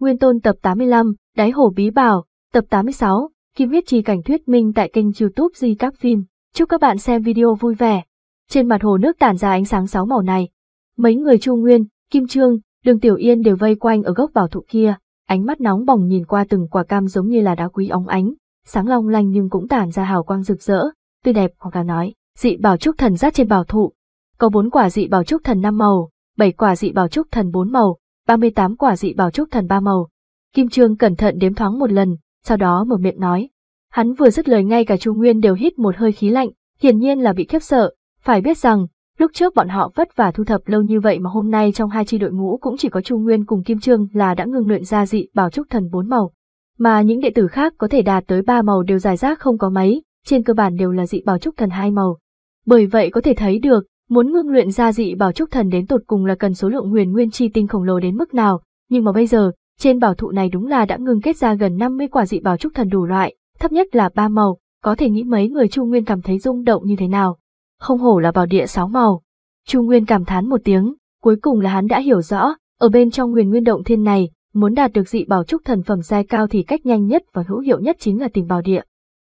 Nguyên Tôn tập 85, Đáy Hổ Bí Bảo, tập 86, Kim viết chi cảnh thuyết minh tại kênh youtube Di Các Phim. Chúc các bạn xem video vui vẻ. Trên mặt hồ nước tản ra ánh sáng sáu màu này. Mấy người Chu Nguyên, Kim Trương, Đường Tiểu Yên đều vây quanh ở gốc bảo thụ kia, ánh mắt nóng bỏng nhìn qua từng quả cam giống như là đá quý óng ánh, sáng long lanh nhưng cũng tản ra hào quang rực rỡ, tươi đẹp hoặc là nói, dị bảo trúc thần rát trên bảo thụ. Có bốn quả dị bảo trúc thần năm màu, bảy quả dị bảo trúc thần bốn màu, 38 quả dị bảo trúc thần ba màu. Kim Trương cẩn thận đếm thoáng một lần, sau đó mở miệng nói. Hắn vừa dứt lời ngay cả Chu Nguyên đều hít một hơi khí lạnh, hiển nhiên là bị khiếp sợ, phải biết rằng, lúc trước bọn họ vất vả thu thập lâu như vậy mà hôm nay trong hai chi đội ngũ cũng chỉ có Chu Nguyên cùng Kim Trương là đã ngừng luyện ra dị bảo trúc thần bốn màu. Mà những đệ tử khác có thể đạt tới ba màu đều dài rác không có mấy, trên cơ bản đều là dị bảo trúc thần hai màu. Bởi vậy có thể thấy được, Muốn ngưng luyện ra dị bảo trúc thần đến tột cùng là cần số lượng huyền nguyên chi tinh khổng lồ đến mức nào, nhưng mà bây giờ, trên bảo thụ này đúng là đã ngưng kết ra gần 50 quả dị bảo trúc thần đủ loại, thấp nhất là ba màu, có thể nghĩ mấy người Chu Nguyên cảm thấy rung động như thế nào. Không hổ là bảo địa sáu màu. Chu Nguyên cảm thán một tiếng, cuối cùng là hắn đã hiểu rõ, ở bên trong huyền nguyên động thiên này, muốn đạt được dị bảo trúc thần phẩm giai cao thì cách nhanh nhất và hữu hiệu nhất chính là tìm bảo địa.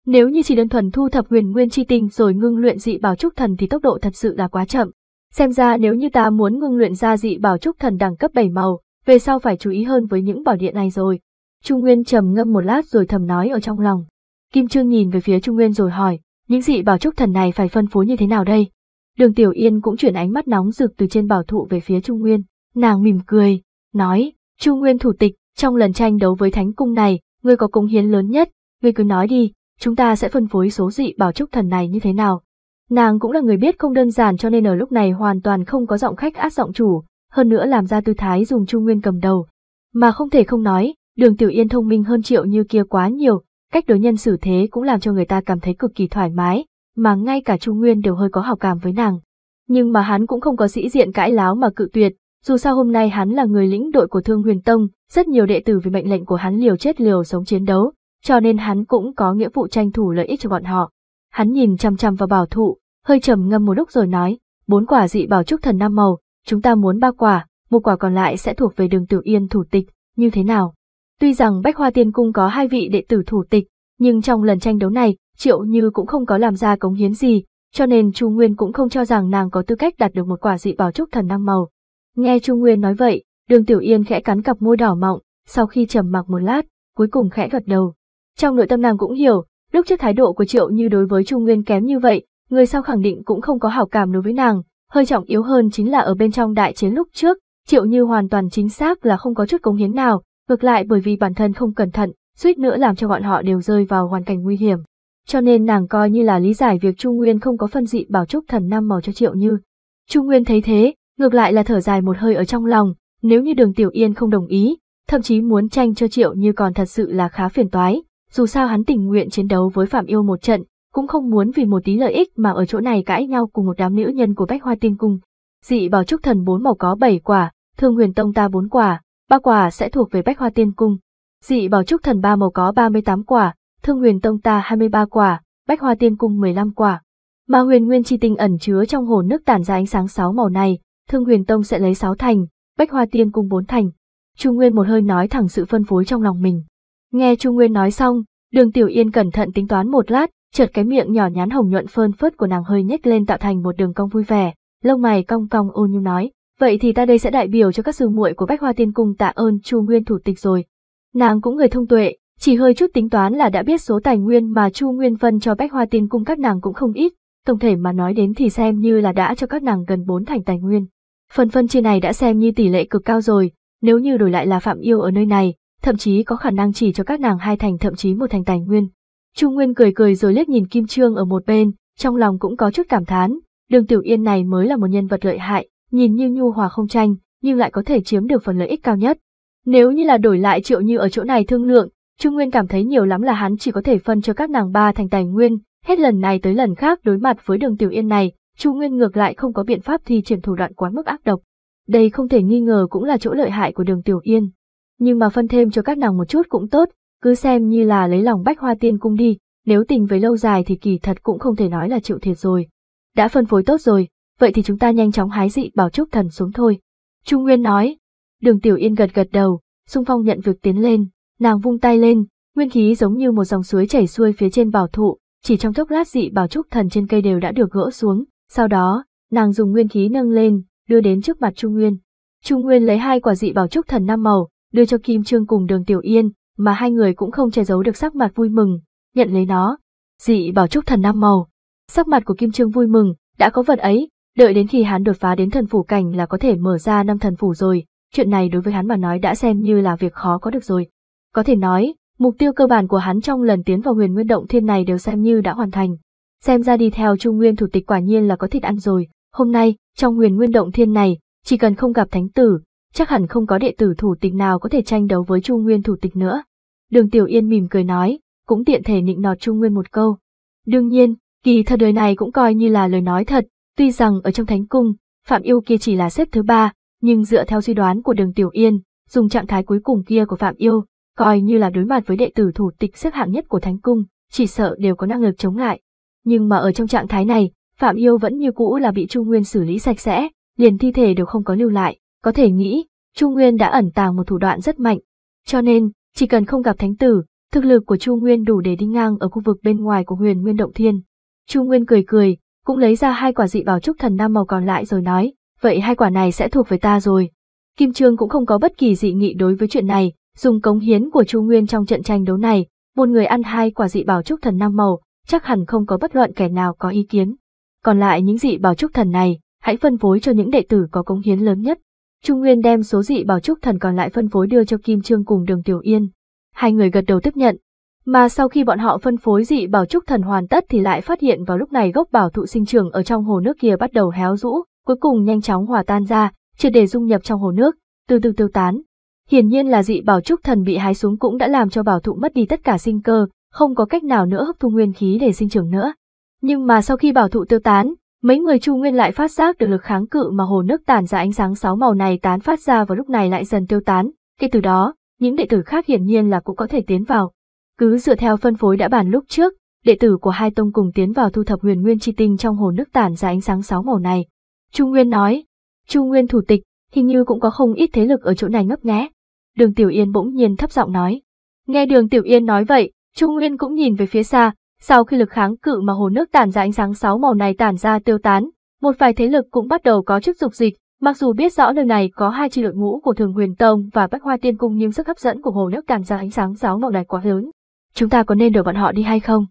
Nếu như chỉ đơn thuần thu thập huyền nguyên chi tinh rồi ngưng luyện dị bảo trúc thần thì tốc độ thật sự là quá chậm. Xem ra nếu như ta muốn ngưng luyện ra dị bảo trúc thần đẳng cấp 7 màu, về sau phải chú ý hơn với những bảo điện này rồi. Trung Nguyên trầm ngâm một lát rồi thầm nói ở trong lòng. Kim Trương nhìn về phía Trung Nguyên rồi hỏi, những dị bảo trúc thần này phải phân phối như thế nào đây? Đường Tiểu Yên cũng chuyển ánh mắt nóng rực từ trên bảo thụ về phía Trung Nguyên, nàng mỉm cười, nói, Trung Nguyên thủ tịch, trong lần tranh đấu với Thánh Cung này, ngươi có công hiến lớn nhất, ngươi cứ nói đi, chúng ta sẽ phân phối số dị bảo trúc thần này như thế nào. Nàng cũng là người biết không đơn giản cho nên ở lúc này hoàn toàn không có giọng khách át giọng chủ, hơn nữa làm ra tư thái dùng Chu Nguyên cầm đầu. Mà không thể không nói, đường Tiểu Yên thông minh hơn triệu như kia quá nhiều, cách đối nhân xử thế cũng làm cho người ta cảm thấy cực kỳ thoải mái, mà ngay cả Chu Nguyên đều hơi có hào cảm với nàng. Nhưng mà hắn cũng không có sĩ diện cãi láo mà cự tuyệt, dù sao hôm nay hắn là người lĩnh đội của Thương Huyền Tông, rất nhiều đệ tử vì mệnh lệnh của hắn liều chết liều sống chiến đấu, cho nên hắn cũng có nghĩa vụ tranh thủ lợi ích cho bọn họ. Hắn nhìn chăm chăm vào bảo thụ, hơi trầm ngâm một lúc rồi nói, bốn quả dị bảo trúc thần năm màu, chúng ta muốn ba quả, một quả còn lại sẽ thuộc về đường tiểu yên thủ tịch, như thế nào? Tuy rằng Bách Hoa Tiên Cung có hai vị đệ tử thủ tịch, nhưng trong lần tranh đấu này, Triệu Như cũng không có làm ra cống hiến gì, cho nên Chu Nguyên cũng không cho rằng nàng có tư cách đạt được một quả dị bảo trúc thần năm màu. Nghe Chu Nguyên nói vậy, Đường Tiểu Yên khẽ cắn cặp môi đỏ mọng, sau khi trầm mặc một lát, cuối cùng khẽ gật đầu. Trong nội tâm nàng cũng hiểu, lúc trước thái độ của Triệu Như đối với Trung Nguyên kém như vậy, người sau khẳng định cũng không có hảo cảm đối với nàng, hơi trọng yếu hơn chính là ở bên trong đại chiến lúc trước, Triệu Như hoàn toàn chính xác là không có chút cống hiến nào, ngược lại bởi vì bản thân không cẩn thận, suýt nữa làm cho bọn họ đều rơi vào hoàn cảnh nguy hiểm. Cho nên nàng coi như là lý giải việc Trung Nguyên không có phân dị bảo trúc thần năm màu cho Triệu Như. Trung Nguyên thấy thế, ngược lại là thở dài một hơi ở trong lòng, nếu như đường Tiểu Yên không đồng ý, thậm chí muốn tranh cho Triệu Như còn thật sự là khá phiền toái, dù sao hắn tình nguyện chiến đấu với Phạm Yêu một trận, cũng không muốn vì một tí lợi ích mà ở chỗ này cãi nhau cùng một đám nữ nhân của Bách Hoa Tiên Cung. Dị bảo trúc thần bốn màu có bảy quả, Thương Huyền Tông ta bốn quả, ba quả sẽ thuộc về Bách Hoa Tiên Cung. Dị bảo trúc thần ba màu có 38 quả, Thương Huyền Tông ta 23 quả, Bách Hoa Tiên Cung 15 quả. Mà huyền nguyên chi tinh ẩn chứa trong hồ nước tản ra ánh sáng sáu màu này, Thương Huyền Tông sẽ lấy sáu thành, Bách Hoa Tiên Cung bốn thành. Chu Nguyên một hơi nói thẳng sự phân phối trong lòng mình. Nghe Chu Nguyên nói xong, đường Tiểu Yên cẩn thận tính toán một lát, chợt cái miệng nhỏ nhắn hồng nhuận phơn phớt của nàng hơi nhếch lên tạo thành một đường cong vui vẻ, lông mày cong cong ôn nhu nói, vậy thì ta đây sẽ đại biểu cho các sư muội của Bách Hoa Tiên Cung tạ ơn Chu Nguyên thủ tịch rồi. Nàng cũng người thông tuệ, chỉ hơi chút tính toán là đã biết số tài nguyên mà Chu Nguyên phân cho Bách Hoa Tiên Cung các nàng cũng không ít, tổng thể mà nói đến thì xem như là đã cho các nàng gần bốn thành tài nguyên. Phần phân chia này đã xem như tỷ lệ cực cao rồi, nếu như đổi lại là Phạm Yêu ở nơi này, thậm chí có khả năng chỉ cho các nàng hai thành thậm chí một thành tài nguyên. Chu Nguyên cười cười rồi liếc nhìn Kim Trương ở một bên, trong lòng cũng có chút cảm thán, Đường Tiểu Yên này mới là một nhân vật lợi hại, nhìn như nhu hòa không tranh, nhưng lại có thể chiếm được phần lợi ích cao nhất. Nếu như là đổi lại Triệu Như ở chỗ này thương lượng, Trung Nguyên cảm thấy nhiều lắm là hắn chỉ có thể phân cho các nàng ba thành tài nguyên, hết lần này tới lần khác đối mặt với Đường Tiểu Yên này, Chu Nguyên ngược lại không có biện pháp thi triển thủ đoạn quá mức ác độc. Đây không thể nghi ngờ cũng là chỗ lợi hại của Đường Tiểu Yên nhưng mà phân thêm cho các nàng một chút cũng tốt, cứ xem như là lấy lòng bách hoa tiên cung đi, nếu tình với lâu dài thì kỳ thật cũng không thể nói là chịu thiệt rồi. Đã phân phối tốt rồi, vậy thì chúng ta nhanh chóng hái dị bảo trúc thần xuống thôi. Trung Nguyên nói, đường tiểu yên gật gật đầu, Xung phong nhận việc tiến lên, nàng vung tay lên, nguyên khí giống như một dòng suối chảy xuôi phía trên bảo thụ, chỉ trong chốc lát dị bảo trúc thần trên cây đều đã được gỡ xuống, sau đó, nàng dùng nguyên khí nâng lên, đưa đến trước mặt Trung Nguyên. Trung Nguyên lấy hai quả dị bảo trúc thần năm màu, đưa cho Kim Trương cùng đường Tiểu Yên, mà hai người cũng không che giấu được sắc mặt vui mừng, nhận lấy nó. Dị bảo chúc thần năm màu. Sắc mặt của Kim Trương vui mừng, đã có vật ấy, đợi đến khi hắn đột phá đến thần phủ cảnh là có thể mở ra năm thần phủ rồi, chuyện này đối với hắn mà nói đã xem như là việc khó có được rồi. Có thể nói, mục tiêu cơ bản của hắn trong lần tiến vào huyền nguyên động thiên này đều xem như đã hoàn thành. Xem ra đi theo Trung Nguyên thủ tịch quả nhiên là có thịt ăn rồi, hôm nay, trong huyền nguyên động thiên này, chỉ cần không gặp thánh tử, chắc hẳn không có đệ tử thủ tịch nào có thể tranh đấu với Chu Nguyên thủ tịch nữa. Đường Tiểu Yên mỉm cười nói, cũng tiện thể nịnh nọt Chu Nguyên một câu. Đương nhiên, kỳ thật đời này cũng coi như là lời nói thật, tuy rằng ở trong thánh cung, Phạm Yêu kia chỉ là xếp thứ ba, nhưng dựa theo suy đoán của đường Tiểu Yên, dùng trạng thái cuối cùng kia của Phạm Yêu, coi như là đối mặt với đệ tử thủ tịch xếp hạng nhất của thánh cung, chỉ sợ đều có năng lực chống lại. Nhưng mà ở trong trạng thái này, Phạm Yêu vẫn như cũ là bị Chu Nguyên xử lý sạch sẽ, liền thi thể đều không có lưu lại. Có thể nghĩ, Chu Nguyên đã ẩn tàng một thủ đoạn rất mạnh, cho nên, chỉ cần không gặp thánh tử, thực lực của Chu Nguyên đủ để đi ngang ở khu vực bên ngoài của huyền nguyên động thiên. Chu Nguyên cười cười, cũng lấy ra hai quả dị bảo trúc thần nam màu còn lại rồi nói, vậy hai quả này sẽ thuộc về ta rồi. Kim Trương cũng không có bất kỳ dị nghị đối với chuyện này, dùng cống hiến của Chu Nguyên trong trận tranh đấu này, một người ăn hai quả dị bảo trúc thần nam màu, chắc hẳn không có bất luận kẻ nào có ý kiến. Còn lại những dị bảo trúc thần này, hãy phân phối cho những đệ tử có cống hiến lớn nhất. Trung Nguyên đem số dị bảo trúc thần còn lại phân phối đưa cho Kim Trương cùng Đường Tiểu Yên. Hai người gật đầu tiếp nhận. Mà sau khi bọn họ phân phối dị bảo trúc thần hoàn tất thì lại phát hiện vào lúc này gốc bảo thụ sinh trưởng ở trong hồ nước kia bắt đầu héo rũ, cuối cùng nhanh chóng hòa tan ra, triệt để dung nhập trong hồ nước, từ từ tiêu tán. Hiển nhiên là dị bảo trúc thần bị hái xuống cũng đã làm cho bảo thụ mất đi tất cả sinh cơ, không có cách nào nữa hấp thu nguyên khí để sinh trưởng nữa. Nhưng mà sau khi bảo thụ tiêu tán, Mấy người Chu Nguyên lại phát giác được lực kháng cự mà hồ nước tản ra ánh sáng sáu màu này tán phát ra và lúc này lại dần tiêu tán, kể từ đó, những đệ tử khác hiển nhiên là cũng có thể tiến vào. Cứ dựa theo phân phối đã bàn lúc trước, đệ tử của hai tông cùng tiến vào thu thập huyền nguyên chi tinh trong hồ nước tản ra ánh sáng sáu màu này. Chu Nguyên nói, Chu Nguyên thủ tịch, hình như cũng có không ít thế lực ở chỗ này ngấp nghé. Đường Tiểu Yên bỗng nhiên thấp giọng nói. Nghe Đường Tiểu Yên nói vậy, Chu Nguyên cũng nhìn về phía xa, sau khi lực kháng cự mà hồ nước tản ra ánh sáng sáu màu này tản ra tiêu tán, một vài thế lực cũng bắt đầu có chức dục dịch, mặc dù biết rõ nơi này có hai chi đội ngũ của Thường Huyền Tông và Bách Hoa Tiên Cung nhưng sức hấp dẫn của hồ nước tản ra ánh sáng sáu màu này quá lớn. Chúng ta có nên đuổi bọn họ đi hay không?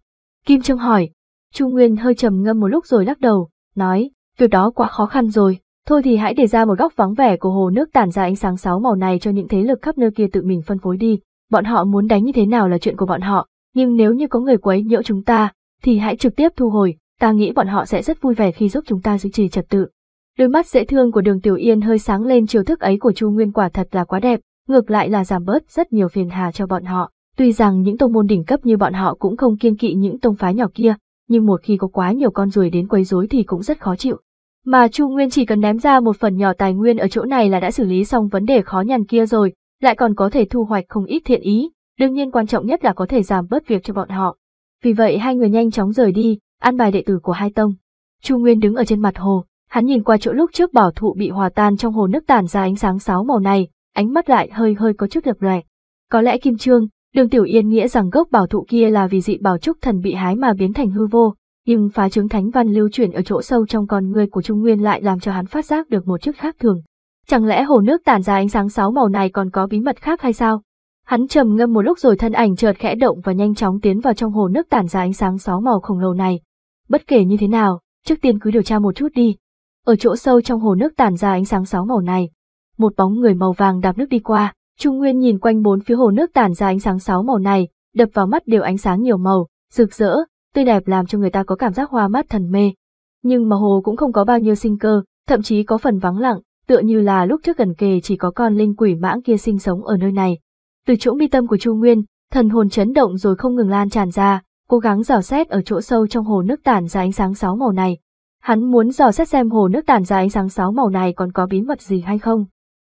Kim Trương hỏi. Chu Nguyên hơi trầm ngâm một lúc rồi lắc đầu, nói, việc đó quá khó khăn rồi, thôi thì hãy để ra một góc vắng vẻ của hồ nước tản ra ánh sáng sáu màu này cho những thế lực khắp nơi kia tự mình phân phối đi, bọn họ muốn đánh như thế nào là chuyện của bọn họ, nhưng nếu như có người quấy nhiễu chúng ta, thì hãy trực tiếp thu hồi, ta nghĩ bọn họ sẽ rất vui vẻ khi giúp chúng ta duy trì trật tự. Đôi mắt dễ thương của đường Tiểu Yên hơi sáng lên chiều thức ấy của Chu Nguyên quả thật là quá đẹp, ngược lại là giảm bớt rất nhiều phiền hà cho bọn họ. Tuy rằng những tông môn đỉnh cấp như bọn họ cũng không kiên kỵ những tông phái nhỏ kia, nhưng một khi có quá nhiều con ruồi đến quấy rối thì cũng rất khó chịu. Mà Chu Nguyên chỉ cần ném ra một phần nhỏ tài nguyên ở chỗ này là đã xử lý xong vấn đề khó nhằn kia rồi, lại còn có thể thu hoạch không ít thiện ý, Đương nhiên quan trọng nhất là có thể giảm bớt việc cho bọn họ. Vì vậy hai người nhanh chóng rời đi, an bài đệ tử của hai tông. Chu Nguyên đứng ở trên mặt hồ, hắn nhìn qua chỗ lúc trước bảo thụ bị hòa tan trong hồ nước tản ra ánh sáng sáu màu này, ánh mắt lại hơi hơi có chút lập lòe. Có lẽ Kim Trương, Đường Tiểu Yên nghĩa rằng gốc bảo thụ kia là vì dị bảo trúc thần bị hái mà biến thành hư vô, nhưng phá chứng thánh văn lưu chuyển ở chỗ sâu trong con người của Trung Nguyên lại làm cho hắn phát giác được một chút khác thường. Chẳng lẽ hồ nước tản ra ánh sáng sáu màu này còn có bí mật khác hay sao? Hắn trầm ngâm một lúc rồi thân ảnh chợt khẽ động và nhanh chóng tiến vào trong hồ nước tản ra ánh sáng sáu màu khổng lồ này. Bất kể như thế nào, trước tiên cứ điều tra một chút đi. Ở chỗ sâu trong hồ nước tản ra ánh sáng sáu màu này, một bóng người màu vàng đạp nước đi qua, Trung Nguyên nhìn quanh bốn phía hồ nước tản ra ánh sáng sáu màu này, đập vào mắt đều ánh sáng nhiều màu, rực rỡ, tươi đẹp làm cho người ta có cảm giác hoa mắt thần mê. Nhưng mà hồ cũng không có bao nhiêu sinh cơ, thậm chí có phần vắng lặng, tựa như là lúc trước gần kề chỉ có con linh quỷ mãng kia sinh sống ở nơi này. Từ chỗ mi tâm của Chu Nguyên, thần hồn chấn động rồi không ngừng lan tràn ra, cố gắng dò xét ở chỗ sâu trong hồ nước tản ra ánh sáng sáu màu này. Hắn muốn dò xét xem hồ nước tản ra ánh sáng sáu màu này còn có bí mật gì hay không.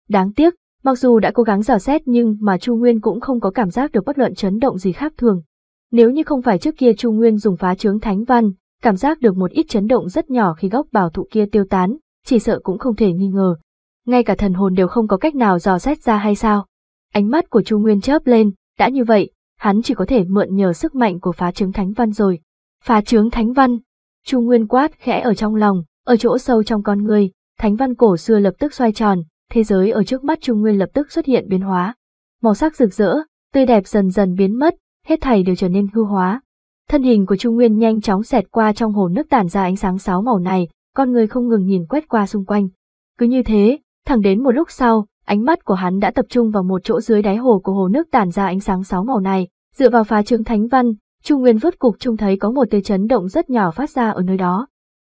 Đáng tiếc, mặc dù đã cố gắng dò xét nhưng mà Chu Nguyên cũng không có cảm giác được bất luận chấn động gì khác thường. Nếu như không phải trước kia Chu Nguyên dùng phá chướng thánh văn, cảm giác được một ít chấn động rất nhỏ khi gốc bảo thụ kia tiêu tán, chỉ sợ cũng không thể nghi ngờ. Ngay cả thần hồn đều không có cách nào dò xét ra hay sao? Ánh mắt của Chu Nguyên chớp lên, đã như vậy, hắn chỉ có thể mượn nhờ sức mạnh của phá trướng thánh văn rồi. Phá trướng thánh văn, Chu Nguyên quát khẽ ở trong lòng, ở chỗ sâu trong con người, thánh văn cổ xưa lập tức xoay tròn, thế giới ở trước mắt Chu Nguyên lập tức xuất hiện biến hóa. Màu sắc rực rỡ, tươi đẹp dần dần biến mất, hết thảy đều trở nên hư hóa. Thân hình của Chu Nguyên nhanh chóng xẹt qua trong hồ nước tản ra ánh sáng sáu màu này, con người không ngừng nhìn quét qua xung quanh. Cứ như thế, thẳng đến một lúc sau, ánh mắt của hắn đã tập trung vào một chỗ dưới đáy hồ của hồ nước tản ra ánh sáng sáu màu này, dựa vào phá trương thánh văn, Trung Nguyên vớt cục trông thấy có một tia chấn động rất nhỏ phát ra ở nơi đó.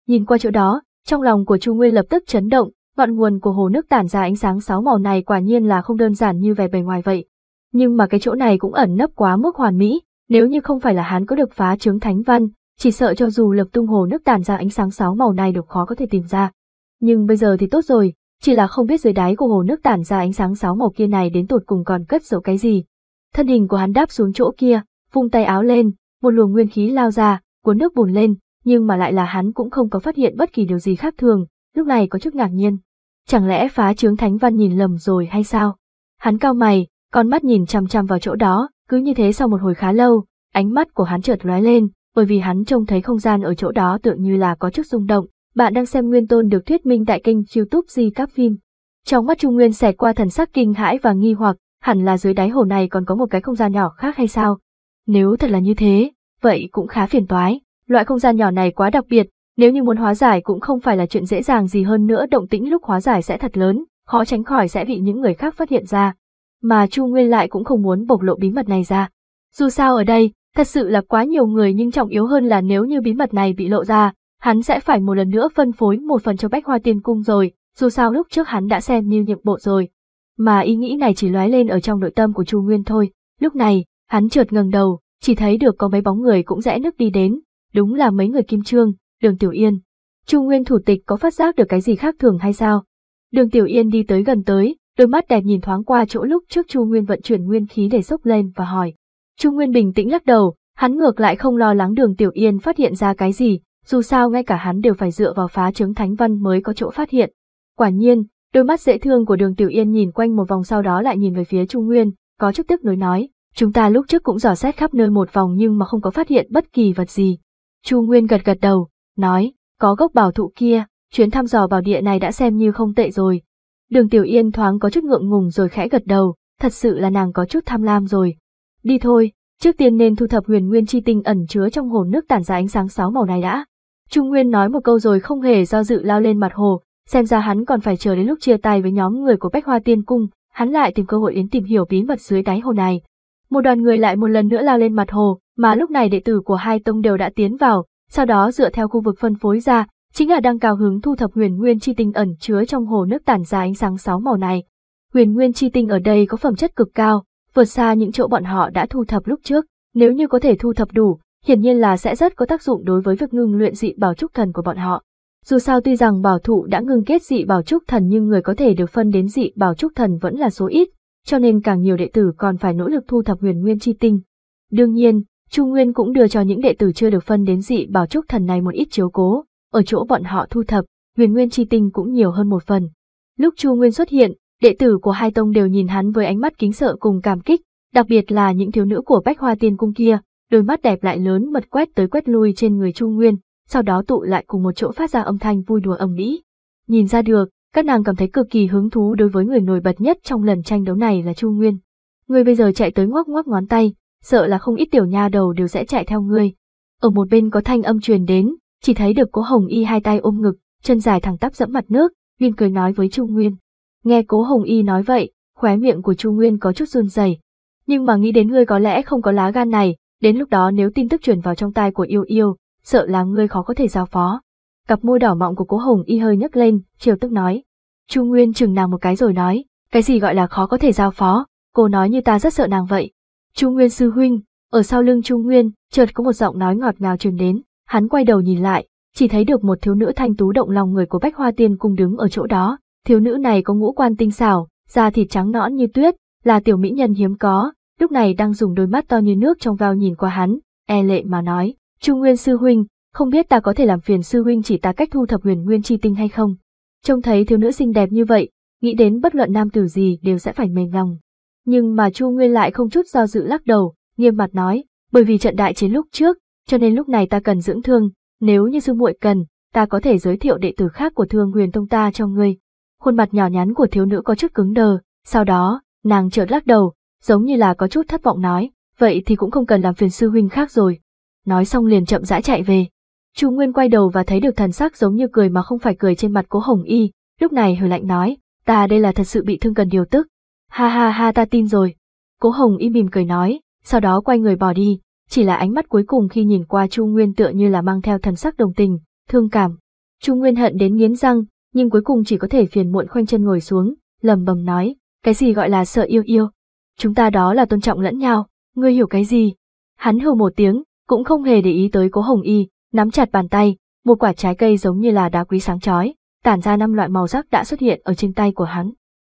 Nhìn qua chỗ đó, trong lòng của Trung Nguyên lập tức chấn động, ngọn nguồn của hồ nước tản ra ánh sáng sáu màu này quả nhiên là không đơn giản như vẻ bề ngoài vậy. Nhưng mà cái chỗ này cũng ẩn nấp quá mức hoàn mỹ, nếu như không phải là hắn có được phá trướng thánh văn, chỉ sợ cho dù lập tung hồ nước tản ra ánh sáng sáu màu này được khó có thể tìm ra. Nhưng bây giờ thì tốt rồi, chỉ là không biết dưới đáy của hồ nước tản ra ánh sáng sáu màu kia này đến tột cùng còn cất giấu cái gì. Thân hình của hắn đáp xuống chỗ kia, vung tay áo lên, một luồng nguyên khí lao ra, cuốn nước bùn lên, nhưng mà lại là hắn cũng không có phát hiện bất kỳ điều gì khác thường, lúc này có chút ngạc nhiên. Chẳng lẽ phá trướng thánh văn nhìn lầm rồi hay sao? Hắn cao mày, con mắt nhìn chằm chằm vào chỗ đó, cứ như thế sau một hồi khá lâu, ánh mắt của hắn chợt lóe lên, bởi vì hắn trông thấy không gian ở chỗ đó tựa như là có chút rung động, bạn đang xem Nguyên Tôn được thuyết minh tại kênh youtube Di Cáp Phim. Trong mắt Trung Nguyên xẹt qua thần sắc kinh hãi và nghi hoặc, hẳn là dưới đáy hồ này còn có một cái không gian nhỏ khác hay sao? Nếu thật là như thế, vậy cũng khá phiền toái. Loại không gian nhỏ này quá đặc biệt, nếu như muốn hóa giải cũng không phải là chuyện dễ dàng gì hơn nữa động tĩnh lúc hóa giải sẽ thật lớn, khó tránh khỏi sẽ bị những người khác phát hiện ra. Mà Chu Nguyên lại cũng không muốn bộc lộ bí mật này ra. Dù sao ở đây, thật sự là quá nhiều người nhưng trọng yếu hơn là nếu như bí mật này bị lộ ra, hắn sẽ phải một lần nữa phân phối một phần cho Bách Hoa Tiên Cung rồi, dù sao lúc trước hắn đã xem như nhiệm bộ rồi. Mà ý nghĩ này chỉ lóe lên ở trong nội tâm của Chu Nguyên thôi, lúc này, hắn trượt ngẩng đầu, chỉ thấy được có mấy bóng người cũng rẽ nước đi đến, đúng là mấy người Kim Trương, Đường Tiểu Yên. Chu Nguyên thủ tịch có phát giác được cái gì khác thường hay sao? Đường Tiểu Yên đi tới gần tới, đôi mắt đẹp nhìn thoáng qua chỗ lúc trước Chu Nguyên vận chuyển nguyên khí để sốc lên và hỏi. Chu Nguyên bình tĩnh lắc đầu, hắn ngược lại không lo lắng Đường Tiểu Yên phát hiện ra cái gì, dù sao ngay cả hắn đều phải dựa vào phá chứng thánh văn mới có chỗ phát hiện. Quả nhiên, đôi mắt dễ thương của đường Tiểu Yên nhìn quanh một vòng sau đó lại nhìn về phía Trung Nguyên, có chút tức nối nói, chúng ta lúc trước cũng dò xét khắp nơi một vòng nhưng mà không có phát hiện bất kỳ vật gì. Chu Nguyên gật gật đầu, nói, có gốc bảo thụ kia, chuyến thăm dò bảo địa này đã xem như không tệ rồi. Đường Tiểu Yên thoáng có chút ngượng ngùng rồi khẽ gật đầu, thật sự là nàng có chút tham lam rồi. Đi thôi, trước tiên nên thu thập huyền nguyên chi tinh ẩn chứa trong hồ nước tản ra ánh sáng sáu màu này đã. Trung Nguyên nói một câu rồi không hề do dự lao lên mặt hồ, xem ra hắn còn phải chờ đến lúc chia tay với nhóm người của Bách Hoa Tiên Cung, hắn lại tìm cơ hội đến tìm hiểu bí mật dưới đáy hồ này. Một đoàn người lại một lần nữa lao lên mặt hồ, mà lúc này đệ tử của hai tông đều đã tiến vào, sau đó dựa theo khu vực phân phối ra, chính là đang cao hứng thu thập huyền nguyên chi tinh ẩn chứa trong hồ nước tản ra ánh sáng sáu màu này. Huyền nguyên chi tinh ở đây có phẩm chất cực cao, vượt xa những chỗ bọn họ đã thu thập lúc trước, nếu như có thể thu thập đủ, hiển nhiên là sẽ rất có tác dụng đối với việc ngưng luyện dị bảo trúc thần của bọn họ. Dù sao tuy rằng bảo thụ đã ngưng kết dị bảo trúc thần nhưng người có thể được phân đến dị bảo trúc thần vẫn là số ít, cho nên càng nhiều đệ tử còn phải nỗ lực thu thập huyền nguyên chi tinh. Đương nhiên, Chu Nguyên cũng đưa cho những đệ tử chưa được phân đến dị bảo trúc thần này một ít chiếu cố, ở chỗ bọn họ thu thập, huyền nguyên chi tinh cũng nhiều hơn một phần. Lúc Chu Nguyên xuất hiện, đệ tử của hai tông đều nhìn hắn với ánh mắt kính sợ cùng cảm kích, đặc biệt là những thiếu nữ của Bách Hoa Tiên Cung kia, đôi mắt đẹp lại lớn mật quét tới quét lui trên người Chu Nguyên, sau đó tụ lại cùng một chỗ phát ra âm thanh vui đùa ầm ĩ. Nhìn ra được, các nàng cảm thấy cực kỳ hứng thú đối với người nổi bật nhất trong lần tranh đấu này là Chu Nguyên. Người bây giờ chạy tới ngoắc ngoắc ngón tay, sợ là không ít tiểu nha đầu đều sẽ chạy theo ngươi. Ở một bên có thanh âm truyền đến, chỉ thấy được Cố Hồng Y hai tay ôm ngực, chân dài thẳng tắp dẫm mặt nước, Nguyên cười nói với Chu Nguyên. Nghe Cố Hồng Y nói vậy, khóe miệng của Chu Nguyên có chút run rẩy, nhưng mà nghĩ đến ngươi có lẽ không có lá gan này, Đến lúc đó nếu tin tức truyền vào trong tai của yêu yêu, sợ là ngươi khó có thể giao phó. Cặp môi đỏ mọng của cố hồng y hơi nhấc lên, chiều tức nói. Chu Nguyên chừng nàng một cái rồi nói, cái gì gọi là khó có thể giao phó, cô nói như ta rất sợ nàng vậy. Chu Nguyên sư huynh, ở sau lưng Chu Nguyên, chợt có một giọng nói ngọt ngào truyền đến, hắn quay đầu nhìn lại, chỉ thấy được một thiếu nữ thanh tú động lòng người của Bách Hoa Tiên cùng đứng ở chỗ đó, thiếu nữ này có ngũ quan tinh xảo, da thịt trắng nõn như tuyết, là tiểu mỹ nhân hiếm có, lúc này đang dùng đôi mắt to như nước trong veo nhìn qua hắn, e lệ mà nói, Trung Nguyên Sư Huynh, không biết ta có thể làm phiền Sư Huynh chỉ ta cách thu thập huyền nguyên chi tinh hay không? Trông thấy thiếu nữ xinh đẹp như vậy, nghĩ đến bất luận nam tử gì đều sẽ phải mềm lòng. Nhưng mà Chu Nguyên lại không chút do dự lắc đầu, nghiêm mặt nói, bởi vì trận đại chiến lúc trước, cho nên lúc này ta cần dưỡng thương, nếu như sư muội cần, ta có thể giới thiệu đệ tử khác của Thương Huyền Tông ta cho ngươi. Khuôn mặt nhỏ nhắn của thiếu nữ có chút cứng đờ, sau đó, nàng chợt lắc đầu, giống như là có chút thất vọng nói, vậy thì cũng không cần làm phiền sư huynh khác rồi. Nói xong liền chậm rãi chạy về. Chu Nguyên quay đầu và thấy được thần sắc giống như cười mà không phải cười trên mặt cố Hồng Y, lúc này hừ lạnh nói, ta đây là thật sự bị thương cần điều tức. Ha ha ha ta tin rồi. Cố Hồng Y mỉm cười nói, sau đó quay người bỏ đi, chỉ là ánh mắt cuối cùng khi nhìn qua Chu Nguyên tựa như là mang theo thần sắc đồng tình, thương cảm. Chu Nguyên hận đến nghiến răng, nhưng cuối cùng chỉ có thể phiền muộn khoanh chân ngồi xuống, lầm bầm nói, cái gì gọi là sợ yêu yêu, chúng ta đó là tôn trọng lẫn nhau, ngươi hiểu cái gì? Hắn hừ một tiếng, cũng không hề để ý tới cố hồng y, nắm chặt bàn tay, một quả trái cây giống như là đá quý sáng chói, tản ra năm loại màu sắc đã xuất hiện ở trên tay của hắn.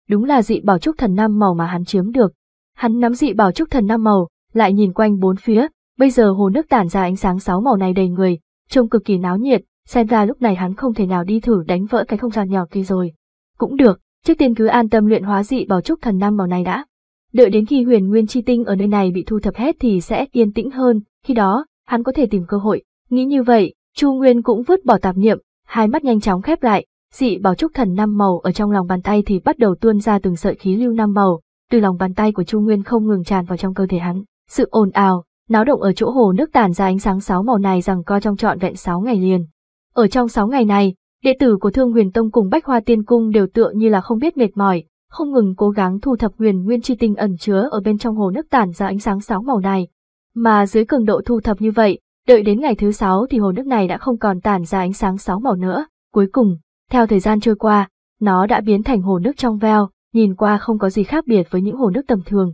Đúng là dị bảo trúc thần năm màu mà hắn chiếm được. Hắn nắm dị bảo trúc thần năm màu, lại nhìn quanh bốn phía, bây giờ hồ nước tản ra ánh sáng sáu màu này đầy người, trông cực kỳ náo nhiệt, xem ra lúc này hắn không thể nào đi thử đánh vỡ cái không gian nhỏ kia rồi. Cũng được, trước tiên cứ an tâm luyện hóa dị bảo trúc thần năm màu này đã. Đợi đến khi huyền nguyên chi tinh ở nơi này bị thu thập hết thì sẽ yên tĩnh hơn, khi đó, hắn có thể tìm cơ hội. Nghĩ như vậy, Chu Nguyên cũng vứt bỏ tạp niệm, hai mắt nhanh chóng khép lại, dị bảo trúc thần năm màu ở trong lòng bàn tay thì bắt đầu tuôn ra từng sợi khí lưu năm màu, từ lòng bàn tay của Chu Nguyên không ngừng tràn vào trong cơ thể hắn. Sự ồn ào, náo động ở chỗ hồ nước tản ra ánh sáng sáu màu này rằng co trong trọn vẹn sáu ngày liền. Ở trong sáu ngày này, đệ tử của Thương Huyền Tông cùng Bách Hoa Tiên Cung đều tựa như là không biết mệt mỏi, không ngừng cố gắng thu thập huyền nguyên chi tinh ẩn chứa ở bên trong hồ nước tản ra ánh sáng sáu màu này. Mà dưới cường độ thu thập như vậy, đợi đến ngày thứ sáu thì hồ nước này đã không còn tản ra ánh sáng sáu màu nữa. Cuối cùng, theo thời gian trôi qua, nó đã biến thành hồ nước trong veo, nhìn qua không có gì khác biệt với những hồ nước tầm thường.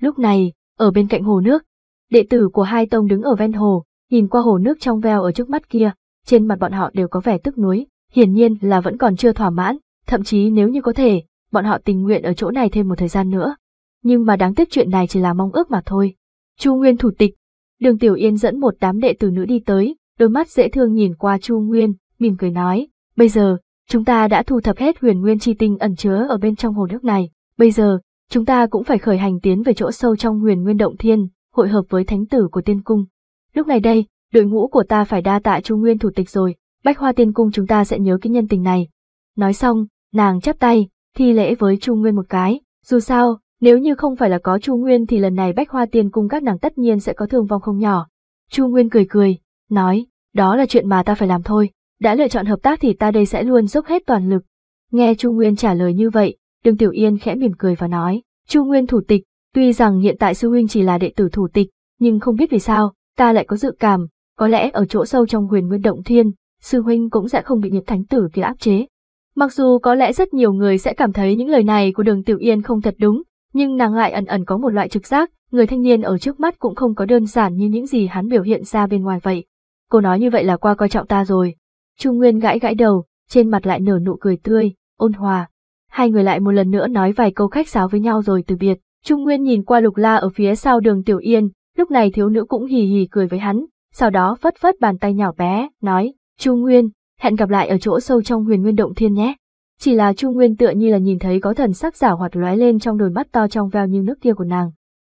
Lúc này, ở bên cạnh hồ nước, đệ tử của hai tông đứng ở ven hồ, nhìn qua hồ nước trong veo ở trước mắt kia, trên mặt bọn họ đều có vẻ tức nuối, hiển nhiên là vẫn còn chưa thỏa mãn, thậm chí nếu như có thể, bọn họ tình nguyện ở chỗ này thêm một thời gian nữa. Nhưng mà đáng tiếc chuyện này chỉ là mong ước mà thôi. Chu Nguyên thủ tịch, đường Tiểu Yên dẫn một đám đệ tử nữ đi tới, đôi mắt dễ thương nhìn qua Chu Nguyên, mỉm cười nói, bây giờ, chúng ta đã thu thập hết huyền nguyên chi tinh ẩn chứa ở bên trong hồ nước này, bây giờ, chúng ta cũng phải khởi hành tiến về chỗ sâu trong huyền nguyên động thiên, hội hợp với thánh tử của tiên cung. Lúc này đây, đội ngũ của ta phải đa tạ Chu Nguyên thủ tịch rồi, bách hoa tiên cung chúng ta sẽ nhớ cái nhân tình này. Nói xong, nàng chắp tay, thi lễ với Chu Nguyên một cái. Dù sao, nếu như không phải là có Chu Nguyên thì lần này Bách Hoa Tiên cung các nàng tất nhiên sẽ có thương vong không nhỏ. Chu Nguyên cười cười, nói, đó là chuyện mà ta phải làm thôi, đã lựa chọn hợp tác thì ta đây sẽ luôn dốc hết toàn lực. Nghe Chu Nguyên trả lời như vậy, Đường Tiểu Yên khẽ mỉm cười và nói, Chu Nguyên thủ tịch, tuy rằng hiện tại sư huynh chỉ là đệ tử thủ tịch, nhưng không biết vì sao, ta lại có dự cảm, có lẽ ở chỗ sâu trong huyền nguyên động thiên, sư huynh cũng sẽ không bị nhiệt thánh tử kia áp chế. Mặc dù có lẽ rất nhiều người sẽ cảm thấy những lời này của đường Tiểu Yên không thật đúng, nhưng nàng lại ẩn ẩn có một loại trực giác, người thanh niên ở trước mắt cũng không có đơn giản như những gì hắn biểu hiện ra bên ngoài vậy. Cô nói như vậy là qua coi trọng ta rồi. Trung Nguyên gãi gãi đầu, trên mặt lại nở nụ cười tươi, ôn hòa. Hai người lại một lần nữa nói vài câu khách sáo với nhau rồi từ biệt. Trung Nguyên nhìn qua lục la ở phía sau đường Tiểu Yên, lúc này thiếu nữ cũng hì hì cười với hắn, sau đó phất phất bàn tay nhỏ bé, nói, Trung Nguyên, hẹn gặp lại ở chỗ sâu trong huyền nguyên động thiên nhé. Chỉ là Chu Nguyên tựa như là nhìn thấy có thần sắc giả hoạt lóe lên trong đôi mắt to trong veo như nước kia của nàng.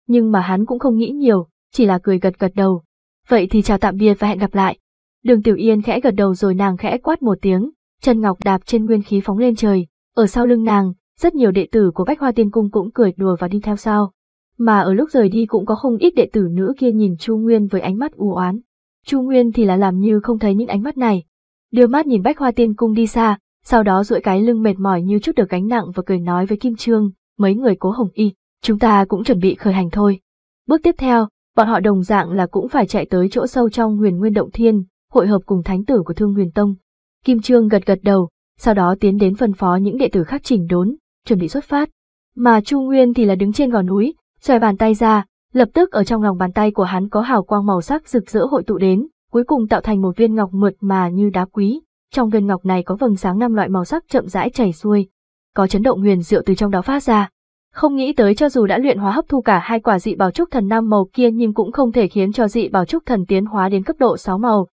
Nhưng mà hắn cũng không nghĩ nhiều, chỉ là cười gật gật đầu. Vậy thì chào tạm biệt và hẹn gặp lại. Đường Tiểu Yên khẽ gật đầu rồi nàng khẽ quát một tiếng, chân ngọc đạp trên nguyên khí phóng lên trời, ở sau lưng nàng, rất nhiều đệ tử của Bách Hoa Tiên Cung cũng cười đùa và đi theo sau. Mà ở lúc rời đi cũng có không ít đệ tử nữ kia nhìn Chu Nguyên với ánh mắt u oán. Chu Nguyên thì là làm như không thấy những ánh mắt này, đưa mắt nhìn bách hoa tiên cung đi xa, sau đó duỗi cái lưng mệt mỏi như chút được gánh nặng và cười nói với Kim Trương, mấy người cố hồng y, chúng ta cũng chuẩn bị khởi hành thôi. Bước tiếp theo, bọn họ đồng dạng là cũng phải chạy tới chỗ sâu trong huyền nguyên động thiên, hội hợp cùng thánh tử của thương huyền tông. Kim Trương gật gật đầu, sau đó tiến đến phân phó những đệ tử khác chỉnh đốn, chuẩn bị xuất phát. Mà Chu Nguyên thì là đứng trên gò núi, xoay bàn tay ra, lập tức ở trong lòng bàn tay của hắn có hào quang màu sắc rực rỡ hội tụ đến, cuối cùng tạo thành một viên ngọc mượt mà như đá quý. Trong viên ngọc này có vầng sáng năm loại màu sắc chậm rãi chảy xuôi, có chấn động huyền diệu từ trong đó phát ra. Không nghĩ tới cho dù đã luyện hóa hấp thu cả hai quả dị bảo trúc thần năm màu kia nhưng cũng không thể khiến cho dị bảo trúc thần tiến hóa đến cấp độ sáu màu.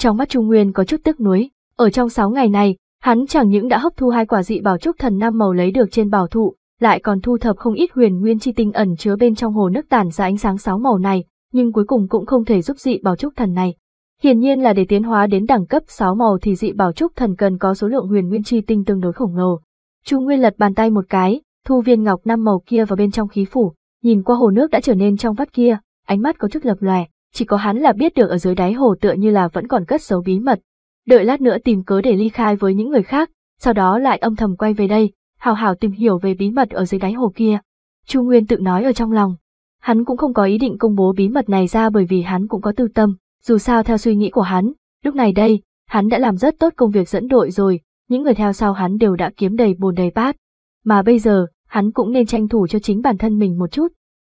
Trong mắt Trung Nguyên có chút tức nuối, ở trong sáu ngày này, hắn chẳng những đã hấp thu hai quả dị bảo trúc thần năm màu lấy được trên bảo thụ, lại còn thu thập không ít huyền nguyên chi tinh ẩn chứa bên trong hồ nước tản ra ánh sáng sáu màu này, nhưng cuối cùng cũng không thể giúp dị bảo trúc thần này Hiển nhiên là để tiến hóa đến đẳng cấp 6 màu thì dị bảo trúc thần cần có số lượng huyền nguyên chi tinh tương đối khổng lồ. Chu Nguyên lật bàn tay một cái, thu viên ngọc năm màu kia vào bên trong khí phủ, nhìn qua hồ nước đã trở nên trong vắt kia, ánh mắt có chút lập lòe, chỉ có hắn là biết được ở dưới đáy hồ tựa như là vẫn còn cất giấu bí mật. Đợi lát nữa tìm cớ để ly khai với những người khác, sau đó lại âm thầm quay về đây, hào hào tìm hiểu về bí mật ở dưới đáy hồ kia. Chu Nguyên tự nói ở trong lòng. Hắn cũng không có ý định công bố bí mật này ra bởi vì hắn cũng có tư tâm, dù sao theo suy nghĩ của hắn, lúc này đây, hắn đã làm rất tốt công việc dẫn đội rồi, những người theo sau hắn đều đã kiếm đầy bồn đầy bát. Mà bây giờ, hắn cũng nên tranh thủ cho chính bản thân mình một chút.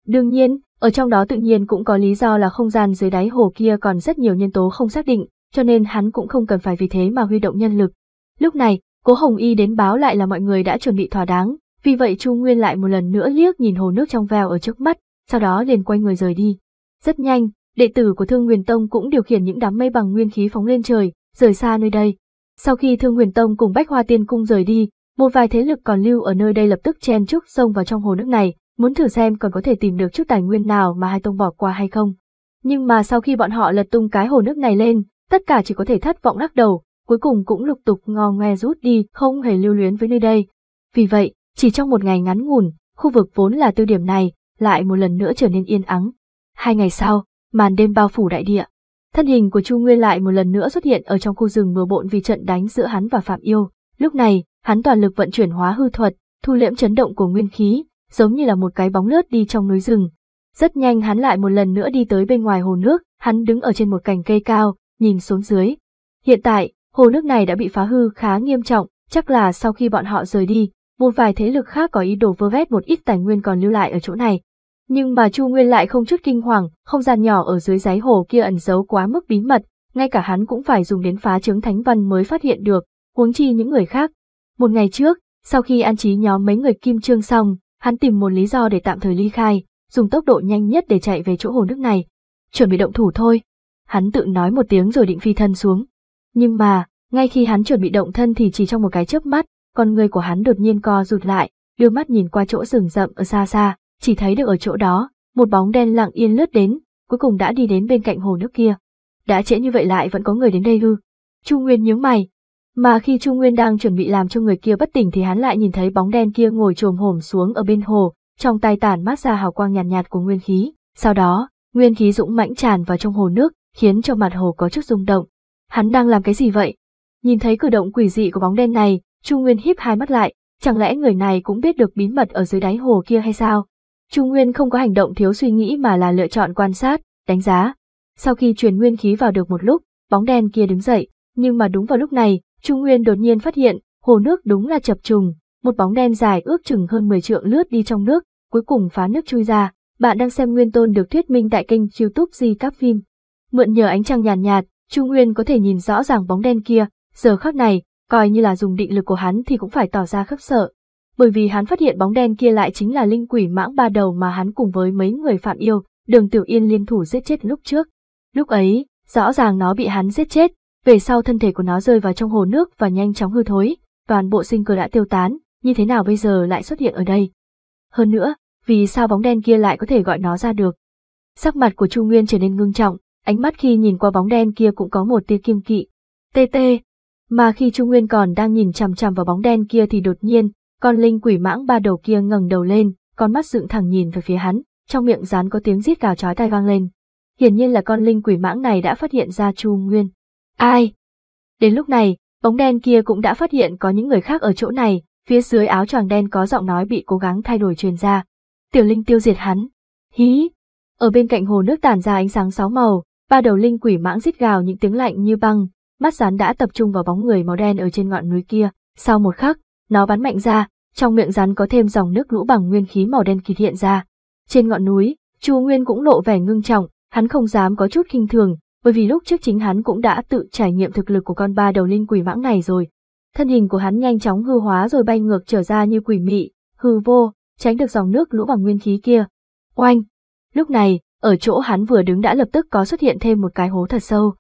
Đương nhiên, ở trong đó tự nhiên cũng có lý do là không gian dưới đáy hồ kia còn rất nhiều nhân tố không xác định, cho nên hắn cũng không cần phải vì thế mà huy động nhân lực. Lúc này, Cố Hồng Y đến báo lại là mọi người đã chuẩn bị thỏa đáng, vì vậy Chu Nguyên lại một lần nữa liếc nhìn hồ nước trong veo ở trước mắt, sau đó liền quay người rời đi. Rất nhanh, Đệ tử của Thương Huyền Tông cũng điều khiển những đám mây bằng nguyên khí phóng lên trời, rời xa nơi đây. Sau khi Thương Huyền Tông cùng Bách Hoa Tiên Cung rời đi, một vài thế lực còn lưu ở nơi đây lập tức chen chúc xông vào trong hồ nước này, muốn thử xem còn có thể tìm được chút tài nguyên nào mà hai tông bỏ qua hay không. Nhưng mà sau khi bọn họ lật tung cái hồ nước này lên, tất cả chỉ có thể thất vọng lắc đầu, cuối cùng cũng lục tục ngo ngoe rút đi, không hề lưu luyến với nơi đây. Vì vậy, chỉ trong một ngày ngắn ngủn, khu vực vốn là tiêu điểm này, lại một lần nữa trở nên yên ắng. Hai ngày sau, màn đêm bao phủ đại địa. Thân hình của Chu Nguyên lại một lần nữa xuất hiện ở trong khu rừng mưa bộn vì trận đánh giữa hắn và Phạm Yêu. Lúc này, hắn toàn lực vận chuyển hóa hư thuật, thu liễm chấn động của nguyên khí, giống như là một cái bóng lướt đi trong núi rừng. Rất nhanh hắn lại một lần nữa đi tới bên ngoài hồ nước, hắn đứng ở trên một cành cây cao, nhìn xuống dưới. Hiện tại, hồ nước này đã bị phá hư khá nghiêm trọng, chắc là sau khi bọn họ rời đi, một vài thế lực khác có ý đồ vơ vét một ít tài nguyên còn lưu lại ở chỗ này, nhưng mà Chu Nguyên lại không chút kinh hoàng, không gian nhỏ ở dưới giấy hồ kia ẩn giấu quá mức bí mật, ngay cả hắn cũng phải dùng đến phá chứng thánh văn mới phát hiện được, huống chi những người khác. Một ngày trước, sau khi an trí nhóm mấy người kim trương xong, hắn tìm một lý do để tạm thời ly khai, dùng tốc độ nhanh nhất để chạy về chỗ hồ nước này. Chuẩn bị động thủ thôi. Hắn tự nói một tiếng rồi định phi thân xuống. Nhưng mà, ngay khi hắn chuẩn bị động thân thì chỉ trong một cái chớp mắt, con người của hắn đột nhiên co rụt lại, đưa mắt nhìn qua chỗ rừng rậm ở xa xa chỉ thấy được ở chỗ đó, một bóng đen lặng yên lướt đến, cuối cùng đã đi đến bên cạnh hồ nước kia. Đã trễ như vậy lại vẫn có người đến đây ư? Chu Nguyên nhướng mày. Mà khi Chu Nguyên đang chuẩn bị làm cho người kia bất tỉnh thì hắn lại nhìn thấy bóng đen kia ngồi trồm hổm xuống ở bên hồ, trong tay tản mát ra hào quang nhàn nhạt, nhạt của nguyên khí. Sau đó, nguyên khí dũng mãnh tràn vào trong hồ nước, khiến cho mặt hồ có chút rung động. Hắn đang làm cái gì vậy? Nhìn thấy cử động quỷ dị của bóng đen này, Chu Nguyên híp hai mắt lại, chẳng lẽ người này cũng biết được bí mật ở dưới đáy hồ kia hay sao? Trung Nguyên không có hành động thiếu suy nghĩ mà là lựa chọn quan sát, đánh giá. Sau khi truyền nguyên khí vào được một lúc, bóng đen kia đứng dậy, nhưng mà đúng vào lúc này, Trung Nguyên đột nhiên phát hiện, hồ nước đúng là chập trùng, một bóng đen dài ước chừng hơn 10 trượng lướt đi trong nước, cuối cùng phá nước chui ra. Bạn đang xem Nguyên Tôn được thuyết minh tại kênh YouTube Di Các Phim. Mượn nhờ ánh trăng nhàn nhạt, nhạt, Trung Nguyên có thể nhìn rõ ràng bóng đen kia, giờ khắc này, coi như là dùng định lực của hắn thì cũng phải tỏ ra khắc sợ bởi vì hắn phát hiện bóng đen kia lại chính là linh quỷ mãng ba đầu mà hắn cùng với mấy người phạm yêu, đường tiểu yên liên thủ giết chết lúc trước. Lúc ấy, rõ ràng nó bị hắn giết chết, về sau thân thể của nó rơi vào trong hồ nước và nhanh chóng hư thối, toàn bộ sinh cơ đã tiêu tán, như thế nào bây giờ lại xuất hiện ở đây? Hơn nữa, vì sao bóng đen kia lại có thể gọi nó ra được? Sắc mặt của Chu Nguyên trở nên ngưng trọng, ánh mắt khi nhìn qua bóng đen kia cũng có một tia kiêng kỵ. Tê tê, mà khi Chu Nguyên còn đang nhìn chằm chằm vào bóng đen kia thì đột nhiên, con linh quỷ mãng ba đầu kia ngẩng đầu lên, con mắt dựng thẳng nhìn về phía hắn, trong miệng rán có tiếng rít gào chói tai vang lên. Hiển nhiên là con linh quỷ mãng này đã phát hiện ra Chu Nguyên. Ai? Đến lúc này, bóng đen kia cũng đã phát hiện có những người khác ở chỗ này, phía dưới áo choàng đen có giọng nói bị cố gắng thay đổi truyền ra. Tiểu linh tiêu diệt hắn. Hí! Ở bên cạnh hồ nước tản ra ánh sáng sáu màu, ba đầu linh quỷ mãng rít gào những tiếng lạnh như băng, mắt rán đã tập trung vào bóng người màu đen ở trên ngọn núi kia. Sau một khắc, nó bắn mạnh ra, trong miệng rắn có thêm dòng nước lũ bằng nguyên khí màu đen kỳ hiện ra. Trên ngọn núi, Chu Nguyên cũng lộ vẻ ngưng trọng, hắn không dám có chút khinh thường, bởi vì lúc trước chính hắn cũng đã tự trải nghiệm thực lực của con ba đầu linh quỷ mãng này rồi. Thân hình của hắn nhanh chóng hư hóa rồi bay ngược trở ra như quỷ mị, hư vô, tránh được dòng nước lũ bằng nguyên khí kia. Oanh! Lúc này, ở chỗ hắn vừa đứng đã lập tức có xuất hiện thêm một cái hố thật sâu.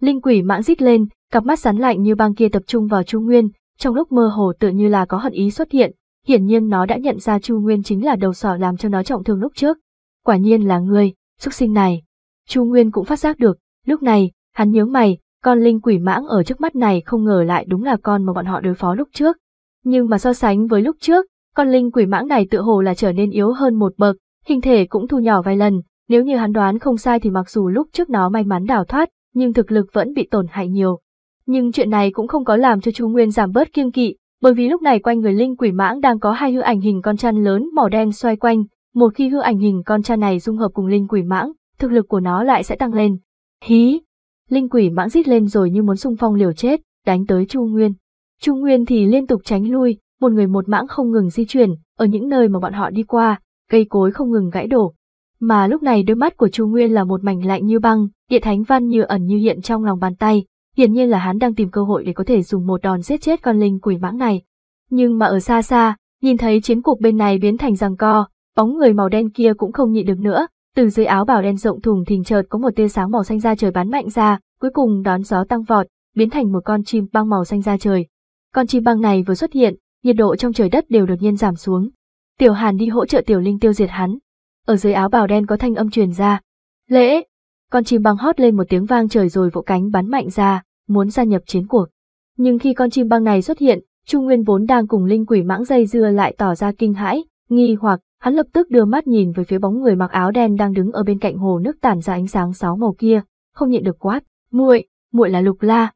Linh quỷ mãng rít lên, cặp mắt rắn lạnh như băng kia tập trung vào Chu Nguyên, trong lúc mơ hồ tự như là có hận ý xuất hiện, hiển nhiên nó đã nhận ra Chu Nguyên chính là đầu sỏ làm cho nó trọng thương lúc trước. Quả nhiên là ngươi, xuất sinh này. Chu Nguyên cũng phát giác được, lúc này, hắn nhớ mày, con linh quỷ mãng ở trước mắt này không ngờ lại đúng là con mà bọn họ đối phó lúc trước. Nhưng mà so sánh với lúc trước, con linh quỷ mãng này tự hồ là trở nên yếu hơn một bậc, hình thể cũng thu nhỏ vài lần, nếu như hắn đoán không sai thì mặc dù lúc trước nó may mắn đào thoát, nhưng thực lực vẫn bị tổn hại nhiều. Nhưng chuyện này cũng không có làm cho Chu Nguyên giảm bớt kiêng kỵ, bởi vì lúc này quanh người linh quỷ mãng đang có hai hư ảnh hình con chăn lớn màu đen xoay quanh, một khi hư ảnh hình con chăn này dung hợp cùng linh quỷ mãng, thực lực của nó lại sẽ tăng lên. Hí! Linh quỷ mãng rít lên rồi như muốn xung phong liều chết, đánh tới Chu Nguyên. Chu Nguyên thì liên tục tránh lui, một người một mãng không ngừng di chuyển, ở những nơi mà bọn họ đi qua, cây cối không ngừng gãy đổ. Mà lúc này đôi mắt của Chu Nguyên là một mảnh lạnh như băng, địa thánh văn như ẩn như hiện trong lòng bàn tay, Hiển nhiên là hắn đang tìm cơ hội để có thể dùng một đòn giết chết con linh quỷ mãng này. Nhưng mà ở xa xa, nhìn thấy chiến cục bên này biến thành giằng co, bóng người màu đen kia cũng không nhịn được nữa, từ dưới áo bào đen rộng thùng thình chợt có một tia sáng màu xanh da trời bắn mạnh ra, cuối cùng đón gió tăng vọt, biến thành một con chim băng màu xanh da trời. Con chim băng này vừa xuất hiện, nhiệt độ trong trời đất đều đột nhiên giảm xuống. Tiểu Hàn đi hỗ trợ Tiểu Linh tiêu diệt hắn. Ở dưới áo bào đen có thanh âm truyền ra. Lễ, con chim băng hót lên một tiếng vang trời rồi vỗ cánh bắn mạnh ra, muốn gia nhập chiến cuộc. Nhưng khi con chim băng này xuất hiện, Chu Nguyên vốn đang cùng linh quỷ mãng dây dưa lại tỏ ra kinh hãi, nghi hoặc, hắn lập tức đưa mắt nhìn về phía bóng người mặc áo đen đang đứng ở bên cạnh hồ nước tản ra ánh sáng sáu màu kia, không nhịn được quát, "Muội, muội là Lục La."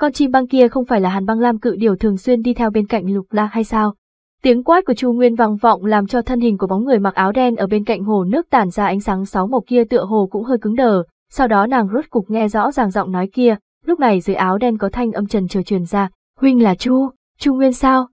Con chim băng kia không phải là Hàn Băng Lam cự điều thường xuyên đi theo bên cạnh Lục La hay sao? Tiếng quát của Chu Nguyên vang vọng làm cho thân hình của bóng người mặc áo đen ở bên cạnh hồ nước tản ra ánh sáng sáu màu kia tựa hồ cũng hơi cứng đờ, sau đó nàng rốt cục nghe rõ ràng giọng nói kia, lúc này dưới áo đen có thanh âm trần trờ truyền ra, huynh là Chu, Chu Nguyên sao?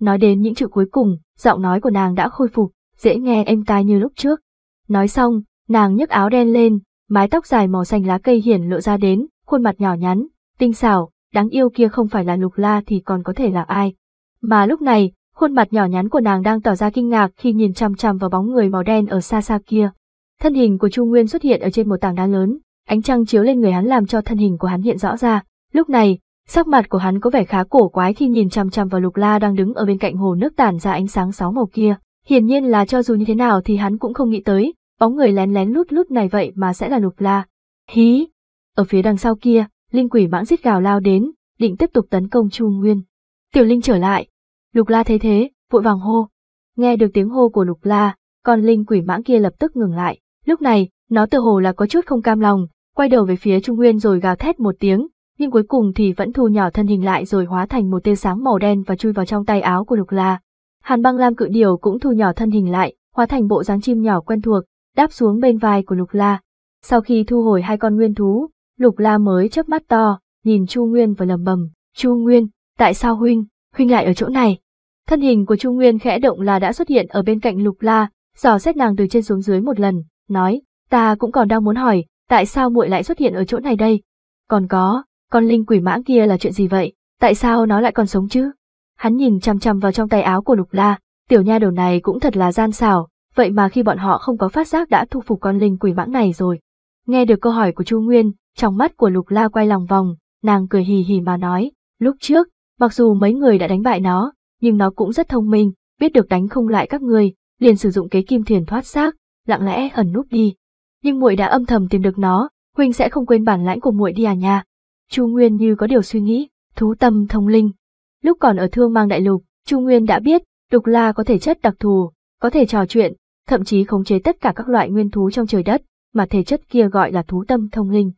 Nói đến những chữ cuối cùng, giọng nói của nàng đã khôi phục, dễ nghe êm tai như lúc trước. Nói xong, nàng nhấc áo đen lên, mái tóc dài màu xanh lá cây hiển lộ ra đến, khuôn mặt nhỏ nhắn, tinh xảo, đáng yêu kia không phải là Lục La thì còn có thể là ai. Mà lúc này, khuôn mặt nhỏ nhắn của nàng đang tỏ ra kinh ngạc khi nhìn chằm chằm vào bóng người màu đen ở xa xa kia. Thân hình của Chu Nguyên xuất hiện ở trên một tảng đá lớn, Ánh trăng chiếu lên người hắn làm cho thân hình của hắn hiện rõ ra. Lúc này, sắc mặt của hắn có vẻ khá cổ quái khi nhìn chằm chằm vào Lục La đang đứng ở bên cạnh hồ nước tản ra ánh sáng sáu màu kia. Hiển nhiên là cho dù như thế nào thì hắn cũng không nghĩ tới, bóng người lén lén lút lút này vậy mà sẽ là Lục La. Hí! Ở phía đằng sau kia, linh quỷ mãng giết gào lao đến, định tiếp tục tấn công Chu Nguyên. Tiểu Linh trở lại. Lục La thấy thế, vội vàng hô. Nghe được tiếng hô của Lục La, con linh quỷ mãng kia lập tức ngừng lại. Lúc này, nó tự hồ là có chút không cam lòng, quay đầu về phía Trung Nguyên rồi gào thét một tiếng, nhưng cuối cùng thì vẫn thu nhỏ thân hình lại rồi hóa thành một tia sáng màu đen và chui vào trong tay áo của Lục La. Hàn Băng Lam cự điểu cũng thu nhỏ thân hình lại, hóa thành bộ dáng chim nhỏ quen thuộc, đáp xuống bên vai của Lục La. Sau khi thu hồi hai con nguyên thú, Lục La mới chớp mắt to, nhìn Chu Nguyên và lẩm bẩm: "Chu Nguyên, tại sao huynh, huynh lại ở chỗ này?" Thân hình của Chu Nguyên khẽ động là đã xuất hiện ở bên cạnh Lục La, dò xét nàng từ trên xuống dưới một lần, nói, "Ta cũng còn đang muốn hỏi, tại sao muội lại xuất hiện ở chỗ này đây? Còn có, con linh quỷ mãng kia là chuyện gì vậy? Tại sao nó lại còn sống chứ? Hắn nhìn chằm chằm vào trong tay áo của Lục La, tiểu nha đầu này cũng thật là gian xảo, vậy mà khi bọn họ không có phát giác đã thu phục con linh quỷ mãng này rồi. Nghe được câu hỏi của Chu Nguyên, trong mắt của Lục La quay lòng vòng, nàng cười hì hì mà nói, lúc trước, mặc dù mấy người đã đánh bại nó, nhưng nó cũng rất thông minh, biết được đánh không lại các người, liền sử dụng kế kim thiền thoát xác, lặng lẽ ẩn núp đi, nhưng muội đã âm thầm tìm được nó, huynh sẽ không quên bản lãnh của muội đi à nha. Chu Nguyên như có điều suy nghĩ, thú tâm thông linh. Lúc còn ở Thương Mang Đại Lục, Chu Nguyên đã biết, Đục La có thể chất đặc thù, có thể trò chuyện, thậm chí khống chế tất cả các loại nguyên thú trong trời đất, mà thể chất kia gọi là thú tâm thông linh.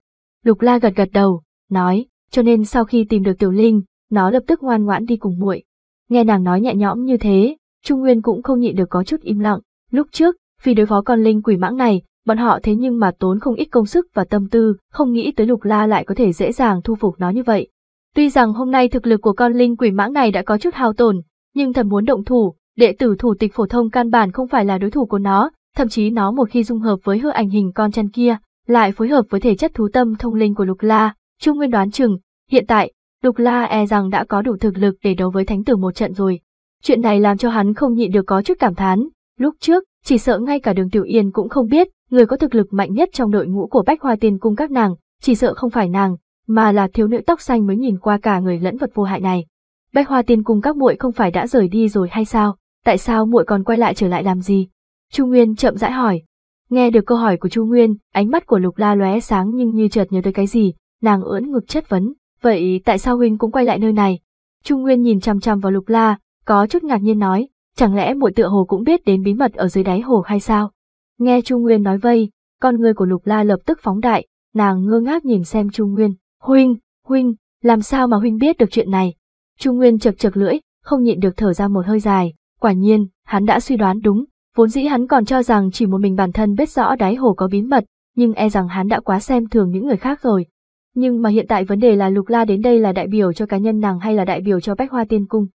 Lục La gật gật đầu, nói, cho nên sau khi tìm được Tiểu Linh, nó lập tức ngoan ngoãn đi cùng muội. Nghe nàng nói nhẹ nhõm như thế, Trung Nguyên cũng không nhịn được có chút im lặng, lúc trước, vì đối phó con linh quỷ mãng này, bọn họ thế nhưng mà tốn không ít công sức và tâm tư, không nghĩ tới lục la lại có thể dễ dàng thu phục nó như vậy. Tuy rằng hôm nay thực lực của con linh quỷ mãng này đã có chút hao tổn, nhưng thần muốn động thủ, đệ tử thủ tịch phổ thông căn bản không phải là đối thủ của nó, thậm chí nó một khi dung hợp với hư ảnh hình con chăn kia, lại phối hợp với thể chất thú tâm thông linh của lục la, Trung Nguyên đoán chừng, hiện tại, lục la e rằng đã có đủ thực lực để đấu với thánh tử một trận rồi. Chuyện này làm cho hắn không nhịn được có chút cảm thán, lúc trước, chỉ sợ ngay cả đường Tiểu Yên cũng không biết, người có thực lực mạnh nhất trong đội ngũ của Bách Hoa Tiên Cung các nàng, chỉ sợ không phải nàng, mà là thiếu nữ tóc xanh mới nhìn qua cả người lẫn vật vô hại này. Bách Hoa Tiên Cung các muội không phải đã rời đi rồi hay sao? Tại sao muội còn quay lại trở lại làm gì? Chu Nguyên chậm rãi hỏi. Nghe được câu hỏi của Chu Nguyên, ánh mắt của Lục La lóe sáng nhưng như chợt nhớ tới cái gì, nàng ưỡn ngực chất vấn, "Vậy tại sao huynh cũng quay lại nơi này?" Chu Nguyên nhìn chằm chằm vào Lục La, có chút ngạc nhiên nói, Chẳng lẽ muội tựa hồ cũng biết đến bí mật ở dưới đáy hồ hay sao? Nghe Chu Nguyên nói vây, con người của Lục La lập tức phóng đại, nàng ngơ ngác nhìn xem Chu Nguyên. Huynh, huynh, làm sao mà huynh biết được chuyện này? Chu Nguyên chật chật lưỡi, không nhịn được thở ra một hơi dài. Quả nhiên, hắn đã suy đoán đúng, vốn dĩ hắn còn cho rằng chỉ một mình bản thân biết rõ đáy hồ có bí mật, nhưng e rằng hắn đã quá xem thường những người khác rồi. Nhưng mà hiện tại vấn đề là Lục La đến đây là đại biểu cho cá nhân nàng hay là đại biểu cho Bách Hoa Tiên Cung.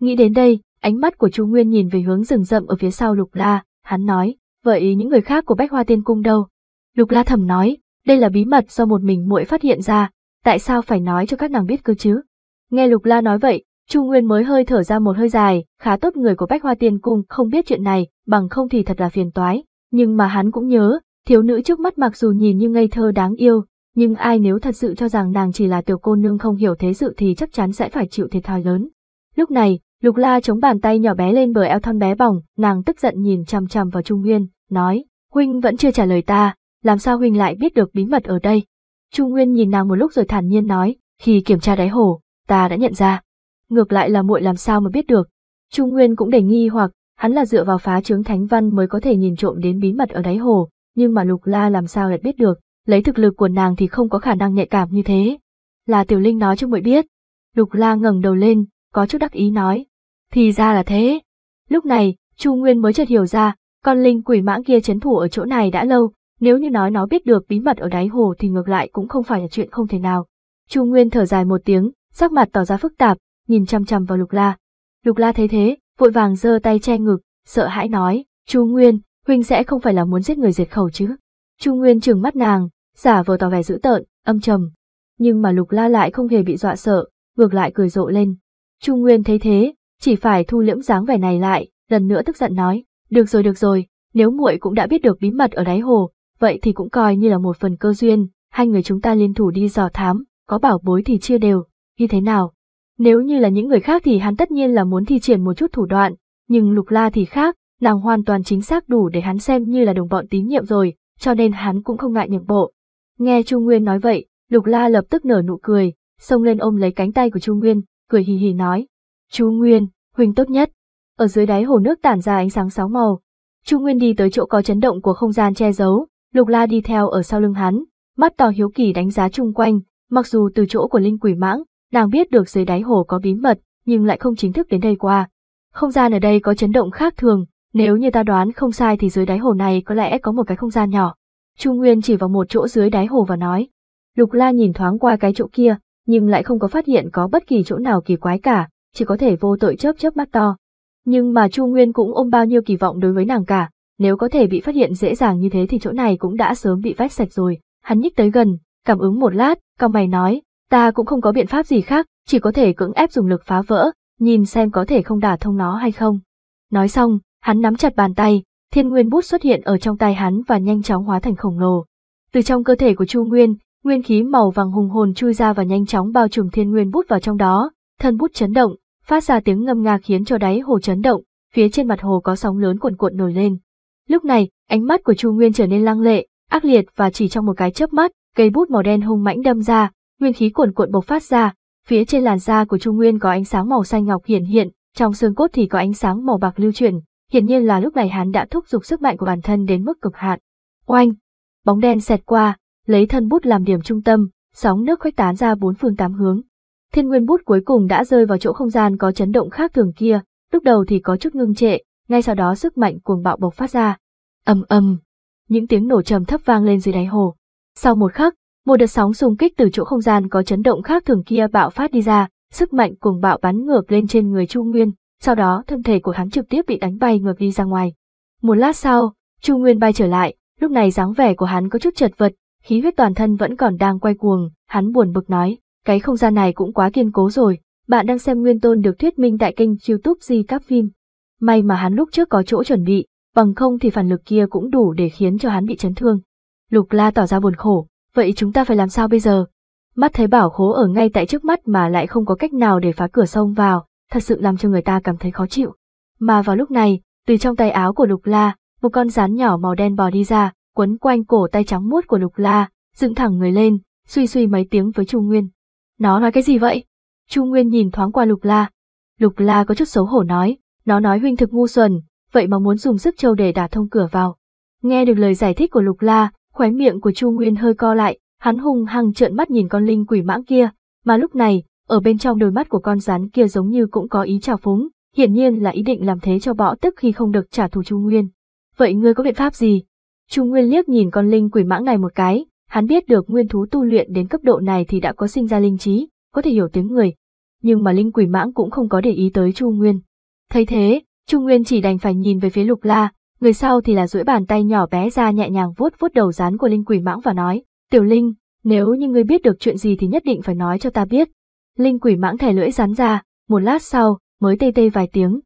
Nghĩ đến đây, Ánh mắt của Chu Nguyên nhìn về hướng rừng rậm ở phía sau Lục La, hắn nói, vậy những người khác của Bách Hoa Tiên Cung đâu? Lục La thầm nói, đây là bí mật do một mình muội phát hiện ra, tại sao phải nói cho các nàng biết cơ chứ? Nghe Lục La nói vậy, Chu Nguyên mới hơi thở ra một hơi dài, khá tốt người của Bách Hoa Tiên Cung không biết chuyện này, bằng không thì thật là phiền toái. Nhưng mà hắn cũng nhớ, thiếu nữ trước mắt mặc dù nhìn như ngây thơ đáng yêu, nhưng ai nếu thật sự cho rằng nàng chỉ là tiểu cô nương không hiểu thế sự thì chắc chắn sẽ phải chịu thiệt thòi lớn. Lúc này, Lục La chống bàn tay nhỏ bé lên bờ eo thon bé bỏng, nàng tức giận nhìn chằm chằm vào Trung Nguyên, nói, huynh vẫn chưa trả lời ta, làm sao huynh lại biết được bí mật ở đây? Trung Nguyên nhìn nàng một lúc rồi thản nhiên nói, khi kiểm tra đáy hồ, ta đã nhận ra. Ngược lại là muội làm sao mà biết được? Trung Nguyên cũng đầy nghi hoặc, hắn là dựa vào phá chướng thánh văn mới có thể nhìn trộm đến bí mật ở đáy hồ, nhưng mà Lục La làm sao lại biết được, lấy thực lực của nàng thì không có khả năng nhạy cảm như thế. Là Tiểu Linh nói cho muội biết. Lục La ngẩng đầu lên, có chút đắc ý nói, thì ra là thế. Lúc này, Chu Nguyên mới chợt hiểu ra, con linh quỷ mãng kia chấn thủ ở chỗ này đã lâu, nếu như nói nó biết được bí mật ở đáy hồ thì ngược lại cũng không phải là chuyện không thể nào. Chu Nguyên thở dài một tiếng, sắc mặt tỏ ra phức tạp, nhìn chăm chăm vào Lục La. Lục La thấy thế, vội vàng giơ tay che ngực, sợ hãi nói, Chu Nguyên, huynh sẽ không phải là muốn giết người diệt khẩu chứ. Chu Nguyên trừng mắt nàng, giả vờ tỏ vẻ dữ tợn, âm trầm. Nhưng mà Lục La lại không hề bị dọa sợ, ngược lại cười rộ lên. Chu Nguyên thấy thế, chỉ phải thu liễm dáng vẻ này lại, lần nữa tức giận nói, được rồi được rồi, nếu muội cũng đã biết được bí mật ở đáy hồ, vậy thì cũng coi như là một phần cơ duyên, hai người chúng ta liên thủ đi dò thám, có bảo bối thì chia đều, như thế nào? Nếu như là những người khác thì hắn tất nhiên là muốn thi triển một chút thủ đoạn, nhưng Lục La thì khác, nàng hoàn toàn chính xác đủ để hắn xem như là đồng bọn tín nhiệm rồi, cho nên hắn cũng không ngại nhượng bộ. Nghe Chu Nguyên nói vậy, Lục La lập tức nở nụ cười, xông lên ôm lấy cánh tay của Chu Nguyên, cười hì hì nói, Chu Nguyên, huynh tốt nhất. Ở dưới đáy hồ nước tản ra ánh sáng sáu màu. Chu Nguyên đi tới chỗ có chấn động của không gian che giấu, Lục La đi theo ở sau lưng hắn, mắt to hiếu kỳ đánh giá chung quanh, mặc dù từ chỗ của linh quỷ mãng, nàng biết được dưới đáy hồ có bí mật, nhưng lại không chính thức đến đây qua. Không gian ở đây có chấn động khác thường, nếu như ta đoán không sai thì dưới đáy hồ này có lẽ có một cái không gian nhỏ. Chu Nguyên chỉ vào một chỗ dưới đáy hồ và nói. Lục La nhìn thoáng qua cái chỗ kia, nhưng lại không có phát hiện có bất kỳ chỗ nào kỳ quái cả, chỉ có thể vô tội chớp chớp mắt to. Nhưng mà Chu Nguyên cũng ôm bao nhiêu kỳ vọng đối với nàng cả, nếu có thể bị phát hiện dễ dàng như thế thì chỗ này cũng đã sớm bị vét sạch rồi. Hắn nhích tới gần, cảm ứng một lát, cao mày nói, ta cũng không có biện pháp gì khác, chỉ có thể cưỡng ép dùng lực phá vỡ, nhìn xem có thể không đả thông nó hay không. Nói xong, hắn nắm chặt bàn tay, thiên nguyên bút xuất hiện ở trong tay hắn và nhanh chóng hóa thành khổng lồ. Từ trong cơ thể của Chu Nguyên, nguyên khí màu vàng hùng hồn chui ra và nhanh chóng bao trùm thiên nguyên bút vào trong đó, thân bút chấn động, phát ra tiếng ngâm nga khiến cho đáy hồ chấn động, phía trên mặt hồ có sóng lớn cuộn cuộn nổi lên. Lúc này, ánh mắt của Chu Nguyên trở nên lăng lệ, ác liệt và chỉ trong một cái chớp mắt, cây bút màu đen hung mãnh đâm ra, nguyên khí cuộn cuộn bộc phát ra, phía trên làn da của Chu Nguyên có ánh sáng màu xanh ngọc hiển hiện, trong xương cốt thì có ánh sáng màu bạc lưu chuyển, hiển nhiên là lúc này hắn đã thúc giục sức mạnh của bản thân đến mức cực hạn. Oanh! Bóng đen xẹt qua, lấy thân bút làm điểm trung tâm, sóng nước khuếch tán ra bốn phương tám hướng, Thiên nguyên bút cuối cùng đã rơi vào chỗ không gian có chấn động khác thường kia, lúc đầu thì có chút ngưng trệ, ngay sau đó sức mạnh cuồng bạo bộc phát ra. ầm ầm, những tiếng nổ trầm thấp vang lên dưới đáy hồ. Sau một khắc, một đợt sóng xung kích từ chỗ không gian có chấn động khác thường kia bạo phát đi ra, sức mạnh cuồng bạo bắn ngược lên trên người Chu Nguyên, sau đó thân thể của hắn trực tiếp bị đánh bay ngược đi ra ngoài. Một lát sau, Chu Nguyên bay trở lại, lúc này dáng vẻ của hắn có chút chật vật, khí huyết toàn thân vẫn còn đang quay cuồng, hắn buồn bực nói, cái không gian này cũng quá kiên cố rồi. Bạn đang xem Nguyên Tôn được thuyết minh tại kênh youtube Di Cáp Phim. May mà hắn lúc trước có chỗ chuẩn bị, bằng không thì phản lực kia cũng đủ để khiến cho hắn bị chấn thương. Lục La tỏ ra buồn khổ, vậy chúng ta phải làm sao bây giờ? Mắt thấy bảo khố ở ngay tại trước mắt mà lại không có cách nào để phá cửa sông vào, thật sự làm cho người ta cảm thấy khó chịu. Mà vào lúc này, từ trong tay áo của Lục La, một con rắn nhỏ màu đen bò đi ra, quấn quanh cổ tay trắng muốt của Lục La, dựng thẳng người lên, suy suy mấy tiếng với trung Nguyên. Nó nói cái gì vậy? Chu Nguyên nhìn thoáng qua Lục La. Lục La có chút xấu hổ nói, nó nói huynh thực ngu xuẩn, vậy mà muốn dùng sức châu để đả thông cửa vào. Nghe được lời giải thích của Lục La, khóe miệng của Chu Nguyên hơi co lại, hắn hung hăng trợn mắt nhìn con linh quỷ mãng kia, mà lúc này, ở bên trong đôi mắt của con rắn kia giống như cũng có ý trào phúng, hiển nhiên là ý định làm thế cho bỏ tức khi không được trả thù Chu Nguyên. Vậy ngươi có biện pháp gì? Chu Nguyên liếc nhìn con linh quỷ mãng này một cái, Hắn biết được nguyên thú tu luyện đến cấp độ này thì đã có sinh ra linh trí, có thể hiểu tiếng người. Nhưng mà linh quỷ mãng cũng không có để ý tới Chu Nguyên. Thấy thế, Chu Nguyên chỉ đành phải nhìn về phía Lục La, người sau thì là duỗi bàn tay nhỏ bé ra nhẹ nhàng vuốt vuốt đầu rán của linh quỷ mãng và nói, "Tiểu Linh, nếu như ngươi biết được chuyện gì thì nhất định phải nói cho ta biết." Linh quỷ mãng thẻ lưỡi rán ra, một lát sau, mới tê tê vài tiếng.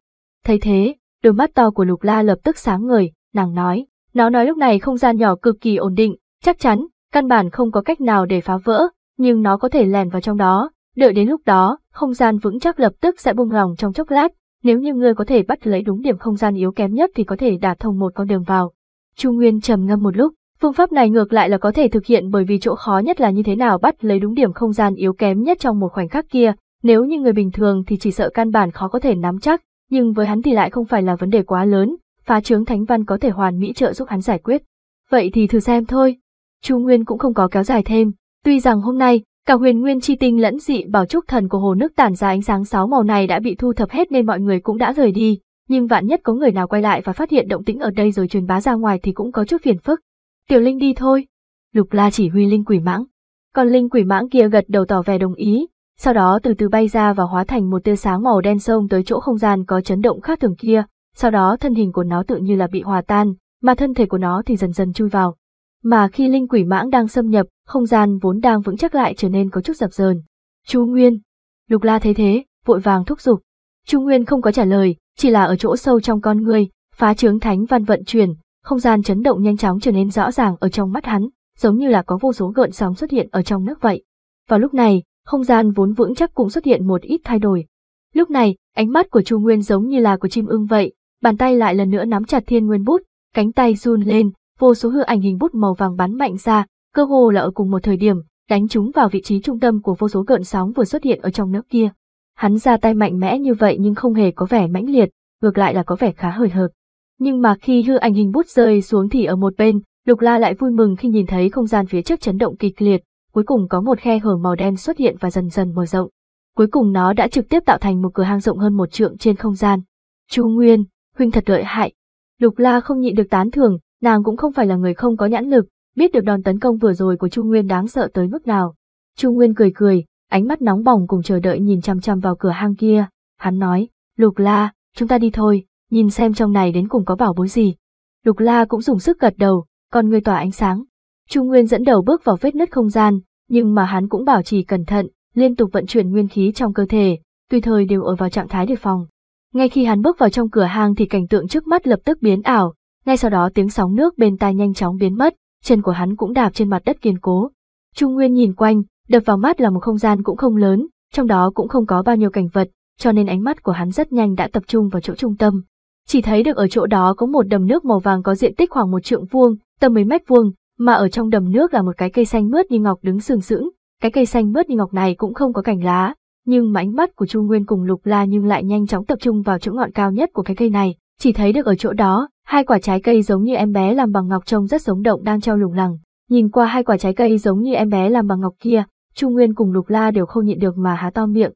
Thấy thế, đôi mắt to của Lục La lập tức sáng ngời, nàng nói, nó nói lúc này không gian nhỏ cực kỳ ổn định, chắc chắn căn bản không có cách nào để phá vỡ, nhưng nó có thể lèn vào trong đó, đợi đến lúc đó, không gian vững chắc lập tức sẽ buông lỏng trong chốc lát, nếu như ngươi có thể bắt lấy đúng điểm không gian yếu kém nhất thì có thể đạt thông một con đường vào. Chu Nguyên trầm ngâm một lúc, phương pháp này ngược lại là có thể thực hiện bởi vì chỗ khó nhất là như thế nào bắt lấy đúng điểm không gian yếu kém nhất trong một khoảnh khắc kia, nếu như người bình thường thì chỉ sợ căn bản khó có thể nắm chắc, nhưng với hắn thì lại không phải là vấn đề quá lớn, phá chướng thánh văn có thể hoàn mỹ trợ giúp hắn giải quyết. Vậy thì thử xem thôi, Chu Nguyên cũng không có kéo dài thêm, tuy rằng hôm nay, cả huyền nguyên chi tinh lẫn dị bảo trúc thần của hồ nước tản ra ánh sáng sáu màu này đã bị thu thập hết nên mọi người cũng đã rời đi, nhưng vạn nhất có người nào quay lại và phát hiện động tĩnh ở đây rồi truyền bá ra ngoài thì cũng có chút phiền phức. Tiểu Linh đi thôi. Lục La chỉ huy Linh Quỷ Mãng. Còn Linh Quỷ Mãng kia gật đầu tỏ vẻ đồng ý, sau đó từ từ bay ra và hóa thành một tia sáng màu đen sông tới chỗ không gian có chấn động khác thường kia, sau đó thân hình của nó tự như là bị hòa tan, mà thân thể của nó thì dần dần chui vào mà khi linh quỷ mãng đang xâm nhập, không gian vốn đang vững chắc lại trở nên có chút dập dờn. Chu Nguyên, Lục La thấy thế, vội vàng thúc giục. Chu Nguyên không có trả lời, chỉ là ở chỗ sâu trong con người, phá chướng thánh văn vận chuyển, không gian chấn động nhanh chóng trở nên rõ ràng ở trong mắt hắn, giống như là có vô số gợn sóng xuất hiện ở trong nước vậy. Vào lúc này, không gian vốn vững chắc cũng xuất hiện một ít thay đổi. Lúc này, ánh mắt của Chu Nguyên giống như là của chim ưng vậy, bàn tay lại lần nữa nắm chặt thiên nguyên bút, cánh tay run lên, vô số hư ảnh hình bút màu vàng bắn mạnh ra, cơ hồ là ở cùng một thời điểm, đánh chúng vào vị trí trung tâm của vô số gợn sóng vừa xuất hiện ở trong nước kia. Hắn ra tay mạnh mẽ như vậy nhưng không hề có vẻ mãnh liệt, ngược lại là có vẻ khá hời hợt. Nhưng mà khi hư ảnh hình bút rơi xuống thì ở một bên, Lục La lại vui mừng khi nhìn thấy không gian phía trước chấn động kịch liệt, cuối cùng có một khe hở màu đen xuất hiện và dần dần mở rộng. Cuối cùng nó đã trực tiếp tạo thành một cửa hang rộng hơn một trượng trên không gian. Chu Nguyên, huynh thật lợi hại. Lục La không nhịn được tán thưởng, Nàng cũng không phải là người không có nhãn lực, biết được đòn tấn công vừa rồi của Trung Nguyên đáng sợ tới mức nào. Trung Nguyên cười cười, ánh mắt nóng bỏng cùng chờ đợi nhìn chăm chăm vào cửa hang kia. Hắn nói, Lục La, chúng ta đi thôi, nhìn xem trong này đến cùng có bảo bối gì. Lục La cũng dùng sức gật đầu, còn người tỏa ánh sáng. Trung Nguyên dẫn đầu bước vào vết nứt không gian, nhưng mà hắn cũng bảo trì cẩn thận, liên tục vận chuyển nguyên khí trong cơ thể, tùy thời đều ở vào trạng thái đề phòng. Ngay khi hắn bước vào trong cửa hang thì cảnh tượng trước mắt lập tức biến ảo, ngay sau đó tiếng sóng nước bên tai nhanh chóng biến mất, chân của hắn cũng đạp trên mặt đất kiên cố. Trung Nguyên nhìn quanh, đập vào mắt là một không gian cũng không lớn, trong đó cũng không có bao nhiêu cảnh vật, cho nên ánh mắt của hắn rất nhanh đã tập trung vào chỗ trung tâm. Chỉ thấy được ở chỗ đó có một đầm nước màu vàng có diện tích khoảng một trượng vuông, tầm mấy mét vuông, mà ở trong đầm nước là một cái cây xanh mướt như ngọc đứng sừng sững. Cái cây xanh mướt như ngọc này cũng không có cành lá, nhưng mà ánh mắt của Chu Nguyên cùng Lục La nhưng lại nhanh chóng tập trung vào chỗ ngọn cao nhất của cái cây này. Chỉ thấy được ở chỗ đó, hai quả trái cây giống như em bé làm bằng ngọc trông rất sống động đang treo lủng lẳng. Nhìn qua hai quả trái cây giống như em bé làm bằng ngọc kia, Trung Nguyên cùng Lục La đều không nhịn được mà há to miệng.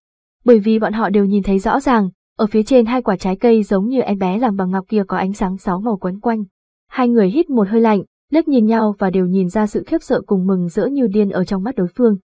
Bởi vì bọn họ đều nhìn thấy rõ ràng, ở phía trên hai quả trái cây giống như em bé làm bằng ngọc kia có ánh sáng sáu màu quấn quanh. Hai người hít một hơi lạnh, liếc nhìn nhau và đều nhìn ra sự khiếp sợ cùng mừng rỡ như điên ở trong mắt đối phương.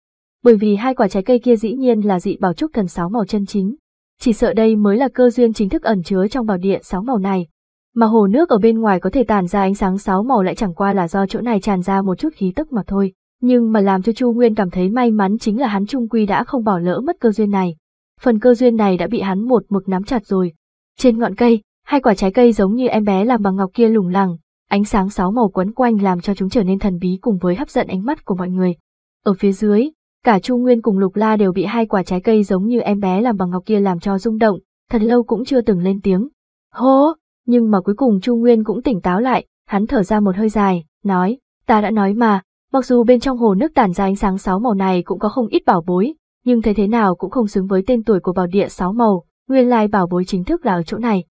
Bởi vì hai quả trái cây kia dĩ nhiên là dị bảo trúc thần sáu màu chân chính chỉ sợ đây mới là cơ duyên chính thức ẩn chứa trong bảo địa sáu màu này. Mà hồ nước ở bên ngoài có thể tản ra ánh sáng sáu màu lại chẳng qua là do chỗ này tràn ra một chút khí tức mà thôi. Nhưng mà làm cho Chu Nguyên cảm thấy may mắn chính là hắn trung quy đã không bỏ lỡ mất cơ duyên này. Phần cơ duyên này đã bị hắn một mực nắm chặt rồi. Trên ngọn cây, hai quả trái cây giống như em bé làm bằng ngọc kia lủng lẳng, ánh sáng sáu màu quấn quanh làm cho chúng trở nên thần bí cùng với hấp dẫn ánh mắt của mọi người. Ở phía dưới, Cả Chu Nguyên cùng Lục La đều bị hai quả trái cây giống như em bé làm bằng ngọc kia làm cho rung động, thật lâu cũng chưa từng lên tiếng. Hô! Nhưng mà cuối cùng Chu Nguyên cũng tỉnh táo lại, hắn thở ra một hơi dài, nói, ta đã nói mà, mặc dù bên trong hồ nước tản ra ánh sáng sáu màu này cũng có không ít bảo bối, nhưng thấy thế nào cũng không xứng với tên tuổi của bảo địa sáu màu, nguyên lai bảo bối chính thức là ở chỗ này.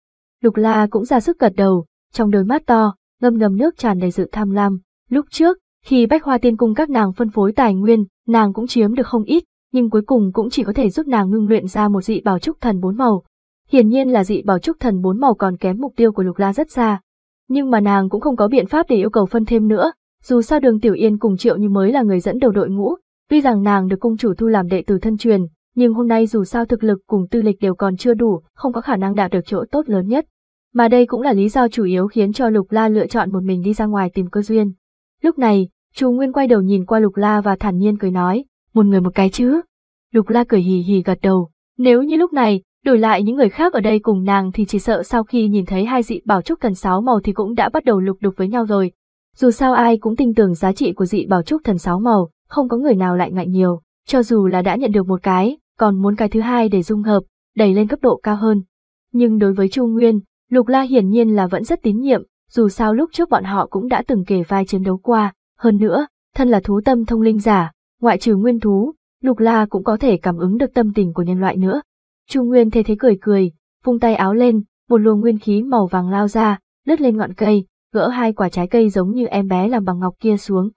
Lục La cũng ra sức gật đầu, trong đôi mắt to, ngâm ngâm nước tràn đầy sự tham lam, lúc trước, khi Bách Hoa Tiên Cung các nàng phân phối tài nguyên, nàng cũng chiếm được không ít, nhưng cuối cùng cũng chỉ có thể giúp nàng ngưng luyện ra một dị bảo trúc thần bốn màu. Hiển nhiên là dị bảo trúc thần bốn màu còn kém mục tiêu của Lục La rất xa. Nhưng mà nàng cũng không có biện pháp để yêu cầu phân thêm nữa, dù sao Đường Tiểu Yên cùng Triệu Như mới là người dẫn đầu đội ngũ, tuy rằng nàng được cung chủ thu làm đệ tử thân truyền, nhưng hôm nay dù sao thực lực cùng tư lịch đều còn chưa đủ, không có khả năng đạt được chỗ tốt lớn nhất. Mà đây cũng là lý do chủ yếu khiến cho Lục La lựa chọn một mình đi ra ngoài tìm cơ duyên. Lúc này, Chu Nguyên quay đầu nhìn qua Lục La và thản nhiên cười nói, một người một cái chứ. Lục La cười hì hì gật đầu, nếu như lúc này, đổi lại những người khác ở đây cùng nàng thì chỉ sợ sau khi nhìn thấy hai dị bảo trúc thần sáu màu thì cũng đã bắt đầu lục đục với nhau rồi. Dù sao ai cũng tin tưởng giá trị của dị bảo trúc thần sáu màu, không có người nào lại ngại nhiều, cho dù là đã nhận được một cái, còn muốn cái thứ hai để dung hợp, đẩy lên cấp độ cao hơn. Nhưng đối với Chu Nguyên, Lục La hiển nhiên là vẫn rất tín nhiệm, dù sao lúc trước bọn họ cũng đã từng kể vai chiến đấu qua, hơn nữa, thân là thú tâm thông linh giả, ngoại trừ nguyên thú, Lục La cũng có thể cảm ứng được tâm tình của nhân loại nữa. trung Nguyên thế thế cười cười, vung tay áo lên, một luồng nguyên khí màu vàng lao ra, lướt lên ngọn cây, gỡ hai quả trái cây giống như em bé làm bằng ngọc kia xuống.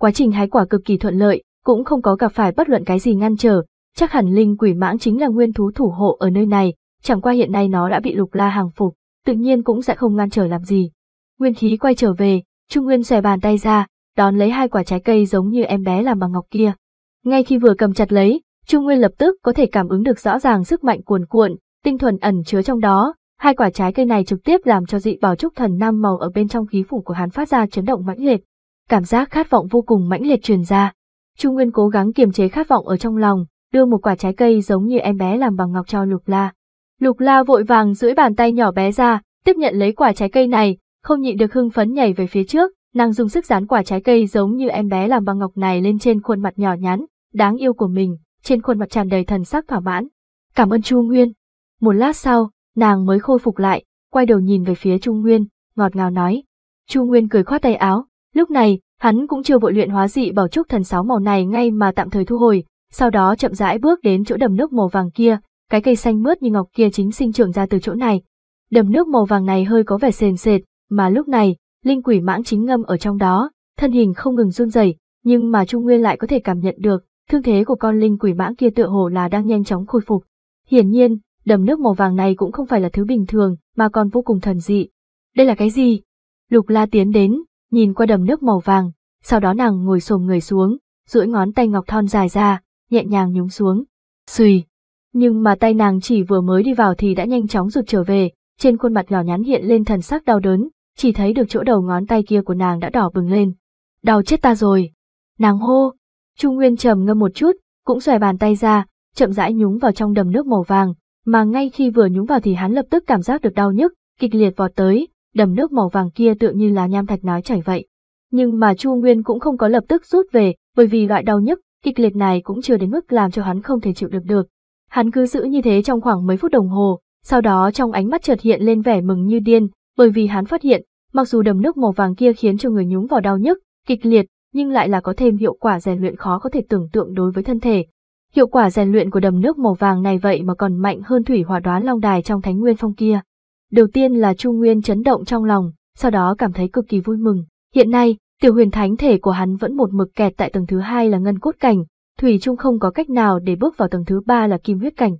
Quá trình hái quả cực kỳ thuận lợi, cũng không có gặp phải bất luận cái gì ngăn trở, chắc hẳn linh quỷ mãng chính là nguyên thú thủ hộ ở nơi này, chẳng qua hiện nay nó đã bị Lục La hàng phục, tự nhiên cũng sẽ không ngăn trở làm gì. Nguyên khí quay trở về, Trung Nguyên xòe bàn tay ra, đón lấy hai quả trái cây giống như em bé làm bằng ngọc kia. Ngay khi vừa cầm chặt lấy, Trung Nguyên lập tức có thể cảm ứng được rõ ràng sức mạnh cuồn cuộn, tinh thuần ẩn chứa trong đó, hai quả trái cây này trực tiếp làm cho dị bảo trúc thần nam màu ở bên trong khí phủ của hắn phát ra chấn động mãnh liệt. Cảm giác khát vọng vô cùng mãnh liệt truyền ra. Trung Nguyên cố gắng kiềm chế khát vọng ở trong lòng, đưa một quả trái cây giống như em bé làm bằng ngọc cho Lục La. Lục La vội vàng duỗi bàn tay nhỏ bé ra, tiếp nhận lấy quả trái cây này, không nhịn được hưng phấn nhảy về phía trước, Nàng dùng sức dán quả trái cây giống như em bé làm bằng ngọc này lên trên khuôn mặt nhỏ nhắn, đáng yêu của mình, trên khuôn mặt tràn đầy thần sắc thỏa mãn. Cảm ơn Chu Nguyên. Một lát sau, nàng mới khôi phục lại, quay đầu nhìn về phía Chu Nguyên, ngọt ngào nói. Chu Nguyên cười khoát tay áo, lúc này, hắn cũng chưa vội luyện hóa dị bảo trúc thần sáu màu này ngay mà tạm thời thu hồi, sau đó chậm rãi bước đến chỗ đầm nước màu vàng kia, cái cây xanh mướt như ngọc kia chính sinh trưởng ra từ chỗ này. Đầm nước màu vàng này hơi có vẻ sền sệt, mà lúc này, linh quỷ mãng chính ngâm ở trong đó, thân hình không ngừng run rẩy, nhưng mà Trung Nguyên lại có thể cảm nhận được, thương thế của con linh quỷ mãng kia tựa hồ là đang nhanh chóng khôi phục. Hiển nhiên, đầm nước màu vàng này cũng không phải là thứ bình thường, mà còn vô cùng thần dị. Đây là cái gì? Lục La tiến đến, nhìn qua đầm nước màu vàng, sau đó nàng ngồi xổm người xuống, duỗi ngón tay ngọc thon dài ra, nhẹ nhàng nhúng xuống. Xùi. Nhưng mà tay nàng chỉ vừa mới đi vào thì đã nhanh chóng rụt trở về, trên khuôn mặt nhỏ nhắn hiện lên thần sắc đau đớn, chỉ thấy được chỗ đầu ngón tay kia của nàng đã đỏ bừng lên. Đau chết ta rồi. Nàng hô. Trung Nguyên trầm ngâm một chút, cũng xòe bàn tay ra, chậm rãi nhúng vào trong đầm nước màu vàng, mà ngay khi vừa nhúng vào thì hắn lập tức cảm giác được đau nhức, kịch liệt vọt tới, đầm nước màu vàng kia tựa như là nham thạch nói chảy vậy. Nhưng mà Chu Nguyên cũng không có lập tức rút về, bởi vì loại đau nhức, kịch liệt này cũng chưa đến mức làm cho hắn không thể chịu được được. Hắn cứ giữ như thế trong khoảng mấy phút đồng hồ, sau đó trong ánh mắt chợt hiện lên vẻ mừng như điên, bởi vì hắn phát hiện, mặc dù đầm nước màu vàng kia khiến cho người nhúng vào đau nhức, kịch liệt, nhưng lại là có thêm hiệu quả rèn luyện khó có thể tưởng tượng đối với thân thể. Hiệu quả rèn luyện của đầm nước màu vàng này vậy mà còn mạnh hơn thủy hỏa đoán long đài trong Thánh Nguyên Phong kia. Đầu tiên là Chu Nguyên chấn động trong lòng, sau đó cảm thấy cực kỳ vui mừng. Hiện nay, tiểu huyền thánh thể của hắn vẫn một mực kẹt tại tầng thứ hai là ngân cốt cảnh, thủy chung không có cách nào để bước vào tầng thứ ba là kim huyết cảnh.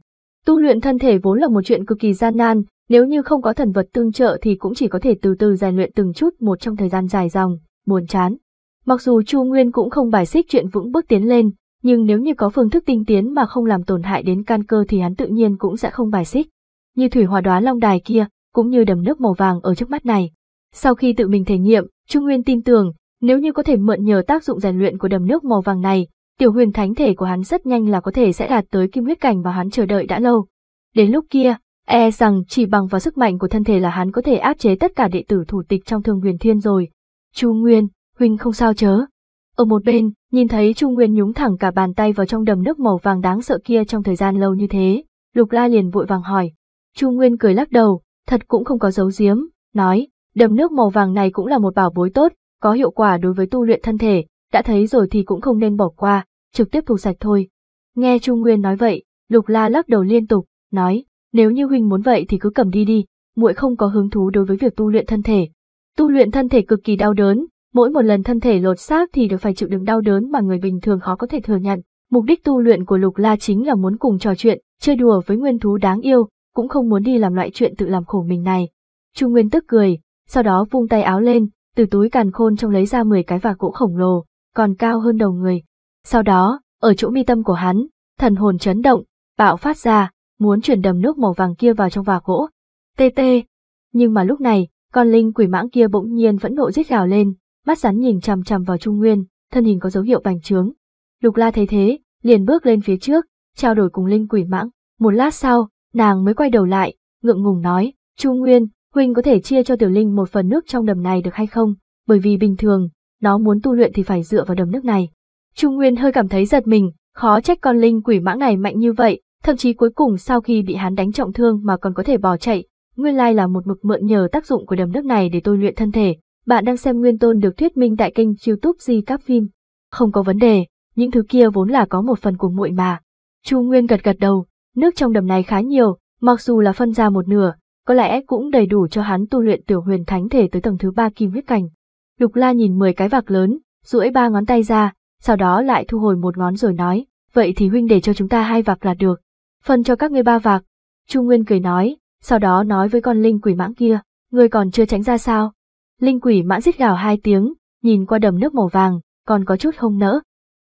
Tu luyện thân thể vốn là một chuyện cực kỳ gian nan, nếu như không có thần vật tương trợ thì cũng chỉ có thể từ từ rèn luyện từng chút một trong thời gian dài dòng, buồn chán. Mặc dù Chu Nguyên cũng không bài xích chuyện vững bước tiến lên, nhưng nếu như có phương thức tinh tiến mà không làm tổn hại đến căn cơ thì hắn tự nhiên cũng sẽ không bài xích. Như thủy hòa đoá long đài kia, cũng như đầm nước màu vàng ở trước mắt này. Sau khi tự mình thể nghiệm, chu Nguyên tin tưởng, nếu như có thể mượn nhờ tác dụng rèn luyện của đầm nước màu vàng này, tiểu huyền thánh thể của hắn rất nhanh là có thể sẽ đạt tới kim huyết cảnh và hắn chờ đợi đã lâu. Đến lúc kia, E rằng chỉ bằng vào sức mạnh của thân thể là hắn có thể áp chế tất cả đệ tử thủ tịch trong thường huyền thiên rồi. Chu Nguyên, huynh không sao chớ. Ở một bên, nhìn thấy Chu Nguyên nhúng thẳng cả bàn tay vào trong đầm nước màu vàng đáng sợ kia trong thời gian lâu như thế, Lục La liền vội vàng hỏi. Chu Nguyên cười lắc đầu, thật cũng không có giấu giếm, nói, đầm nước màu vàng này cũng là một bảo bối tốt, có hiệu quả đối với tu luyện thân thể, đã thấy rồi thì cũng không nên bỏ qua, trực tiếp thu sạch thôi. Nghe Chu Nguyên nói vậy, Lục La lắc đầu liên tục, nói, nếu như huynh muốn vậy thì cứ cầm đi đi, muội không có hứng thú đối với việc tu luyện thân thể. Tu luyện thân thể cực kỳ đau đớn, mỗi một lần thân thể lột xác thì đều phải chịu đựng đau đớn mà người bình thường khó có thể thừa nhận. Mục đích tu luyện của Lục La chính là muốn cùng trò chuyện, chơi đùa với nguyên thú đáng yêu, cũng không muốn đi làm loại chuyện tự làm khổ mình này. Trung Nguyên tức cười, sau đó vung tay áo lên, từ túi càn khôn trong lấy ra 10 cái vạc gỗ khổng lồ, còn cao hơn đầu người. Sau đó, ở chỗ mi tâm của hắn, thần hồn chấn động, bạo phát ra, muốn chuyển đầm nước màu vàng kia vào trong vạc gỗ. Tê tê. Nhưng mà lúc này, con linh quỷ mãng kia bỗng nhiên vẫn nộ giết gào lên, mắt rắn nhìn chằm chằm vào Trung Nguyên, thân hình có dấu hiệu bành trướng. Lục La thấy thế, liền bước lên phía trước, trao đổi cùng linh quỷ mãng. Một lát sau, nàng mới quay đầu lại, ngượng ngùng nói, Trung Nguyên, huynh có thể chia cho tiểu linh một phần nước trong đầm này được hay không? Bởi vì bình thường, nó muốn tu luyện thì phải dựa vào đầm nước này. Trung Nguyên hơi cảm thấy giật mình, khó trách con linh quỷ mãng này mạnh như vậy, Thậm chí cuối cùng sau khi bị hắn đánh trọng thương mà còn có thể bỏ chạy, nguyên lai là một mực mượn nhờ tác dụng của đầm nước này để tôi luyện thân thể. Bạn đang xem Nguyên Tôn được thuyết minh tại kênh YouTube Di Các Phim. Không có vấn đề, những thứ kia vốn là có một phần của muội mà. Chu Nguyên gật gật đầu, nước trong đầm này khá nhiều, mặc dù là phân ra một nửa, có lẽ cũng đầy đủ cho hắn tu luyện tiểu huyền thánh thể tới tầng thứ ba kim huyết cảnh. Lục La nhìn mười cái vạc lớn, duỗi ba ngón tay ra, sau đó lại thu hồi một ngón rồi nói, vậy thì huynh để cho chúng ta hai vạc là được phân cho các ngươi ba vạc. Chu Nguyên cười nói, sau đó nói với con linh quỷ mãng kia, ngươi còn chưa tránh ra sao? Linh quỷ mãng rít gào hai tiếng, nhìn qua đầm nước màu vàng, còn có chút không nỡ.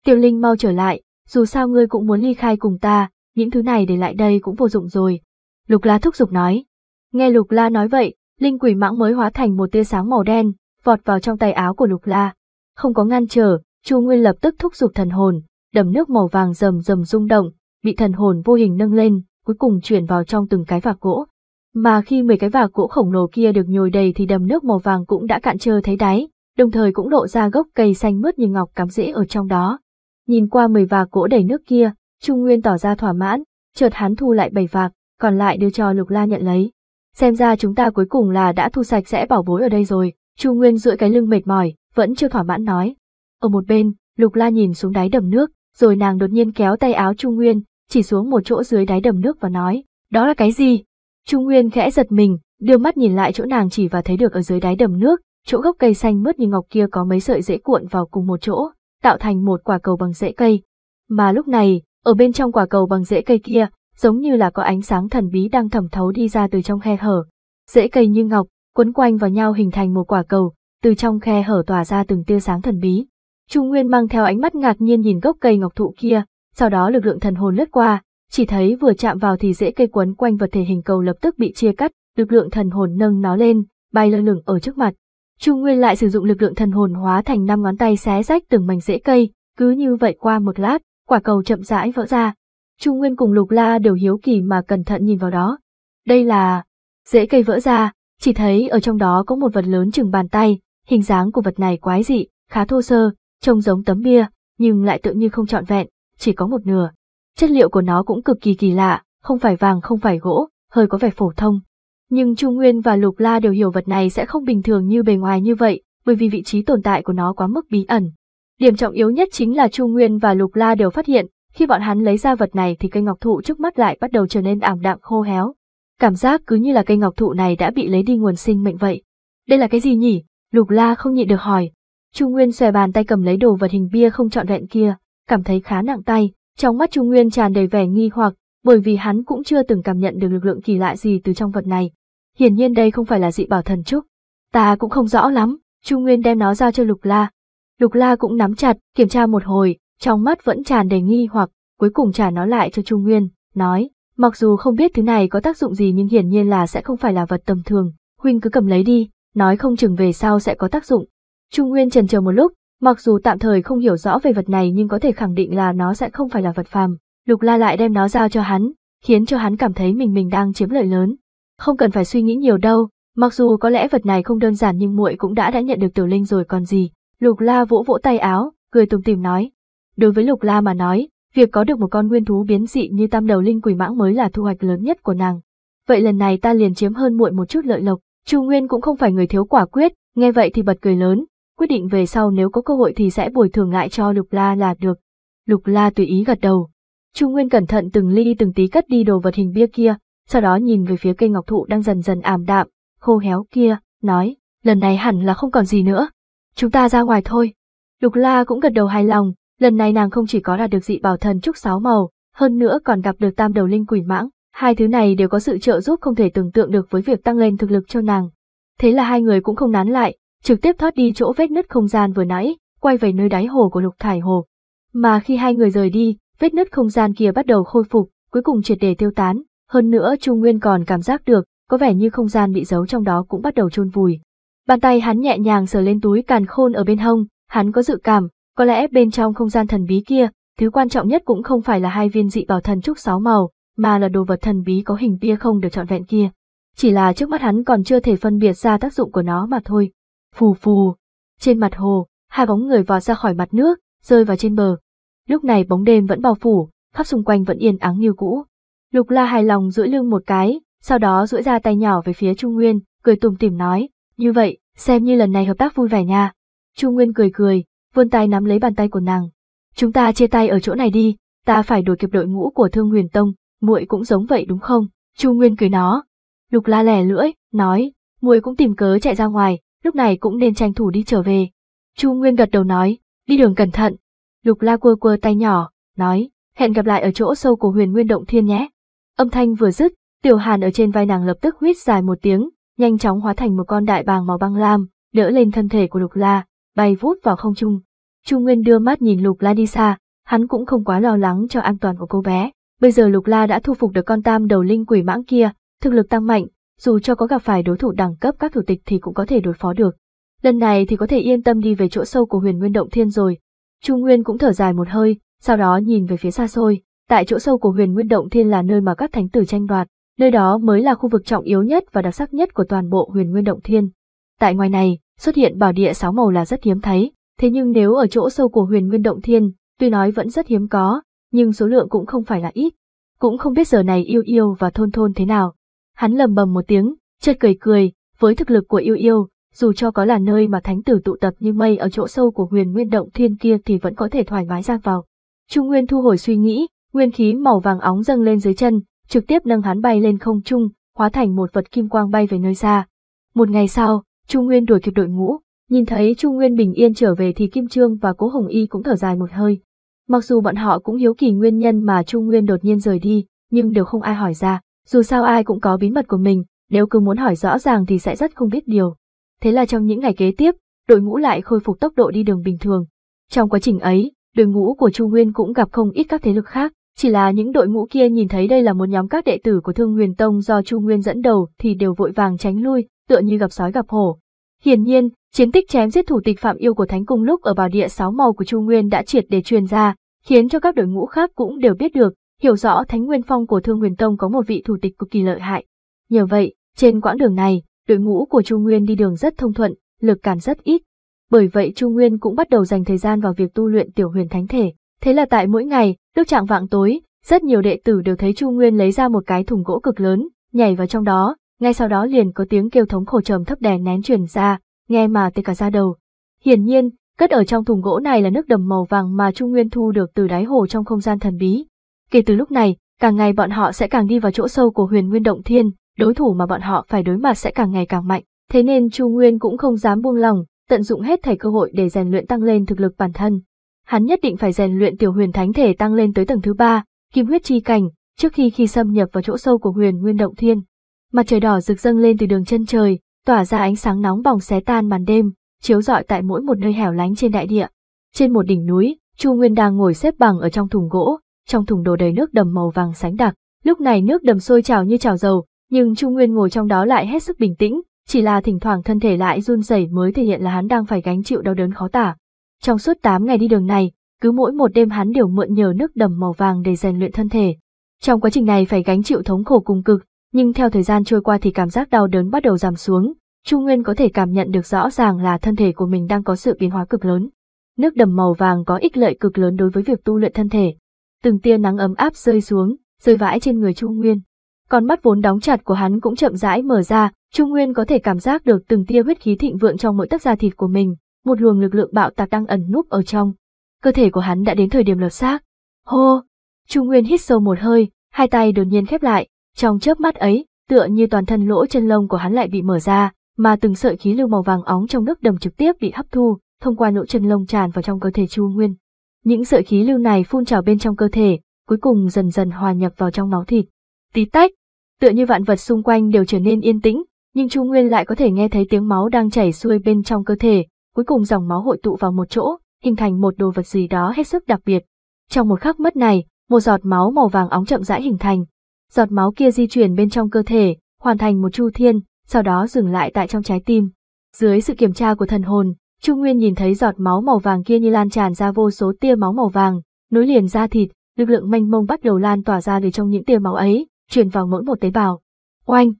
Tiểu linh mau trở lại, dù sao ngươi cũng muốn ly khai cùng ta, những thứ này để lại đây cũng vô dụng rồi. Lục la thúc giục nói. Nghe lục la nói vậy, linh quỷ mãng mới hóa thành một tia sáng màu đen, vọt vào trong tay áo của lục la. Không có ngăn trở, Chu Nguyên lập tức thúc giục thần hồn, đầm nước màu vàng rầm rầm rung động, bị thần hồn vô hình nâng lên, cuối cùng chuyển vào trong từng cái vạc gỗ. Mà khi 10 cái vạc gỗ khổng lồ kia được nhồi đầy thì đầm nước màu vàng cũng đã cạn trơ thấy đáy, đồng thời cũng lộ ra gốc cây xanh mướt như ngọc cắm rễ ở trong đó. Nhìn qua 10 vạc gỗ đầy nước kia, Trung Nguyên tỏ ra thỏa mãn, chợt hắn thu lại 7 vạc, còn lại đưa cho Lục La nhận lấy. Xem ra chúng ta cuối cùng là đã thu sạch sẽ bảo bối ở đây rồi, Trung Nguyên duỗi cái lưng mệt mỏi, vẫn chưa thỏa mãn nói. Ở một bên, Lục La nhìn xuống đáy đầm nước, rồi nàng đột nhiên kéo tay áo Trung Nguyên, chỉ xuống một chỗ dưới đáy đầm nước và nói, đó là cái gì? Trung Nguyên khẽ giật mình, đưa mắt nhìn lại chỗ nàng chỉ và thấy được ở dưới đáy đầm nước, chỗ gốc cây xanh mướt như ngọc kia có mấy sợi rễ cuộn vào cùng một chỗ, tạo thành một quả cầu bằng rễ cây. Mà lúc này, ở bên trong quả cầu bằng rễ cây kia, giống như là có ánh sáng thần bí đang thẩm thấu đi ra từ trong khe hở. Rễ cây như ngọc, quấn quanh vào nhau hình thành một quả cầu, từ trong khe hở tỏa ra từng tia sáng thần bí. Trung Nguyên mang theo ánh mắt ngạc nhiên nhìn gốc cây ngọc thụ kia, sau đó lực lượng thần hồn lướt qua, chỉ thấy vừa chạm vào thì rễ cây quấn quanh vật thể hình cầu lập tức bị chia cắt, lực lượng thần hồn nâng nó lên, bay lơ lửng ở trước mặt. Trung Nguyên lại sử dụng lực lượng thần hồn hóa thành năm ngón tay xé rách từng mảnh rễ cây, cứ như vậy qua một lát, quả cầu chậm rãi vỡ ra. Trung Nguyên cùng Lục La đều hiếu kỳ mà cẩn thận nhìn vào đó. Đây là rễ cây vỡ ra, chỉ thấy ở trong đó có một vật lớn chừng bàn tay, hình dáng của vật này quái dị, khá thô sơ, trông giống tấm bia, nhưng lại tự như không trọn vẹn, chỉ có một nửa. Chất liệu của nó cũng cực kỳ kỳ lạ, không phải vàng không phải gỗ, hơi có vẻ phổ thông. Nhưng Chu Nguyên và Lục La đều hiểu vật này sẽ không bình thường như bề ngoài như vậy, bởi vì vị trí tồn tại của nó quá mức bí ẩn. Điểm trọng yếu nhất chính là Chu Nguyên và Lục La đều phát hiện, khi bọn hắn lấy ra vật này thì cây ngọc thụ trước mắt lại bắt đầu trở nên ảm đạm khô héo. Cảm giác cứ như là cây ngọc thụ này đã bị lấy đi nguồn sinh mệnh vậy. Đây là cái gì nhỉ? Lục La không nhịn được hỏi, Chu Nguyên xòe bàn tay cầm lấy đồ vật hình bia không trọn vẹn kia, cảm thấy khá nặng tay, trong mắt Chu Nguyên tràn đầy vẻ nghi hoặc, bởi vì hắn cũng chưa từng cảm nhận được lực lượng kỳ lạ gì từ trong vật này. Hiển nhiên đây không phải là dị bảo thần trúc. Ta cũng không rõ lắm, Chu Nguyên đem nó giao cho Lục La. Lục La cũng nắm chặt, kiểm tra một hồi, trong mắt vẫn tràn đầy nghi hoặc, cuối cùng trả nó lại cho Chu Nguyên, nói, mặc dù không biết thứ này có tác dụng gì nhưng hiển nhiên là sẽ không phải là vật tầm thường, huynh cứ cầm lấy đi, nói không chừng về sau sẽ có tác dụng. Trung Nguyên trần chờ một lúc, mặc dù tạm thời không hiểu rõ về vật này nhưng có thể khẳng định là nó sẽ không phải là vật phàm. Lục La lại đem nó giao cho hắn, khiến cho hắn cảm thấy mình mình đang chiếm lợi lớn. Không cần phải suy nghĩ nhiều đâu, mặc dù có lẽ vật này không đơn giản nhưng muội cũng đã đã nhận được tiểu linh rồi còn gì. Lục La vỗ vỗ tay áo, cười tùng tìm nói. Đối với Lục La mà nói, việc có được một con nguyên thú biến dị như tam đầu linh quỷ mãng mới là thu hoạch lớn nhất của nàng. Vậy lần này ta liền chiếm hơn muội một chút lợi lộc. Chu Nguyên cũng không phải người thiếu quả quyết, nghe vậy thì bật cười lớn, quyết định về sau nếu có cơ hội thì sẽ bồi thường lại cho Lục La là được. Lục La tùy ý gật đầu. Trung Nguyên cẩn thận từng ly từng tí cất đi đồ vật hình bia kia, sau đó nhìn về phía cây ngọc thụ đang dần dần ảm đạm, khô héo kia, nói, lần này hẳn là không còn gì nữa. Chúng ta ra ngoài thôi. Lục La cũng gật đầu hài lòng, lần này nàng không chỉ có đạt được dị bảo thần trúc sáu màu, hơn nữa còn gặp được tam đầu linh quỷ mãng, hai thứ này đều có sự trợ giúp không thể tưởng tượng được với việc tăng lên thực lực cho nàng. Thế là hai người cũng không nán lại, trực tiếp thoát đi chỗ vết nứt không gian vừa nãy, quay về nơi đáy hồ của lục thải hồ. Mà khi hai người rời đi, vết nứt không gian kia bắt đầu khôi phục, cuối cùng triệt để tiêu tán, hơn nữa Chu Nguyên còn cảm giác được, có vẻ như không gian bị giấu trong đó cũng bắt đầu chôn vùi. Bàn tay hắn nhẹ nhàng sờ lên túi càn khôn ở bên hông, hắn có dự cảm, có lẽ bên trong không gian thần bí kia, thứ quan trọng nhất cũng không phải là hai viên dị bảo thần trúc sáu màu, mà là đồ vật thần bí có hình bia không được trọn vẹn kia. Chỉ là trước mắt hắn còn chưa thể phân biệt ra tác dụng của nó mà thôi phù phù. Trên mặt hồ, hai bóng người vò ra khỏi mặt nước, rơi vào trên bờ. Lúc này bóng đêm vẫn bao phủ, khắp xung quanh vẫn yên ắng như cũ. Lục La hài lòng duỗi lưng một cái, sau đó duỗi ra tay nhỏ về phía Trung Nguyên, cười tùng tỉm nói, "Như vậy, xem như lần này hợp tác vui vẻ nha." Trung Nguyên cười cười, vươn tay nắm lấy bàn tay của nàng. "Chúng ta chia tay ở chỗ này đi, ta phải đuổi kịp đội ngũ của Thương Huyền Tông, muội cũng giống vậy đúng không?" chu Nguyên cười nó. Lục La lẻ lưỡi, nói, "Muội cũng tìm cớ chạy ra ngoài, lúc này cũng nên tranh thủ đi trở về. Chu Nguyên gật đầu nói, đi đường cẩn thận. Lục la quơ quơ tay nhỏ, nói, hẹn gặp lại ở chỗ sâu của huyền nguyên động thiên nhé. Âm thanh vừa dứt, tiểu hàn ở trên vai nàng lập tức huýt dài một tiếng, nhanh chóng hóa thành một con đại bàng màu băng lam, đỡ lên thân thể của lục la, bay vút vào không trung. Chu Nguyên đưa mắt nhìn lục la đi xa, hắn cũng không quá lo lắng cho an toàn của cô bé. Bây giờ lục la đã thu phục được con tam đầu linh quỷ mãng kia, thực lực tăng mạnh, dù cho có gặp phải đối thủ đẳng cấp các thủ tịch thì cũng có thể đối phó được. Lần này thì có thể yên tâm đi về chỗ sâu của huyền nguyên động thiên rồi. trung Nguyên cũng thở dài một hơi, sau đó nhìn về phía xa xôi, tại chỗ sâu của huyền nguyên động thiên là nơi mà các thánh tử tranh đoạt, nơi đó mới là khu vực trọng yếu nhất và đặc sắc nhất của toàn bộ huyền nguyên động thiên. Tại ngoài này, xuất hiện bảo địa sáu màu là rất hiếm thấy, thế nhưng nếu ở chỗ sâu của huyền nguyên động thiên, tuy nói vẫn rất hiếm có, nhưng số lượng cũng không phải là ít. Cũng không biết giờ này yêu yêu và thôn thôn thế nào, hắn lầm bầm một tiếng, chợt cười cười, với thực lực của yêu yêu, dù cho có là nơi mà thánh tử tụ tập như mây ở chỗ sâu của huyền nguyên động thiên kia thì vẫn có thể thoải mái ra vào. Trung Nguyên thu hồi suy nghĩ, nguyên khí màu vàng óng dâng lên dưới chân, trực tiếp nâng hắn bay lên không trung, hóa thành một vật kim quang bay về nơi xa. Một ngày sau, Trung Nguyên đuổi kịp đội ngũ, nhìn thấy Trung Nguyên bình yên trở về thì Kim Trương và Cố Hồng Y cũng thở dài một hơi. Mặc dù bọn họ cũng hiếu kỳ nguyên nhân mà Trung Nguyên đột nhiên rời đi, nhưng đều không ai hỏi ra. Dù sao ai cũng có bí mật của mình, nếu cứ muốn hỏi rõ ràng thì sẽ rất không biết điều. Thế là trong những ngày kế tiếp, đội ngũ lại khôi phục tốc độ đi đường bình thường. Trong quá trình ấy, đội ngũ của Chu Nguyên cũng gặp không ít các thế lực khác, chỉ là những đội ngũ kia nhìn thấy đây là một nhóm các đệ tử của Thương Huyền Tông do Chu Nguyên dẫn đầu thì đều vội vàng tránh lui, tựa như gặp sói gặp hổ. Hiển nhiên, chiến tích chém giết thủ tịch Phạm Yêu của Thánh Cung lúc ở Bảo Địa Sáu Màu của Chu Nguyên đã triệt để truyền ra, khiến cho các đội ngũ khác cũng đều biết được, hiểu rõ Thánh Nguyên Phong của Thương Huyền Tông có một vị thủ tịch cực kỳ lợi hại. Nhờ vậy, trên quãng đường này, đội ngũ của Chu Nguyên đi đường rất thông thuận, lực cản rất ít. Bởi vậy Chu Nguyên cũng bắt đầu dành thời gian vào việc tu luyện tiểu huyền thánh thể. Thế là tại mỗi ngày, lúc trạng vạng tối, rất nhiều đệ tử đều thấy Chu Nguyên lấy ra một cái thùng gỗ cực lớn, nhảy vào trong đó, ngay sau đó liền có tiếng kêu thống khổ trầm thấp đè nén truyền ra, nghe mà tê cả da đầu. Hiển nhiên, cất ở trong thùng gỗ này là nước đầm màu vàng mà Trung Nguyên thu được từ đáy hồ trong không gian thần bí, Kể từ lúc này, càng ngày bọn họ sẽ càng đi vào chỗ sâu của huyền nguyên động thiên, đối thủ mà bọn họ phải đối mặt sẽ càng ngày càng mạnh. Thế nên Chu Nguyên cũng không dám buông lòng, tận dụng hết thảy cơ hội để rèn luyện tăng lên thực lực bản thân. Hắn nhất định phải rèn luyện tiểu huyền thánh thể tăng lên tới tầng thứ ba, kim huyết chi cảnh, trước khi khi xâm nhập vào chỗ sâu của huyền nguyên động thiên. Mặt trời đỏ rực dâng lên từ đường chân trời, tỏa ra ánh sáng nóng bỏng xé tan màn đêm, chiếu rọi tại mỗi một nơi hẻo lánh trên đại địa. Trên một đỉnh núi, Chu Nguyên đang ngồi xếp bằng ở trong thùng gỗ, trong thùng đồ đầy nước đầm màu vàng sánh đặc. Lúc này nước đầm sôi trào như trào dầu, nhưng Chu Nguyên ngồi trong đó lại hết sức bình tĩnh, chỉ là thỉnh thoảng thân thể lại run rẩy mới thể hiện là hắn đang phải gánh chịu đau đớn khó tả. Trong suốt 8 ngày đi đường này, cứ mỗi một đêm hắn đều mượn nhờ nước đầm màu vàng để rèn luyện thân thể. Trong quá trình này phải gánh chịu thống khổ cùng cực, nhưng theo thời gian trôi qua thì cảm giác đau đớn bắt đầu giảm xuống, Chu Nguyên có thể cảm nhận được rõ ràng là thân thể của mình đang có sự biến hóa cực lớn. Nước đầm màu vàng có ích lợi cực lớn đối với việc tu luyện thân thể, từng tia nắng ấm áp rơi xuống, rơi vãi trên người Trung Nguyên. Con mắt vốn đóng chặt của hắn cũng chậm rãi mở ra, Trung Nguyên có thể cảm giác được từng tia huyết khí thịnh vượng trong mỗi tấc da thịt của mình, một luồng lực lượng bạo tạc đang ẩn núp ở trong. Cơ thể của hắn đã đến thời điểm lột xác. Hô! Trung Nguyên hít sâu một hơi, hai tay đột nhiên khép lại, trong chớp mắt ấy, tựa như toàn thân lỗ chân lông của hắn lại bị mở ra, mà từng sợi khí lưu màu vàng óng trong nước đầm trực tiếp bị hấp thu, thông qua lỗ chân lông tràn vào trong cơ thể Trung Nguyên. Những sợi khí lưu này phun trào bên trong cơ thể, cuối cùng dần dần hòa nhập vào trong máu thịt. Tí tách, tựa như vạn vật xung quanh đều trở nên yên tĩnh, nhưng Chu Nguyên lại có thể nghe thấy tiếng máu đang chảy xuôi bên trong cơ thể, cuối cùng dòng máu hội tụ vào một chỗ, hình thành một đồ vật gì đó hết sức đặc biệt. Trong một khắc mất này, một giọt máu màu vàng óng chậm rãi hình thành. Giọt máu kia di chuyển bên trong cơ thể, hoàn thành một chu thiên, sau đó dừng lại tại trong trái tim. Dưới sự kiểm tra của thần hồn, Trung Nguyên nhìn thấy giọt máu màu vàng kia như lan tràn ra vô số tia máu màu vàng, nối liền ra thịt, lực lượng mênh mông bắt đầu lan tỏa ra từ trong những tia máu ấy, truyền vào mỗi một tế bào. Oanh!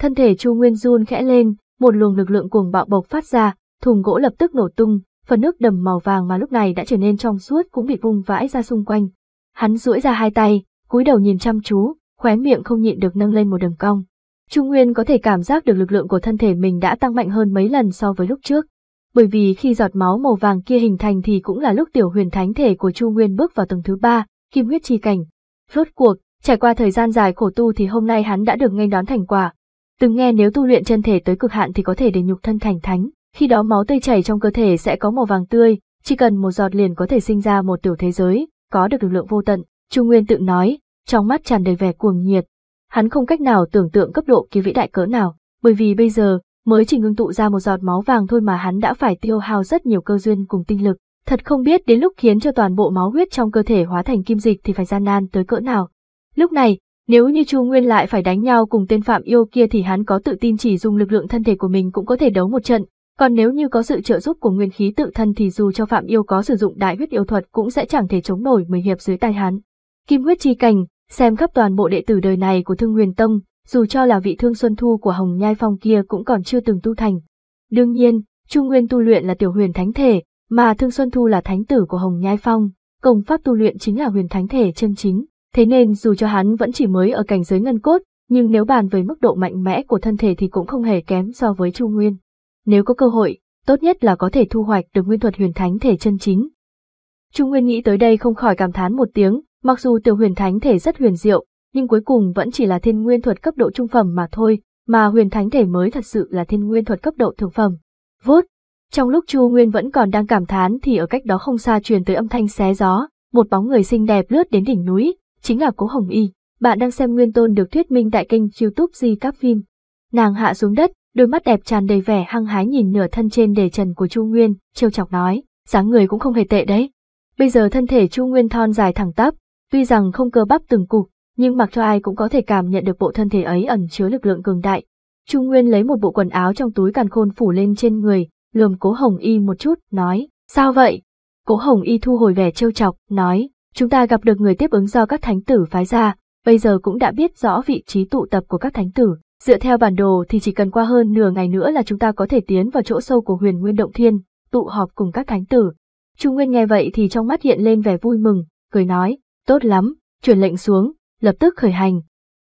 Thân thể Chu Nguyên run khẽ lên, một luồng lực lượng cuồng bạo bộc phát ra, thùng gỗ lập tức nổ tung, phần nước đầm màu vàng mà lúc này đã trở nên trong suốt cũng bị vung vãi ra xung quanh. Hắn duỗi ra hai tay, cúi đầu nhìn chăm chú, khóe miệng không nhịn được nâng lên một đường cong. Trung Nguyên có thể cảm giác được lực lượng của thân thể mình đã tăng mạnh hơn mấy lần so với lúc trước bởi vì khi giọt máu màu vàng kia hình thành thì cũng là lúc tiểu huyền thánh thể của Chu Nguyên bước vào tầng thứ ba, kim huyết chi cảnh. Rốt cuộc, trải qua thời gian dài khổ tu thì hôm nay hắn đã được nghênh đón thành quả. Từng nghe nếu tu luyện chân thể tới cực hạn thì có thể để nhục thân thành thánh, khi đó máu tươi chảy trong cơ thể sẽ có màu vàng tươi, chỉ cần một giọt liền có thể sinh ra một tiểu thế giới, có được lực lượng vô tận, Chu Nguyên tự nói, trong mắt tràn đầy vẻ cuồng nhiệt. Hắn không cách nào tưởng tượng cấp độ kia vĩ đại cỡ nào, bởi vì bây giờ, mới chỉ ngưng tụ ra một giọt máu vàng thôi mà hắn đã phải tiêu hao rất nhiều cơ duyên cùng tinh lực, thật không biết đến lúc khiến cho toàn bộ máu huyết trong cơ thể hóa thành kim dịch thì phải gian nan tới cỡ nào. Lúc này, nếu như Chu Nguyên lại phải đánh nhau cùng tên phạm yêu kia thì hắn có tự tin chỉ dùng lực lượng thân thể của mình cũng có thể đấu một trận, còn nếu như có sự trợ giúp của nguyên khí tự thân thì dù cho phạm yêu có sử dụng đại huyết yêu thuật cũng sẽ chẳng thể chống nổi mười hiệp dưới tay hắn. Kim huyết chi cảnh, xem khắp toàn bộ đệ tử đời này của Thương Huyền Tông, dù cho là vị thương xuân thu của Hồng Nhai Phong kia cũng còn chưa từng tu thành. Đương nhiên, Trung Nguyên tu luyện là tiểu huyền thánh thể, mà thương xuân thu là thánh tử của Hồng Nhai Phong, công pháp tu luyện chính là huyền thánh thể chân chính. Thế nên dù cho hắn vẫn chỉ mới ở cảnh giới ngân cốt, nhưng nếu bàn về mức độ mạnh mẽ của thân thể thì cũng không hề kém so với Trung Nguyên. Nếu có cơ hội, tốt nhất là có thể thu hoạch được nguyên thuật huyền thánh thể chân chính. Trung Nguyên nghĩ tới đây không khỏi cảm thán một tiếng, mặc dù tiểu huyền thánh thể rất huyền diệu, nhưng cuối cùng vẫn chỉ là thiên nguyên thuật cấp độ trung phẩm mà thôi, mà huyền thánh thể mới thật sự là thiên nguyên thuật cấp độ thượng phẩm. Vút! Trong lúc Chu Nguyên vẫn còn đang cảm thán thì ở cách đó không xa truyền tới âm thanh xé gió, một bóng người xinh đẹp lướt đến đỉnh núi, chính là Cố Hồng Y. Bạn đang xem Nguyên Tôn được thuyết minh tại kênh YouTube Di Các Phim. Nàng hạ xuống đất, đôi mắt đẹp tràn đầy vẻ hăng hái nhìn nửa thân trên đề trần của Chu Nguyên, trêu chọc nói, dáng người cũng không hề tệ đấy. Bây giờ thân thể Chu Nguyên thon dài thẳng tắp, tuy rằng không cơ bắp từng cục, nhưng mặc cho ai cũng có thể cảm nhận được bộ thân thể ấy ẩn chứa lực lượng cường đại. Trung Nguyên lấy một bộ quần áo trong túi càn khôn phủ lên trên người, lườm Cố Hồng Y một chút, nói, sao vậy? Cố Hồng Y thu hồi vẻ trêu chọc, nói, chúng ta gặp được người tiếp ứng do các thánh tử phái ra, bây giờ cũng đã biết rõ vị trí tụ tập của các thánh tử. Dựa theo bản đồ thì chỉ cần qua hơn nửa ngày nữa là chúng ta có thể tiến vào chỗ sâu của huyền nguyên động thiên, tụ họp cùng các thánh tử. Trung Nguyên nghe vậy thì trong mắt hiện lên vẻ vui mừng, cười nói, tốt lắm, truyền lệnh xuống, lập tức khởi hành.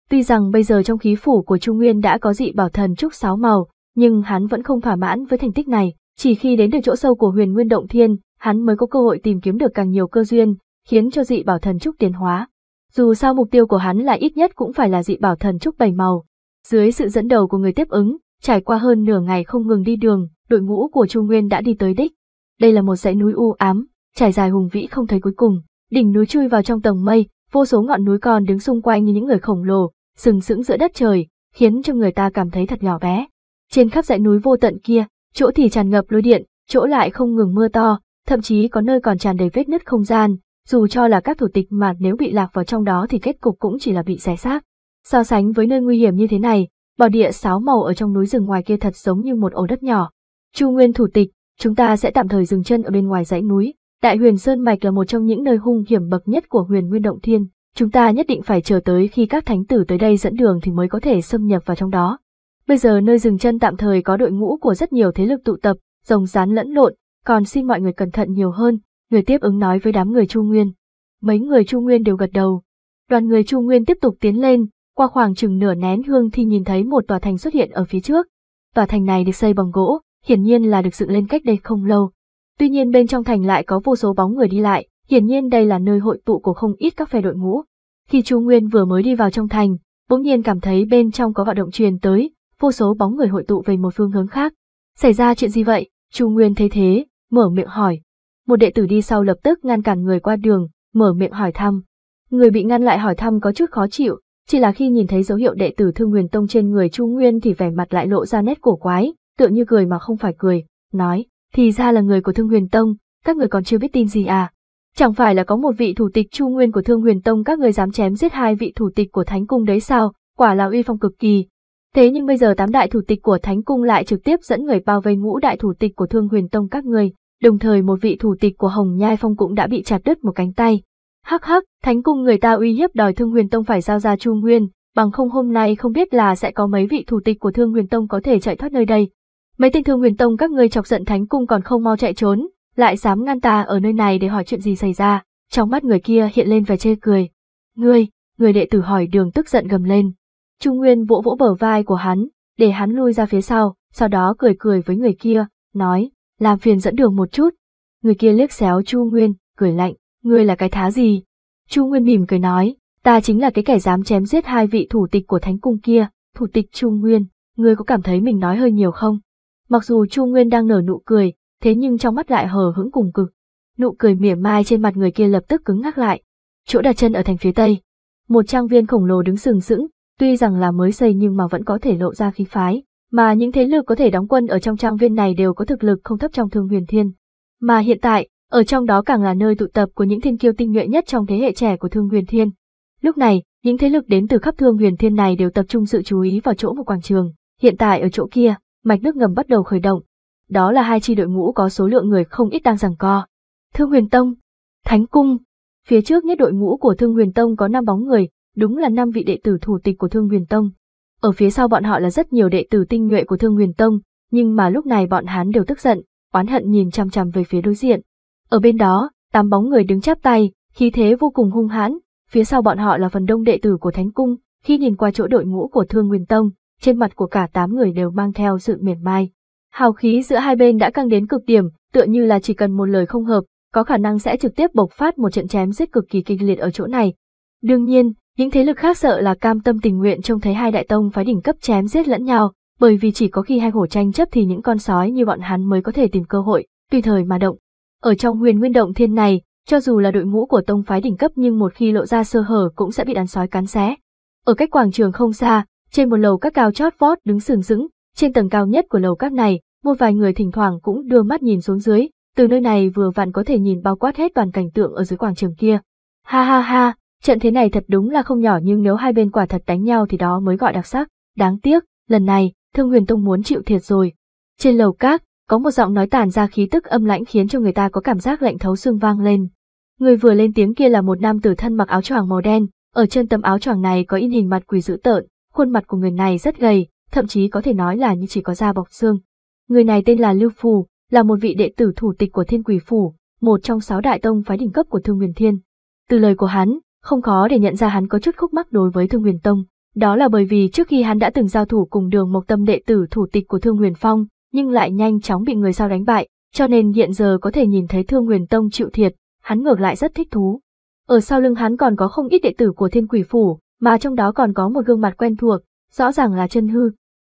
Tuy rằng bây giờ trong khí phủ của Trung Nguyên đã có dị bảo thần trúc sáu màu, nhưng hắn vẫn không thỏa mãn với thành tích này, chỉ khi đến được chỗ sâu của huyền nguyên động thiên, hắn mới có cơ hội tìm kiếm được càng nhiều cơ duyên, khiến cho dị bảo thần trúc tiến hóa. Dù sao mục tiêu của hắn là ít nhất cũng phải là dị bảo thần trúc bảy màu. Dưới sự dẫn đầu của người tiếp ứng, trải qua hơn nửa ngày không ngừng đi đường, đội ngũ của Trung Nguyên đã đi tới đích. Đây là một dãy núi u ám, trải dài hùng vĩ không thấy cuối cùng, đỉnh núi chui vào trong tầng mây, vô số ngọn núi còn đứng xung quanh như những người khổng lồ, sừng sững giữa đất trời, khiến cho người ta cảm thấy thật nhỏ bé. Trên khắp dãy núi vô tận kia, chỗ thì tràn ngập lôi điện, chỗ lại không ngừng mưa to, thậm chí có nơi còn tràn đầy vết nứt không gian, dù cho là các thủ tịch mà nếu bị lạc vào trong đó thì kết cục cũng chỉ là bị xé xác. So sánh với nơi nguy hiểm như thế này, bò địa sáu màu ở trong núi rừng ngoài kia thật giống như một ổ đất nhỏ. Chu Nguyên thủ tịch, chúng ta sẽ tạm thời dừng chân ở bên ngoài dãy núi, Đại huyền Sơn Mạch là một trong những nơi hung hiểm bậc nhất của huyền nguyên động thiên, chúng ta nhất định phải chờ tới khi các thánh tử tới đây dẫn đường thì mới có thể xâm nhập vào trong đó. Bây giờ nơi dừng chân tạm thời có đội ngũ của rất nhiều thế lực tụ tập, rồng rán lẫn lộn, còn xin mọi người cẩn thận nhiều hơn, người tiếp ứng nói với đám người Chu Nguyên. Mấy người Chu Nguyên đều gật đầu. Đoàn người Chu Nguyên tiếp tục tiến lên, qua khoảng chừng nửa nén hương thì nhìn thấy một tòa thành xuất hiện ở phía trước. Tòa thành này được xây bằng gỗ, hiển nhiên là được dựng lên cách đây không lâu, Tuy nhiên bên trong thành lại có vô số bóng người đi lại, hiển nhiên đây là nơi hội tụ của không ít các phe đội ngũ. Khi Chu Nguyên vừa mới đi vào trong thành, bỗng nhiên cảm thấy bên trong có vận động truyền tới, vô số bóng người hội tụ về một phương hướng khác. Xảy ra chuyện gì vậy? Chu Nguyên thấy thế, mở miệng hỏi. Một đệ tử đi sau lập tức ngăn cản người qua đường, mở miệng hỏi thăm. Người bị ngăn lại hỏi thăm có chút khó chịu, chỉ là khi nhìn thấy dấu hiệu đệ tử Thương Nguyên Tông trên người Chu Nguyên thì vẻ mặt lại lộ ra nét cổ quái, tựa như cười mà không phải cười, nói: thì ra là người của Thương Huyền Tông, các người còn chưa biết tin gì à? Chẳng phải là có một vị thủ tịch Chu Nguyên của Thương Huyền Tông các người dám chém giết hai vị thủ tịch của Thánh Cung đấy sao, quả là uy phong cực kỳ. Thế nhưng bây giờ tám đại thủ tịch của Thánh Cung lại trực tiếp dẫn người bao vây ngũ đại thủ tịch của Thương Huyền Tông các người, đồng thời một vị thủ tịch của Hồng Nhai Phong cũng đã bị chặt đứt một cánh tay. Hắc hắc, Thánh Cung người ta uy hiếp đòi Thương Huyền Tông phải giao ra Chu Nguyên, bằng không hôm nay không biết là sẽ có mấy vị thủ tịch của Thương Huyền Tông có thể chạy thoát nơi đây, Mấy tên thương huyền tông các ngươi chọc giận thánh cung còn không mau chạy trốn, lại dám ngăn ta ở nơi này để hỏi chuyện gì xảy ra, trong mắt người kia hiện lên vẻ chê cười. Ngươi, người đệ tử hỏi đường tức giận gầm lên. Trung Nguyên vỗ vỗ bờ vai của hắn, để hắn lui ra phía sau, sau đó cười cười với người kia, nói, làm phiền dẫn đường một chút. Người kia liếc xéo Chu Nguyên, cười lạnh, ngươi là cái thá gì? Chu Nguyên mỉm cười nói, ta chính là cái kẻ dám chém giết hai vị thủ tịch của thánh cung kia, thủ tịch Chu Nguyên, ngươi có cảm thấy mình nói hơi nhiều không? Mặc dù Chu Nguyên đang nở nụ cười, thế nhưng trong mắt lại hờ hững cùng cực. Nụ cười mỉa mai trên mặt người kia lập tức cứng ngắc lại. Chỗ đặt chân ở thành phía tây, một trang viên khổng lồ đứng sừng sững, tuy rằng là mới xây nhưng mà vẫn có thể lộ ra khí phái, mà những thế lực có thể đóng quân ở trong trang viên này đều có thực lực không thấp trong Thương Huyền Thiên. Mà hiện tại, ở trong đó càng là nơi tụ tập của những thiên kiêu tinh nhuệ nhất trong thế hệ trẻ của Thương Huyền Thiên. Lúc này, những thế lực đến từ khắp Thương Huyền Thiên này đều tập trung sự chú ý vào chỗ một quảng trường, hiện tại ở chỗ kia, mạch nước ngầm bắt đầu khởi động. Đó là hai chi đội ngũ có số lượng người không ít đang giằng co. Thương Huyền Tông, Thánh Cung. Phía trước nhất đội ngũ của Thương Huyền Tông có 5 bóng người, đúng là 5 vị đệ tử thủ tịch của Thương Huyền Tông. Ở phía sau bọn họ là rất nhiều đệ tử tinh nhuệ của Thương Huyền Tông, nhưng mà lúc này bọn hắn đều tức giận, oán hận nhìn chằm chằm về phía đối diện. Ở bên đó, tám bóng người đứng chắp tay, khí thế vô cùng hung hãn, phía sau bọn họ là phần đông đệ tử của Thánh Cung, khi nhìn qua chỗ đội ngũ của Thương Huyền Tông, trên mặt của cả tám người đều mang theo sự miệt mai. Hào khí giữa hai bên đã căng đến cực điểm, tựa như là chỉ cần một lời không hợp, có khả năng sẽ trực tiếp bộc phát một trận chém giết cực kỳ kinh liệt ở chỗ này. Đương nhiên, những thế lực khác sợ là cam tâm tình nguyện trông thấy hai đại tông phái đỉnh cấp chém giết lẫn nhau, bởi vì chỉ có khi hai hổ tranh chấp thì những con sói như bọn hắn mới có thể tìm cơ hội, tùy thời mà động. Ở trong huyền nguyên động thiên này, cho dù là đội ngũ của tông phái đỉnh cấp nhưng một khi lộ ra sơ hở cũng sẽ bị đàn sói cắn xé. Ở cách quảng trường không xa, trên một lầu các cao chót vót đứng sừng sững, trên tầng cao nhất của lầu các này, một vài người thỉnh thoảng cũng đưa mắt nhìn xuống dưới, từ nơi này vừa vặn có thể nhìn bao quát hết toàn cảnh tượng ở dưới quảng trường kia. Ha ha ha, trận thế này thật đúng là không nhỏ nhưng nếu hai bên quả thật đánh nhau thì đó mới gọi đặc sắc, đáng tiếc, lần này, Thương Huyền Tông muốn chịu thiệt rồi. Trên lầu các, có một giọng nói tàn ra khí tức âm lãnh khiến cho người ta có cảm giác lạnh thấu xương vang lên. Người vừa lên tiếng kia là một nam tử thân mặc áo choàng màu đen, ở chân tấm áo choàng này có in hình mặt quỷ dữ tợn, khuôn mặt của người này rất gầy, thậm chí có thể nói là như chỉ có da bọc xương. Người này tên là Lưu Phù, là một vị đệ tử thủ tịch của Thiên Quỷ Phủ, một trong sáu đại tông phái đỉnh cấp của Thương Nguyên Thiên. Từ lời của hắn, không khó để nhận ra hắn có chút khúc mắc đối với Thương Nguyên Tông. Đó là bởi vì trước khi hắn đã từng giao thủ cùng đường Mộc Tâm đệ tử thủ tịch của Thương Nguyên Phong, nhưng lại nhanh chóng bị người sau đánh bại, cho nên hiện giờ có thể nhìn thấy Thương Nguyên Tông chịu thiệt, hắn ngược lại rất thích thú. Ở sau lưng hắn còn có không ít đệ tử của Thiên Quỷ Phủ, mà trong đó còn có một gương mặt quen thuộc, rõ ràng là chân hư.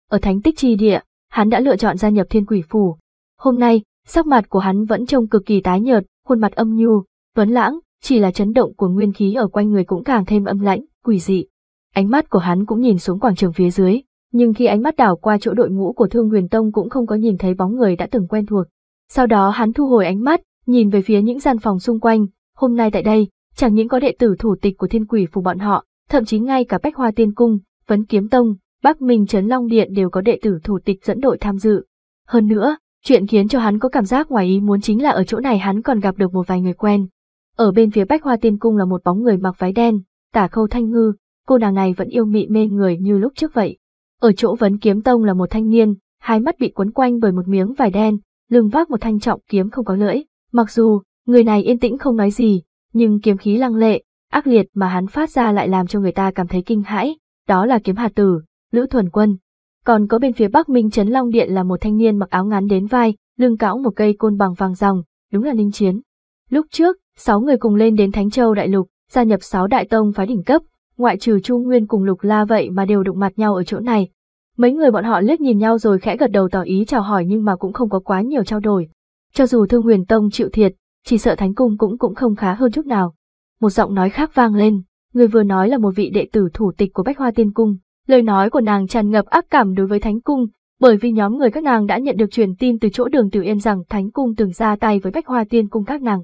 Ở thánh tích chi địa, hắn đã lựa chọn gia nhập thiên quỷ phủ. Hôm nay, sắc mặt của hắn vẫn trông cực kỳ tái nhợt, khuôn mặt âm nhu, tuấn lãng, chỉ là chấn động của nguyên khí ở quanh người cũng càng thêm âm lãnh, quỷ dị. Ánh mắt của hắn cũng nhìn xuống quảng trường phía dưới, nhưng khi ánh mắt đảo qua chỗ đội ngũ của Thương Huyền Tông cũng không có nhìn thấy bóng người đã từng quen thuộc. Sau đó hắn thu hồi ánh mắt, nhìn về phía những gian phòng xung quanh, hôm nay tại đây, chẳng những có đệ tử thủ tịch của thiên quỷ phủ bọn họ, thậm chí ngay cả Bách Hoa Tiên Cung, Vấn Kiếm Tông, Bắc Minh Trấn Long Điện đều có đệ tử thủ tịch dẫn đội tham dự. Hơn nữa, chuyện khiến cho hắn có cảm giác ngoài ý muốn chính là ở chỗ này hắn còn gặp được một vài người quen. Ở bên phía Bách Hoa Tiên Cung là một bóng người mặc váy đen, tả khâu thanh ngư, cô nàng này vẫn yêu mị mê người như lúc trước vậy. Ở chỗ Vấn Kiếm Tông là một thanh niên, hai mắt bị quấn quanh bởi một miếng vải đen, lưng vác một thanh trọng kiếm không có lưỡi. Mặc dù, người này yên tĩnh không nói gì, nhưng kiếm khí lăng lệ, ác liệt mà hắn phát ra lại làm cho người ta cảm thấy kinh hãi, đó là kiếm hạt tử, Lữ Thuần Quân. Còn có bên phía Bắc Minh chấn Long Điện là một thanh niên mặc áo ngắn đến vai, lưng cõng một cây côn bằng vàng ròng, đúng là ninh chiến. Lúc trước, sáu người cùng lên đến Thánh Châu Đại Lục, gia nhập sáu đại tông phái đỉnh cấp, ngoại trừ Chu Nguyên cùng Lục La vậy mà đều đụng mặt nhau ở chỗ này. Mấy người bọn họ liếc nhìn nhau rồi khẽ gật đầu tỏ ý chào hỏi nhưng mà cũng không có quá nhiều trao đổi. Cho dù Thương Huyền Tông chịu thiệt, chỉ sợ Thánh Cung cũng cũng không khá hơn chút nào một giọng nói khác vang lên, người vừa nói là một vị đệ tử thủ tịch của Bách Hoa Tiên Cung. Lời nói của nàng tràn ngập ác cảm đối với Thánh Cung, bởi vì nhóm người các nàng đã nhận được truyền tin từ chỗ đường Tiểu Yên rằng Thánh Cung từng ra tay với Bách Hoa Tiên Cung các nàng.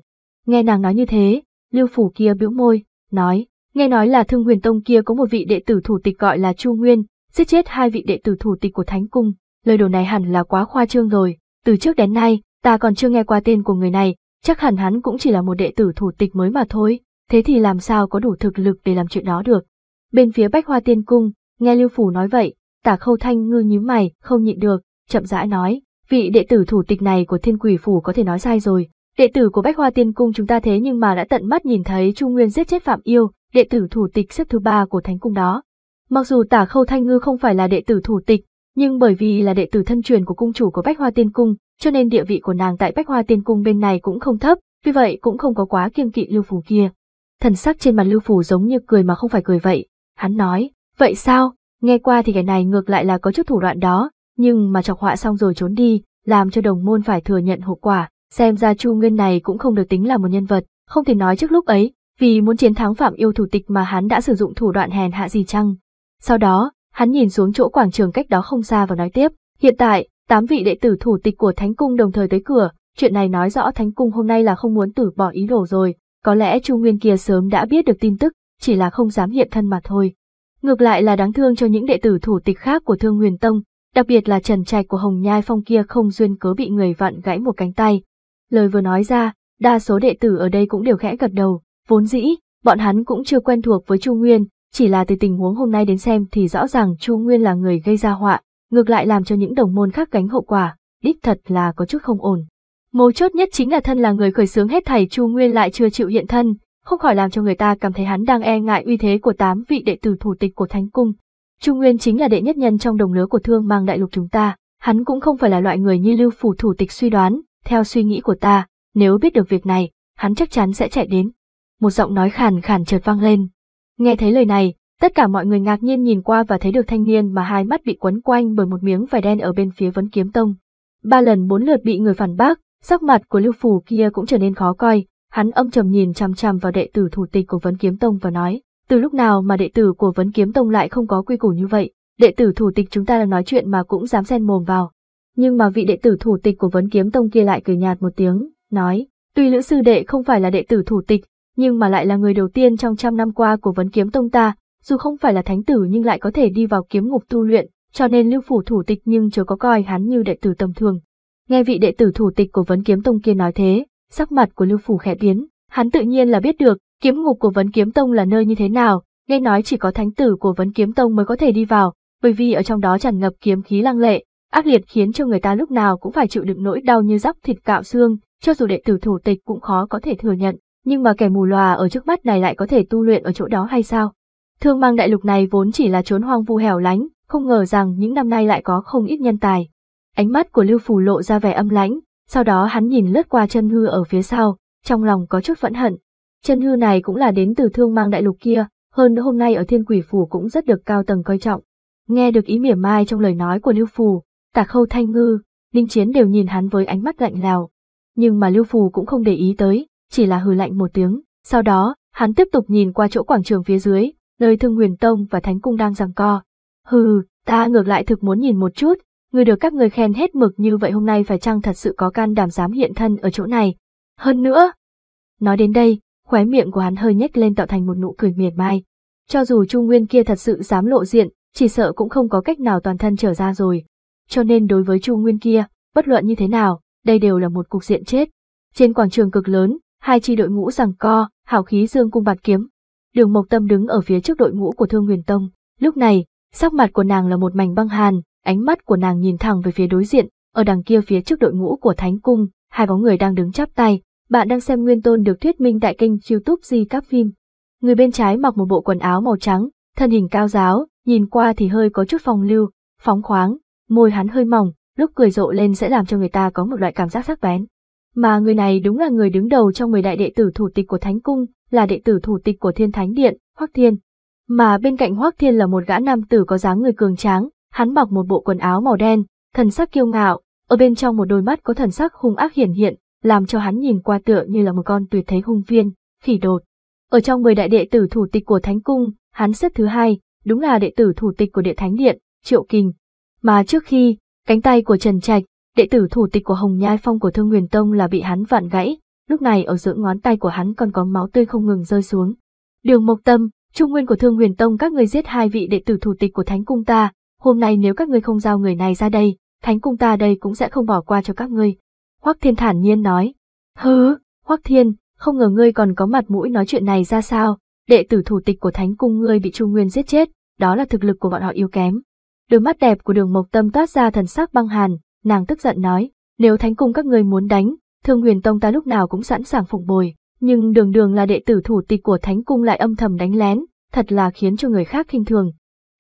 Nghe nàng nói như thế, Lưu Phủ kia bĩu môi, nói, nghe nói là Thương Huyền Tông kia có một vị đệ tử thủ tịch gọi là Chu Nguyên, giết chết hai vị đệ tử thủ tịch của Thánh Cung, lời đồ này hẳn là quá khoa trương rồi, từ trước đến nay, ta còn chưa nghe qua tên của người này, chắc hẳn hắn cũng chỉ là một đệ tử thủ tịch mới mà thôi thế thì làm sao có đủ thực lực để làm chuyện đó được. Bên phía Bách Hoa Tiên Cung, nghe Lưu Phủ nói vậy, tả khâu thanh ngư nhíu mày, không nhịn được, chậm rãi nói, vị đệ tử thủ tịch này của Thiên Quỷ Phủ có thể nói sai rồi. Đệ tử của Bách Hoa Tiên Cung chúng ta thế nhưng mà đã tận mắt nhìn thấy Trung Nguyên giết chết Phạm Yêu, đệ tử thủ tịch xếp thứ ba của Thánh Cung đó. Mặc dù tả khâu thanh ngư không phải là đệ tử thủ tịch, nhưng bởi vì là đệ tử thân truyền của cung chủ của Bách Hoa Tiên Cung, cho nên địa vị của nàng tại Bách Hoa Tiên Cung bên này cũng không thấp, vì vậy cũng không có quá kiêng kỵ lưu phủ kia thần sắc trên mặt Lưu Phủ giống như cười mà không phải cười vậy. Hắn nói, vậy sao, nghe qua thì cái này ngược lại là có chút thủ đoạn đó, nhưng mà chọc họa xong rồi trốn đi, làm cho đồng môn phải thừa nhận hậu quả, xem ra Chu Nguyên này cũng không được tính là một nhân vật, không thể nói trước lúc ấy, vì muốn chiến thắng phạm yêu thủ tịch mà hắn đã sử dụng thủ đoạn hèn hạ gì chăng. Sau đó, hắn nhìn xuống chỗ quảng trường cách đó không xa và nói tiếp, hiện tại, tám vị đệ tử thủ tịch của Thánh Cung đồng thời tới cửa, chuyện này nói rõ Thánh Cung hôm nay là không muốn từ bỏ ý đồ rồi, có lẽ Chu Nguyên kia sớm đã biết được tin tức, chỉ là không dám hiện thân mà thôi. Ngược lại là đáng thương cho những đệ tử thủ tịch khác của Thương Huyền Tông, đặc biệt là trần trạch của Hồng Nhai Phong kia không duyên cớ bị người vặn gãy một cánh tay. Lời vừa nói ra, đa số đệ tử ở đây cũng đều khẽ gật đầu, vốn dĩ, bọn hắn cũng chưa quen thuộc với Chu Nguyên, chỉ là từ tình huống hôm nay đến xem thì rõ ràng Chu Nguyên là người gây ra họa, ngược lại làm cho những đồng môn khác gánh hậu quả, đích thật là có chút không ổn. Mấu chốt nhất chính là thân là người khởi xướng hết thảy Chu Nguyên lại chưa chịu hiện thân, không khỏi làm cho người ta cảm thấy hắn đang e ngại uy thế của tám vị đệ tử thủ tịch của Thánh Cung. Chu Nguyên chính là đệ nhất nhân trong đồng lứa của thương mang đại lục chúng ta, hắn cũng không phải là loại người như lưu phủ thủ tịch suy đoán, theo suy nghĩ của ta, nếu biết được việc này, hắn chắc chắn sẽ chạy đến. Một giọng nói khàn khàn chợt vang lên. Nghe thấy lời này, tất cả mọi người ngạc nhiên nhìn qua và thấy được thanh niên mà hai mắt bị quấn quanh bởi một miếng vải đen ở bên phía vấn kiếm tông. Ba lần bốn lượt bị người phản bác, Sắc mặt của Lưu Phủ kia cũng trở nên khó coi, hắn âm trầm nhìn chằm chằm vào đệ tử thủ tịch của Vấn Kiếm Tông và nói, từ lúc nào mà đệ tử của Vấn Kiếm Tông lại không có quy củ như vậy, đệ tử thủ tịch chúng ta đang nói chuyện mà cũng dám xen mồm vào. Nhưng mà vị đệ tử thủ tịch của Vấn Kiếm Tông kia lại cười nhạt một tiếng, nói, tuy Lữ Sư Đệ không phải là đệ tử thủ tịch, nhưng mà lại là người đầu tiên trong trăm năm qua của Vấn Kiếm Tông ta, dù không phải là thánh tử nhưng lại có thể đi vào kiếm ngục tu luyện, cho nên lưu phủ thủ tịch nhưng chưa có coi hắn như đệ tử tầm thường, Nghe vị đệ tử thủ tịch của vấn kiếm tông kia nói thế, sắc mặt của Lưu Phủ khẽ biến, hắn tự nhiên là biết được kiếm ngục của vấn kiếm tông là nơi như thế nào, nghe nói chỉ có thánh tử của vấn kiếm tông mới có thể đi vào, bởi vì ở trong đó tràn ngập kiếm khí lăng lệ, ác liệt khiến cho người ta lúc nào cũng phải chịu đựng nỗi đau như róc thịt cạo xương, cho dù đệ tử thủ tịch cũng khó có thể thừa nhận, nhưng mà kẻ mù lòa ở trước mắt này lại có thể tu luyện ở chỗ đó hay sao? Thương mang đại lục này vốn chỉ là trốn hoang vu hẻo lánh, không ngờ rằng những năm nay lại có không ít nhân tài. Ánh mắt của Lưu Phù lộ ra vẻ âm lãnh, sau đó hắn nhìn lướt qua chân hư ở phía sau, trong lòng có chút phẫn hận. Chân hư này cũng là đến từ thương mang đại lục kia, hơn nữa hôm nay ở thiên quỷ phủ cũng rất được cao tầng coi trọng. Nghe được ý mỉa mai trong lời nói của Lưu Phù, tả khâu thanh ngư, Ninh Chiến đều nhìn hắn với ánh mắt lạnh lào. Nhưng mà Lưu Phù cũng không để ý tới, chỉ là hừ lạnh một tiếng. Sau đó, hắn tiếp tục nhìn qua chỗ quảng trường phía dưới, nơi Thương Huyền Tông và Thánh Cung đang giằng co. Hừ, ta ngược lại thực muốn nhìn một chút, người được các người khen hết mực như vậy hôm nay phải chăng thật sự có can đảm dám hiện thân ở chỗ này. Hơn nữa, nói đến đây, khóe miệng của hắn hơi nhếch lên tạo thành một nụ cười miệt mai. Cho dù Trung Nguyên kia thật sự dám lộ diện, chỉ sợ cũng không có cách nào toàn thân trở ra rồi. Cho nên đối với Trung Nguyên kia, bất luận như thế nào, đây đều là một cục diện chết. Trên quảng trường cực lớn, hai chi đội ngũ giằng co, hào khí dương cung bạt kiếm. Đường Mộc Tâm đứng ở phía trước đội ngũ của Thương Huyền Tông. Lúc này, sắc mặt của nàng là một mảnh băng hàn, ánh mắt của nàng nhìn thẳng về phía đối diện, ở đằng kia phía trước đội ngũ của Thánh Cung, hai bóng người đang đứng chắp tay, bạn đang xem Nguyên Tôn được thuyết minh tại kênh youtube Di Các Phim. Người bên trái mặc một bộ quần áo màu trắng, thân hình cao giáo, nhìn qua thì hơi có chút phong lưu, phóng khoáng, môi hắn hơi mỏng, lúc cười rộ lên sẽ làm cho người ta có một loại cảm giác sắc bén. Mà người này đúng là người đứng đầu trong 10 đại đệ tử thủ tịch của Thánh Cung, là đệ tử thủ tịch của Thiên Thánh Điện, Hoắc Thiên. Mà bên cạnh Hoắc Thiên là một gã nam tử có dáng người cường tráng, hắn mặc một bộ quần áo màu đen, thần sắc kiêu ngạo, ở bên trong một đôi mắt có thần sắc hung ác hiển hiện, làm cho hắn nhìn qua tựa như là một con tuyệt thế hung viên, khỉ đột. Ở trong 10 đại đệ tử thủ tịch của Thánh Cung, hắn xếp thứ hai, đúng là đệ tử thủ tịch của Địa Thánh Điện, Triệu Kình. Mà trước khi, cánh tay của Trần Trạch, đệ tử thủ tịch của Hồng Nhai Phong của Thương Nguyên Tông là bị hắn vặn gãy, lúc này ở giữa ngón tay của hắn còn có máu tươi không ngừng rơi xuống. Đường Mộc Tâm, Trung Nguyên của Thương Nguyên Tông các người giết hai vị đệ tử thủ tịch của Thánh Cung ta, hôm nay nếu các ngươi không giao người này ra đây, thánh cung ta đây cũng sẽ không bỏ qua cho các ngươi. Hoắc Thiên thản nhiên nói. Hứ, Hoắc Thiên, không ngờ ngươi còn có mặt mũi nói chuyện này ra sao, đệ tử thủ tịch của thánh cung ngươi bị Trung Nguyên giết chết, đó là thực lực của bọn họ yếu kém. Đôi mắt đẹp của đường mộc tâm toát ra thần sắc băng hàn, nàng tức giận nói, nếu thánh cung các ngươi muốn đánh, thương huyền tông ta lúc nào cũng sẵn sàng phục bồi, nhưng đường đường là đệ tử thủ tịch của thánh cung lại âm thầm đánh lén, thật là khiến cho người khác khinh thường.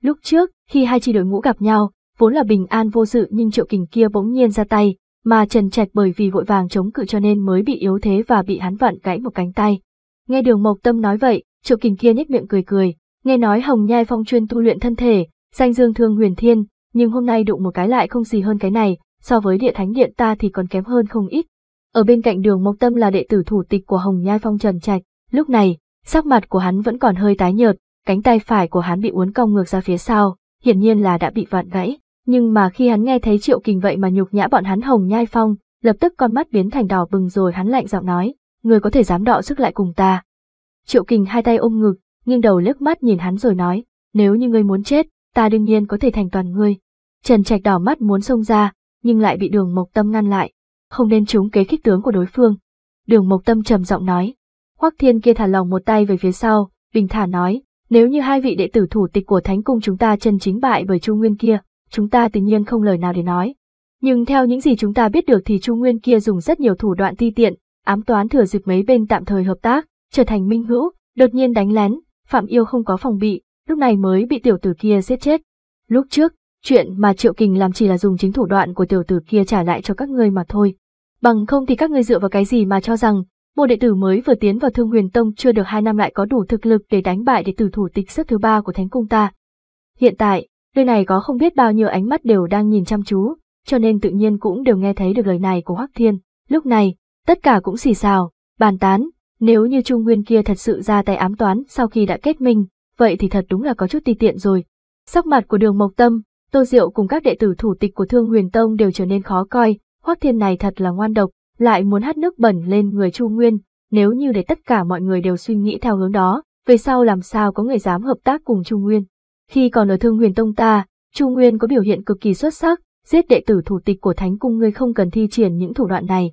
Lúc trước, khi hai chi đội ngũ gặp nhau, vốn là bình an vô sự nhưng triệu kình kia bỗng nhiên ra tay, mà Trần Trạch bởi vì vội vàng chống cự cho nên mới bị yếu thế và bị hắn vặn gãy một cánh tay. Nghe Đường Mộc Tâm nói vậy, Triệu Kình kia nhếch miệng cười cười, nghe nói Hồng Nhai Phong chuyên tu luyện thân thể, danh dương thương huyền thiên, nhưng hôm nay đụng một cái lại không gì hơn cái này, so với địa thánh điện ta thì còn kém hơn không ít. Ở bên cạnh Đường Mộc Tâm là đệ tử thủ tịch của Hồng Nhai Phong Trần Trạch, lúc này, sắc mặt của hắn vẫn còn hơi tái nhợt, cánh tay phải của hắn bị uốn cong ngược ra phía sau, hiển nhiên là đã bị vặn gãy, nhưng mà khi hắn nghe thấy Triệu Kình vậy mà nhục nhã bọn hắn Hồng Nhai Phong, lập tức con mắt biến thành đỏ bừng rồi hắn lạnh giọng nói, người có thể dám đọ sức lại cùng ta. Triệu Kình hai tay ôm ngực, nghiêng đầu liếc mắt nhìn hắn rồi nói, nếu như ngươi muốn chết, ta đương nhiên có thể thành toàn ngươi. Trần Trạch đỏ mắt muốn xông ra, nhưng lại bị Đường Mộc Tâm ngăn lại, không nên trúng kế khích tướng của đối phương. Đường Mộc Tâm trầm giọng nói, Hoắc Thiên kia thả lòng một tay về phía sau, bình thả nói, nếu như hai vị đệ tử thủ tịch của Thánh Cung chúng ta chân chính bại bởi Chu Nguyên kia, chúng ta tự nhiên không lời nào để nói. Nhưng theo những gì chúng ta biết được thì Chu Nguyên kia dùng rất nhiều thủ đoạn ti tiện, ám toán thừa dịp mấy bên tạm thời hợp tác, trở thành minh hữu, đột nhiên đánh lén, Phạm Yêu không có phòng bị, lúc này mới bị tiểu tử kia giết chết. Lúc trước, chuyện mà Triệu Kình làm chỉ là dùng chính thủ đoạn của tiểu tử kia trả lại cho các ngươi mà thôi. Bằng không thì các ngươi dựa vào cái gì mà cho rằng một đệ tử mới vừa tiến vào Thương Huyền Tông chưa được hai năm lại có đủ thực lực để đánh bại đệ tử thủ tịch xếp thứ ba của Thánh Cung ta. Hiện tại, nơi này có không biết bao nhiêu ánh mắt đều đang nhìn chăm chú, cho nên tự nhiên cũng đều nghe thấy được lời này của Hoắc Thiên. Lúc này, tất cả cũng xì xào, bàn tán, nếu như Trung Nguyên kia thật sự ra tay ám toán sau khi đã kết minh, vậy thì thật đúng là có chút ti tiện rồi. Sắc mặt của đường Mộc Tâm, Tô Diệu cùng các đệ tử thủ tịch của Thương Huyền Tông đều trở nên khó coi, Hoắc Thiên này thật là ngoan độc, lại muốn hát nước bẩn lên người Chu Nguyên, nếu như để tất cả mọi người đều suy nghĩ theo hướng đó, về sau làm sao có người dám hợp tác cùng Chu Nguyên. Khi còn ở Thương Huyền Tông ta, Chu Nguyên có biểu hiện cực kỳ xuất sắc, giết đệ tử thủ tịch của Thánh cung ngươi không cần thi triển những thủ đoạn này.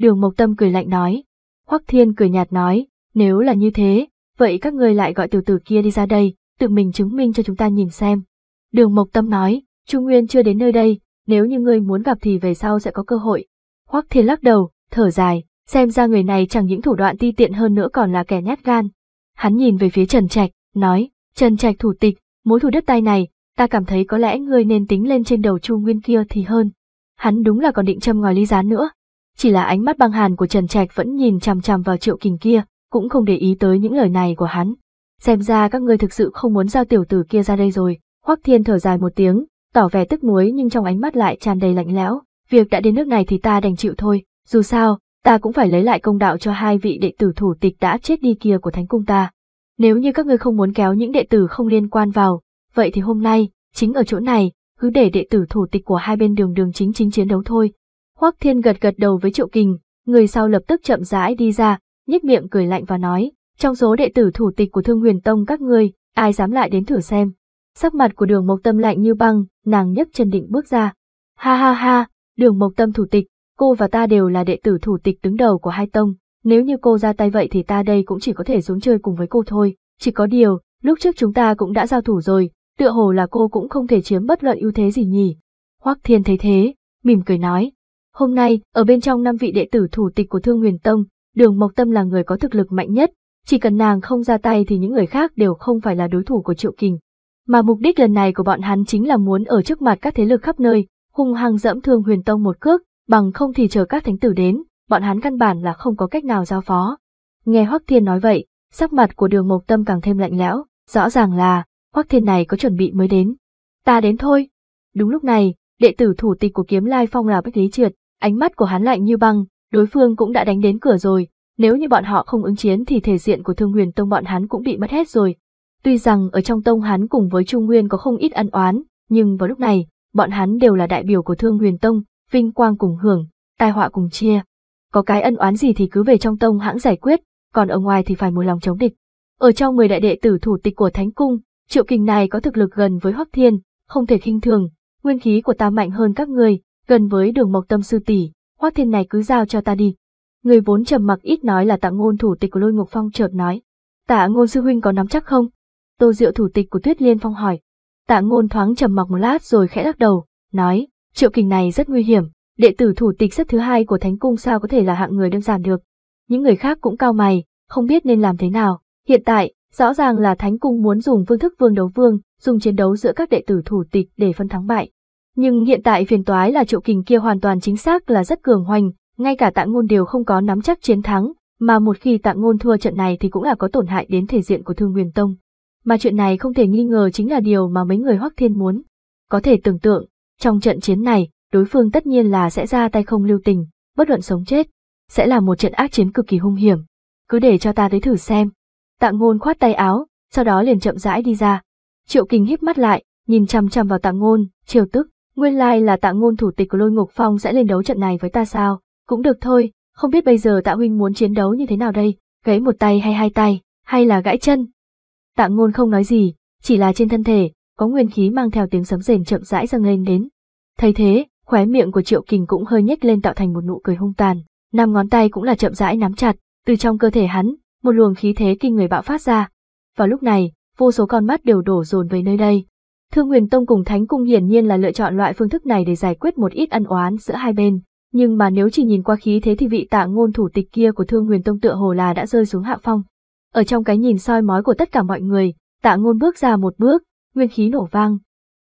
Đường Mộc Tâm cười lạnh nói. Hoắc Thiên cười nhạt nói, nếu là như thế, vậy các ngươi lại gọi tiểu tử kia đi ra đây, tự mình chứng minh cho chúng ta nhìn xem. Đường Mộc Tâm nói, Chu Nguyên chưa đến nơi đây, nếu như ngươi muốn gặp thì về sau sẽ có cơ hội, Hoắc Thiên lắc đầu, thở dài, xem ra người này chẳng những thủ đoạn ti tiện hơn nữa còn là kẻ nhát gan. Hắn nhìn về phía Trần Trạch, nói, Trần Trạch thủ tịch, mối thù đất tay này, ta cảm thấy có lẽ ngươi nên tính lên trên đầu Chu Nguyên kia thì hơn. Hắn đúng là còn định châm ngòi ly gián nữa. Chỉ là ánh mắt băng hàn của Trần Trạch vẫn nhìn chằm chằm vào Triệu Kình kia, cũng không để ý tới những lời này của hắn. Xem ra các ngươi thực sự không muốn giao tiểu tử kia ra đây rồi, Hoắc Thiên thở dài một tiếng, tỏ vẻ tức muối nhưng trong ánh mắt lại tràn đầy lạnh lẽo việc đã đến nước này thì ta đành chịu thôi, dù sao, ta cũng phải lấy lại công đạo cho hai vị đệ tử thủ tịch đã chết đi kia của thánh cung ta. Nếu như các ngươi không muốn kéo những đệ tử không liên quan vào, vậy thì hôm nay, chính ở chỗ này, cứ để đệ tử thủ tịch của hai bên đường đường chính chính chiến đấu thôi. Hoắc Thiên gật gật đầu với Triệu Kình, người sau lập tức chậm rãi đi ra, nhếch miệng cười lạnh và nói, trong số đệ tử thủ tịch của Thương Huyền Tông các ngươi, ai dám lại đến thử xem. Sắc mặt của đường mộc tâm lạnh như băng, nàng nhấc chân định bước ra. Ha ha ha, Đường Mộc Tâm thủ tịch, cô và ta đều là đệ tử thủ tịch đứng đầu của hai tông, nếu như cô ra tay vậy thì ta đây cũng chỉ có thể xuống chơi cùng với cô thôi, chỉ có điều, lúc trước chúng ta cũng đã giao thủ rồi, tựa hồ là cô cũng không thể chiếm bất luận ưu thế gì nhỉ. Hoắc Thiên thấy thế, mỉm cười nói, hôm nay, ở bên trong năm vị đệ tử thủ tịch của Thương Huyền Tông, Đường Mộc Tâm là người có thực lực mạnh nhất, chỉ cần nàng không ra tay thì những người khác đều không phải là đối thủ của Triệu Kình. Mà mục đích lần này của bọn hắn chính là muốn ở trước mặt các thế lực khắp nơi, hung hăng dẫm thương huyền tông một cước, bằng không thì chờ các thánh tử đến, bọn hắn căn bản là không có cách nào giao phó. Nghe Hoắc Thiên nói vậy, sắc mặt của đường Mộc Tâm càng thêm lạnh lẽo, rõ ràng là, Hoắc Thiên này có chuẩn bị mới đến. Ta đến thôi. Đúng lúc này, đệ tử thủ tịch của Kiếm Lai Phong là Bách Lý Triệt, ánh mắt của hắn lạnh như băng, đối phương cũng đã đánh đến cửa rồi, nếu như bọn họ không ứng chiến thì thể diện của Thương Huyền Tông bọn hắn cũng bị mất hết rồi. Tuy rằng ở trong tông hắn cùng với Trung Nguyên có không ít ân oán, nhưng vào lúc này, bọn hắn đều là đại biểu của Thương Huyền Tông, vinh quang cùng hưởng, tai họa cùng chia. Có cái ân oán gì thì cứ về trong tông hãng giải quyết, còn ở ngoài thì phải một lòng chống địch. Ở trong 10 đại đệ tử thủ tịch của Thánh Cung, Triệu Kình này có thực lực gần với Hoắc Thiên, không thể khinh thường, nguyên khí của ta mạnh hơn các người, gần với Đường Mộc Tâm sư tỷ, Hoắc Thiên này cứ giao cho ta đi. Người vốn trầm mặc ít nói là Tạ Ngôn thủ tịch của Lôi Ngục Phong chợt nói, "Tạ Ngôn sư huynh có nắm chắc không?" Tô Diệu thủ tịch của Tuyết Liên Phong hỏi. Tạ ngôn thoáng trầm mặc một lát rồi khẽ lắc đầu, nói, triệu kình này rất nguy hiểm, đệ tử thủ tịch xếp thứ hai của thánh cung sao có thể là hạng người đơn giản được. Những người khác cũng cao mày, không biết nên làm thế nào. Hiện tại, rõ ràng là thánh cung muốn dùng phương thức vương đấu vương, dùng chiến đấu giữa các đệ tử thủ tịch để phân thắng bại. Nhưng hiện tại phiền toái là triệu kình kia hoàn toàn chính xác là rất cường hoành, ngay cả tạ ngôn đều không có nắm chắc chiến thắng, mà một khi tạ ngôn thua trận này thì cũng là có tổn hại đến thể diện của thương nguyên tông. Mà chuyện này không thể nghi ngờ chính là điều mà mấy người Hoắc Thiên muốn. Có thể tưởng tượng, trong trận chiến này, đối phương tất nhiên là sẽ ra tay không lưu tình, bất luận sống chết. Sẽ là một trận ác chiến cực kỳ hung hiểm. Cứ để cho ta tới thử xem. Tạ ngôn khoát tay áo, sau đó liền chậm rãi đi ra. Triệu Kình híp mắt lại, nhìn chằm chằm vào Tạ ngôn, triều tức. Nguyên lai là Tạ ngôn thủ tịch của Lôi Ngục Phong sẽ lên đấu trận này với ta sao? Cũng được thôi, không biết bây giờ Tạ huynh muốn chiến đấu như thế nào đây? Gãy một tay hay hai tay, hay là gãy chân? Tạ ngôn không nói gì, chỉ là trên thân thể, có nguyên khí mang theo tiếng sấm rền chậm rãi dâng lên đến. Thấy thế, khóe miệng của Triệu Kình cũng hơi nhếch lên tạo thành một nụ cười hung tàn, năm ngón tay cũng là chậm rãi nắm chặt, từ trong cơ thể hắn, một luồng khí thế kinh người bạo phát ra. Vào lúc này, vô số con mắt đều đổ dồn về nơi đây. Thương Huyền Tông cùng Thánh Cung hiển nhiên là lựa chọn loại phương thức này để giải quyết một ít ân oán giữa hai bên, nhưng mà nếu chỉ nhìn qua khí thế thì vị tạ ngôn thủ tịch kia của Thương Huyền Tông tựa hồ là đã rơi xuống hạ phong. Ở trong cái nhìn soi mói của tất cả mọi người, tạ ngôn bước ra một bước, nguyên khí nổ vang.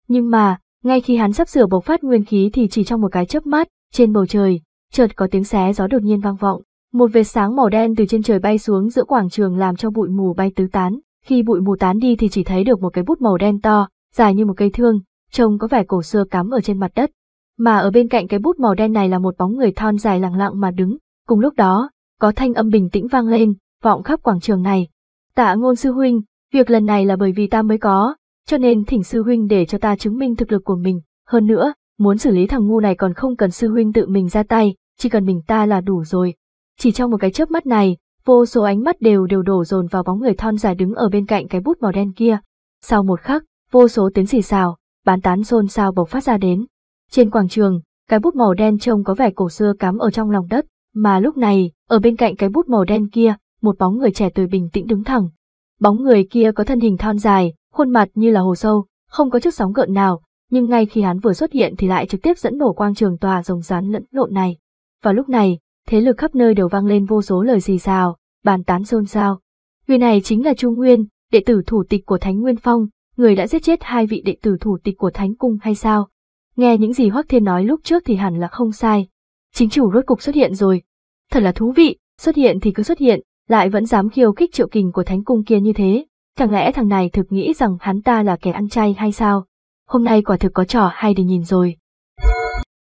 Nhưng mà, ngay khi hắn sắp sửa bộc phát nguyên khí thì chỉ trong một cái chớp mắt, trên bầu trời, chợt có tiếng xé gió đột nhiên vang vọng. Một vệt sáng màu đen từ trên trời bay xuống giữa quảng trường làm cho bụi mù bay tứ tán. Khi bụi mù tán đi thì chỉ thấy được một cái bút màu đen to, dài như một cây thương, trông có vẻ cổ xưa cắm ở trên mặt đất. Mà ở bên cạnh cái bút màu đen này là một bóng người thon dài lặng lặng mà đứng. Cùng lúc đó, có thanh âm bình tĩnh vang lên, vọng khắp quảng trường này. Tạ ngôn sư huynh, việc lần này là bởi vì ta mới có, cho nên thỉnh sư huynh để cho ta chứng minh thực lực của mình. Hơn nữa, muốn xử lý thằng ngu này còn không cần sư huynh tự mình ra tay, chỉ cần mình ta là đủ rồi. Chỉ trong một cái chớp mắt này, vô số ánh mắt đều đều đổ dồn vào bóng người thon dài đứng ở bên cạnh cái bút màu đen kia. Sau một khắc, vô số tiếng xì xào, bán tán xôn xao bộc phát ra đến. Trên quảng trường, cái bút màu đen trông có vẻ cổ xưa cắm ở trong lòng đất, mà lúc này, ở bên cạnh cái bút màu đen kia, một bóng người trẻ tuổi bình tĩnh đứng thẳng. Bóng người kia có thân hình thon dài, khuôn mặt như là hồ sâu, không có chút sóng gợn nào, nhưng ngay khi hắn vừa xuất hiện thì lại trực tiếp dẫn nổ quang trường tòa rồng rắn lẫn lộn này. Vào lúc này, thế lực khắp nơi đều vang lên vô số lời xì xào, bàn tán xôn xao. Người này chính là Chu Nguyên, đệ tử thủ tịch của Thánh Nguyên Phong, người đã giết chết hai vị đệ tử thủ tịch của Thánh Cung hay sao? Nghe những gì Hoắc Thiên nói lúc trước thì hẳn là không sai. Chính chủ rốt cục xuất hiện rồi. Thật là thú vị, xuất hiện thì cứ xuất hiện, lại vẫn dám khiêu khích triệu kình của thánh cung kia như thế, chẳng lẽ thằng này thực nghĩ rằng hắn ta là kẻ ăn chay hay sao? Hôm nay quả thực có trò hay để nhìn rồi.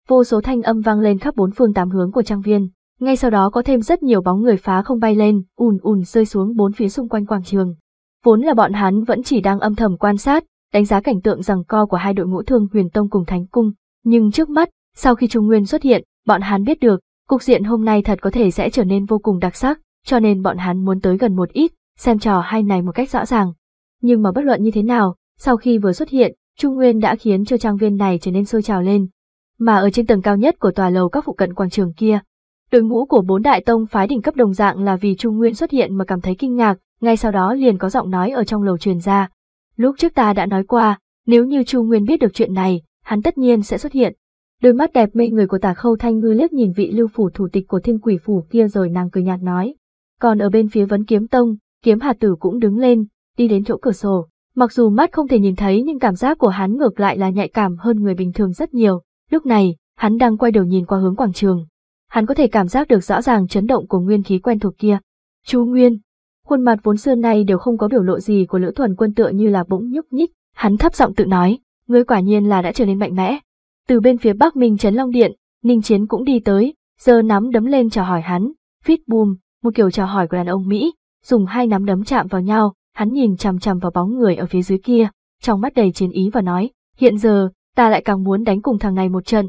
Vô số thanh âm vang lên khắp bốn phương tám hướng của trang viên, ngay sau đó có thêm rất nhiều bóng người phá không bay lên, ùn ùn rơi xuống bốn phía xung quanh quảng trường. Vốn là bọn hắn vẫn chỉ đang âm thầm quan sát, đánh giá cảnh tượng rằng co của hai đội ngũ thương huyền tông cùng thánh cung, nhưng trước mắt, sau khi Trung Nguyên xuất hiện, bọn hắn biết được, cục diện hôm nay thật có thể sẽ trở nên vô cùng đặc sắc cho nên bọn hắn muốn tới gần một ít, xem trò hay này một cách rõ ràng. Nhưng mà bất luận như thế nào, sau khi vừa xuất hiện, Trung Nguyên đã khiến cho trang viên này trở nên sôi trào lên. Mà ở trên tầng cao nhất của tòa lầu các phụ cận quảng trường kia, đội ngũ của bốn đại tông phái đỉnh cấp đồng dạng là vì Trung Nguyên xuất hiện mà cảm thấy kinh ngạc, ngay sau đó liền có giọng nói ở trong lầu truyền ra. Lúc trước ta đã nói qua, nếu như Trung Nguyên biết được chuyện này, hắn tất nhiên sẽ xuất hiện. Đôi mắt đẹp mê người của tả khâu thanh ngư liếc nhìn vị lưu phủ thủ tịch của thiên quỷ phủ kia rồi nàng cười nhạt nói. Còn ở bên phía vấn kiếm tông, kiếm hà tử cũng đứng lên, đi đến chỗ cửa sổ. Mặc dù mắt không thể nhìn thấy nhưng cảm giác của hắn ngược lại là nhạy cảm hơn người bình thường rất nhiều. Lúc này, hắn đang quay đầu nhìn qua hướng quảng trường. Hắn có thể cảm giác được rõ ràng chấn động của nguyên khí quen thuộc kia. Chú Nguyên, khuôn mặt vốn xưa nay đều không có biểu lộ gì của Lữ Thuần Quân tựa như là bỗng nhúc nhích, hắn thấp giọng tự nói, ngươi quả nhiên là đã trở nên mạnh mẽ. Từ bên phía Bắc Minh trấn Long Điện, Ninh Chiến cũng đi tới, giờ nắm đấm lên chào hỏi hắn, phít bùm, một kiểu chào hỏi của đàn ông Mỹ, dùng hai nắm đấm chạm vào nhau, hắn nhìn chằm chằm vào bóng người ở phía dưới kia, trong mắt đầy chiến ý và nói, hiện giờ, ta lại càng muốn đánh cùng thằng này một trận.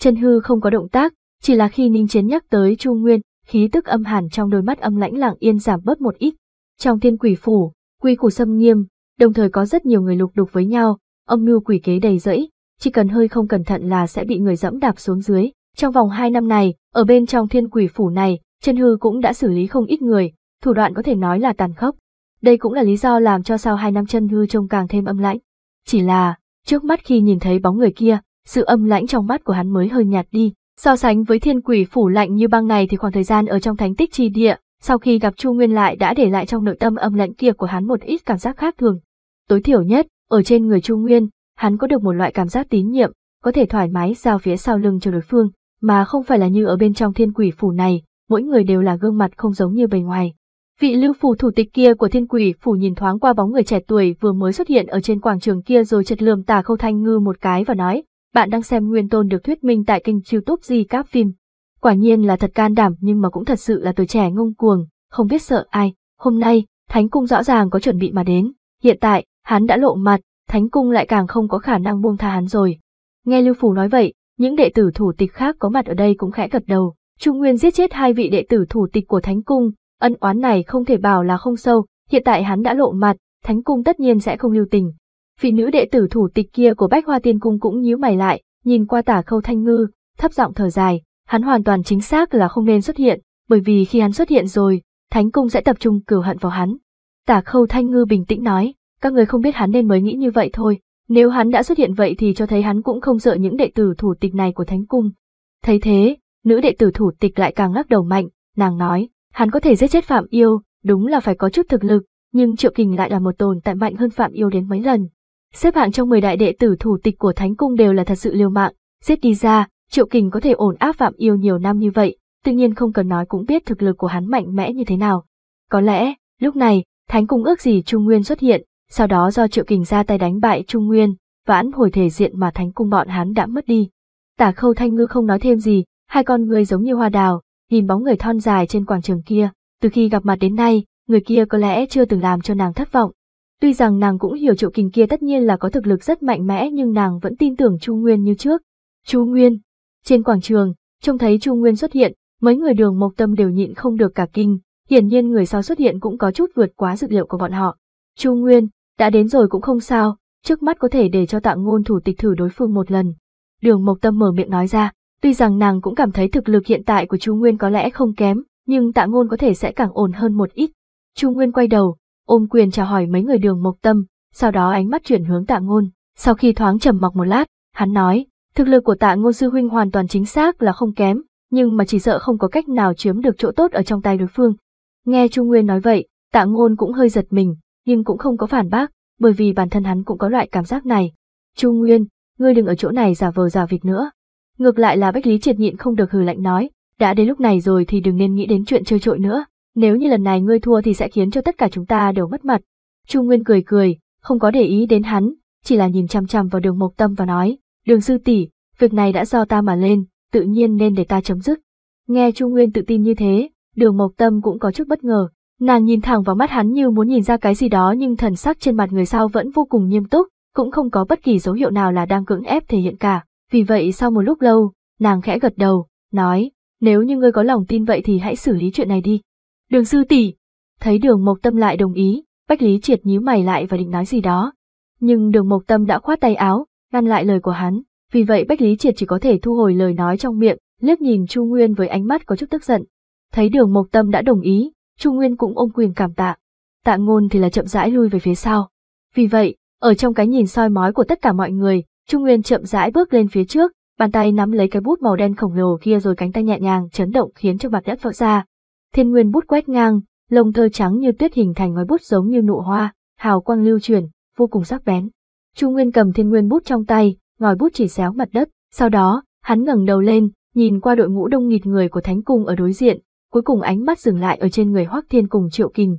chân Hư không có động tác, chỉ là khi Ninh Chiến nhắc tới Chu Nguyên, khí tức âm hàn trong đôi mắt âm lãnh lặng yên giảm bớt một ít. Trong thiên quỷ phủ, quy củ xâm nghiêm, đồng thời có rất nhiều người lục đục với nhau, âm mưu quỷ kế đầy rẫy, chỉ cần hơi không cẩn thận là sẽ bị người dẫm đạp xuống dưới. Trong vòng hai năm này, ở bên trong thiên quỷ phủ này, Trần Hư cũng đã xử lý không ít người, thủ đoạn có thể nói là tàn khốc. Đây cũng là lý do làm cho sau hai năm Trần Hư trông càng thêm âm lãnh. Chỉ là, trước mắt khi nhìn thấy bóng người kia, sự âm lãnh trong mắt của hắn mới hơi nhạt đi. So sánh với thiên quỷ phủ lạnh như băng này thì khoảng thời gian ở trong thánh tích chi địa, sau khi gặp Chu Nguyên lại đã để lại trong nội tâm âm lãnh kia của hắn một ít cảm giác khác thường. Tối thiểu nhất, ở trên người Chu Nguyên, hắn có được một loại cảm giác tín nhiệm, có thể thoải mái giao phía sau lưng cho đối phương, mà không phải là như ở bên trong thiên quỷ phủ này, mỗi người đều là gương mặt không giống như bề ngoài. Vị lưu phủ thủ tịch kia của thiên quỷ phủ nhìn thoáng qua bóng người trẻ tuổi vừa mới xuất hiện ở trên quảng trường kia rồi chật lườm tà khâu thanh ngư một cái và nói, bạn đang xem nguyên tôn được thuyết minh tại kênh youtube gì các phim. Quả nhiên là thật can đảm nhưng mà cũng thật sự là tuổi trẻ ngông cuồng, không biết sợ ai. Hôm nay, Thánh Cung rõ ràng có chuẩn bị mà đến. Hiện tại, hắn đã lộ mặt, Thánh Cung lại càng không có khả năng buông tha hắn rồi. Nghe Lưu Phủ nói vậy, những đệ tử thủ tịch khác có mặt ở đây cũng khẽ gật đầu. Trung Nguyên giết chết hai vị đệ tử thủ tịch của Thánh Cung, ân oán này không thể bảo là không sâu, hiện tại hắn đã lộ mặt, Thánh Cung tất nhiên sẽ không lưu tình. Vị nữ đệ tử thủ tịch kia của Bách Hoa Tiên Cung cũng nhíu mày lại, nhìn qua tả khâu thanh ngư, thấp giọng thở dài, hắn hoàn toàn chính xác là không nên xuất hiện, bởi vì khi hắn xuất hiện rồi, Thánh Cung sẽ tập trung cửu hận vào hắn. Tả khâu thanh ngư bình tĩnh nói, các người không biết hắn nên mới nghĩ như vậy thôi, nếu hắn đã xuất hiện vậy thì cho thấy hắn cũng không sợ những đệ tử thủ tịch này của Thánh Cung. Thấy thế, nữ đệ tử thủ tịch lại càng lắc đầu mạnh, nàng nói, hắn có thể giết chết Phạm Yêu, đúng là phải có chút thực lực, nhưng Triệu Kình lại là một tồn tại mạnh hơn Phạm Yêu đến mấy lần. Xếp hạng trong 10 đại đệ tử thủ tịch của Thánh Cung đều là thật sự liều mạng, giết đi ra, Triệu Kình có thể ổn áp Phạm Yêu nhiều năm như vậy, tự nhiên không cần nói cũng biết thực lực của hắn mạnh mẽ như thế nào. Có lẽ, lúc này, Thánh Cung ước gì Trung Nguyên xuất hiện, sau đó do Triệu Kình ra tay đánh bại Trung Nguyên, vãn hồi thể diện mà Thánh Cung bọn hắn đã mất đi. Tả Khâu Thanh Ngư không nói thêm gì, hai con người giống như hoa đào, nhìn bóng người thon dài trên quảng trường kia, từ khi gặp mặt đến nay, người kia có lẽ chưa từng làm cho nàng thất vọng. Tuy rằng nàng cũng hiểu triệu kình kia tất nhiên là có thực lực rất mạnh mẽ nhưng nàng vẫn tin tưởng Chu Nguyên như trước. Chu Nguyên. Trên quảng trường, trông thấy Chu Nguyên xuất hiện, mấy người đường mộc tâm đều nhịn không được cả kinh, hiển nhiên người sau xuất hiện cũng có chút vượt quá dự liệu của bọn họ. Chu Nguyên, đã đến rồi cũng không sao, trước mắt có thể để cho tạng ngôn thủ tịch thử đối phương một lần. Đường mộc tâm mở miệng nói ra. Tuy rằng nàng cũng cảm thấy thực lực hiện tại của Chu Nguyên có lẽ không kém, nhưng tạ ngôn có thể sẽ càng ổn hơn một ít. Chu Nguyên quay đầu, ôm quyền chào hỏi mấy người đường mộc tâm, sau đó ánh mắt chuyển hướng tạ ngôn. Sau khi thoáng trầm mặc một lát, hắn nói, thực lực của tạ ngôn sư huynh hoàn toàn chính xác là không kém, nhưng mà chỉ sợ không có cách nào chiếm được chỗ tốt ở trong tay đối phương. Nghe Chu Nguyên nói vậy, tạ ngôn cũng hơi giật mình, nhưng cũng không có phản bác, bởi vì bản thân hắn cũng có loại cảm giác này. Chu Nguyên, ngươi đừng ở chỗ này giả vờ giả vịt nữa. Ngược lại là Bách Lý Triệt nhịn không được hừ lạnh nói, đã đến lúc này rồi thì đừng nên nghĩ đến chuyện chơi trội nữa, nếu như lần này ngươi thua thì sẽ khiến cho tất cả chúng ta đều mất mặt. Chu Nguyên cười cười, không có để ý đến hắn, chỉ là nhìn chăm chăm vào đường Mộc Tâm và nói, đường sư tỷ, việc này đã do ta mà lên, tự nhiên nên để ta chấm dứt. Nghe Chu Nguyên tự tin như thế, đường Mộc Tâm cũng có chút bất ngờ, nàng nhìn thẳng vào mắt hắn như muốn nhìn ra cái gì đó nhưng thần sắc trên mặt người sau vẫn vô cùng nghiêm túc, cũng không có bất kỳ dấu hiệu nào là đang cưỡng ép thể hiện cả. Vì vậy sau một lúc lâu, nàng khẽ gật đầu, nói, nếu như ngươi có lòng tin vậy thì hãy xử lý chuyện này đi. Đường sư tỷ Thấy đường mộc tâm lại đồng ý, Bách Lý Triệt nhíu mày lại và định nói gì đó. Nhưng đường mộc tâm đã khoát tay áo, ngăn lại lời của hắn, vì vậy Bách Lý Triệt chỉ có thể thu hồi lời nói trong miệng, liếc nhìn Chu Nguyên với ánh mắt có chút tức giận. Thấy đường mộc tâm đã đồng ý, Chu Nguyên cũng ôm quyền cảm tạ. Tạ ngôn thì là chậm rãi lui về phía sau. Vì vậy, ở trong cái nhìn soi mói của tất cả mọi người, Trung Nguyên chậm rãi bước lên phía trước, bàn tay nắm lấy cái bút màu đen khổng lồ kia rồi cánh tay nhẹ nhàng chấn động khiến cho mặt đất vỡ ra. Thiên Nguyên bút quét ngang, lông thơ trắng như tuyết hình thành ngói bút giống như nụ hoa, hào quang lưu chuyển, vô cùng sắc bén. Trung Nguyên cầm Thiên Nguyên bút trong tay, ngòi bút chỉ xéo mặt đất, sau đó, hắn ngẩng đầu lên, nhìn qua đội ngũ đông nghịt người của Thánh cung ở đối diện, cuối cùng ánh mắt dừng lại ở trên người Hoắc Thiên cùng Triệu Kình.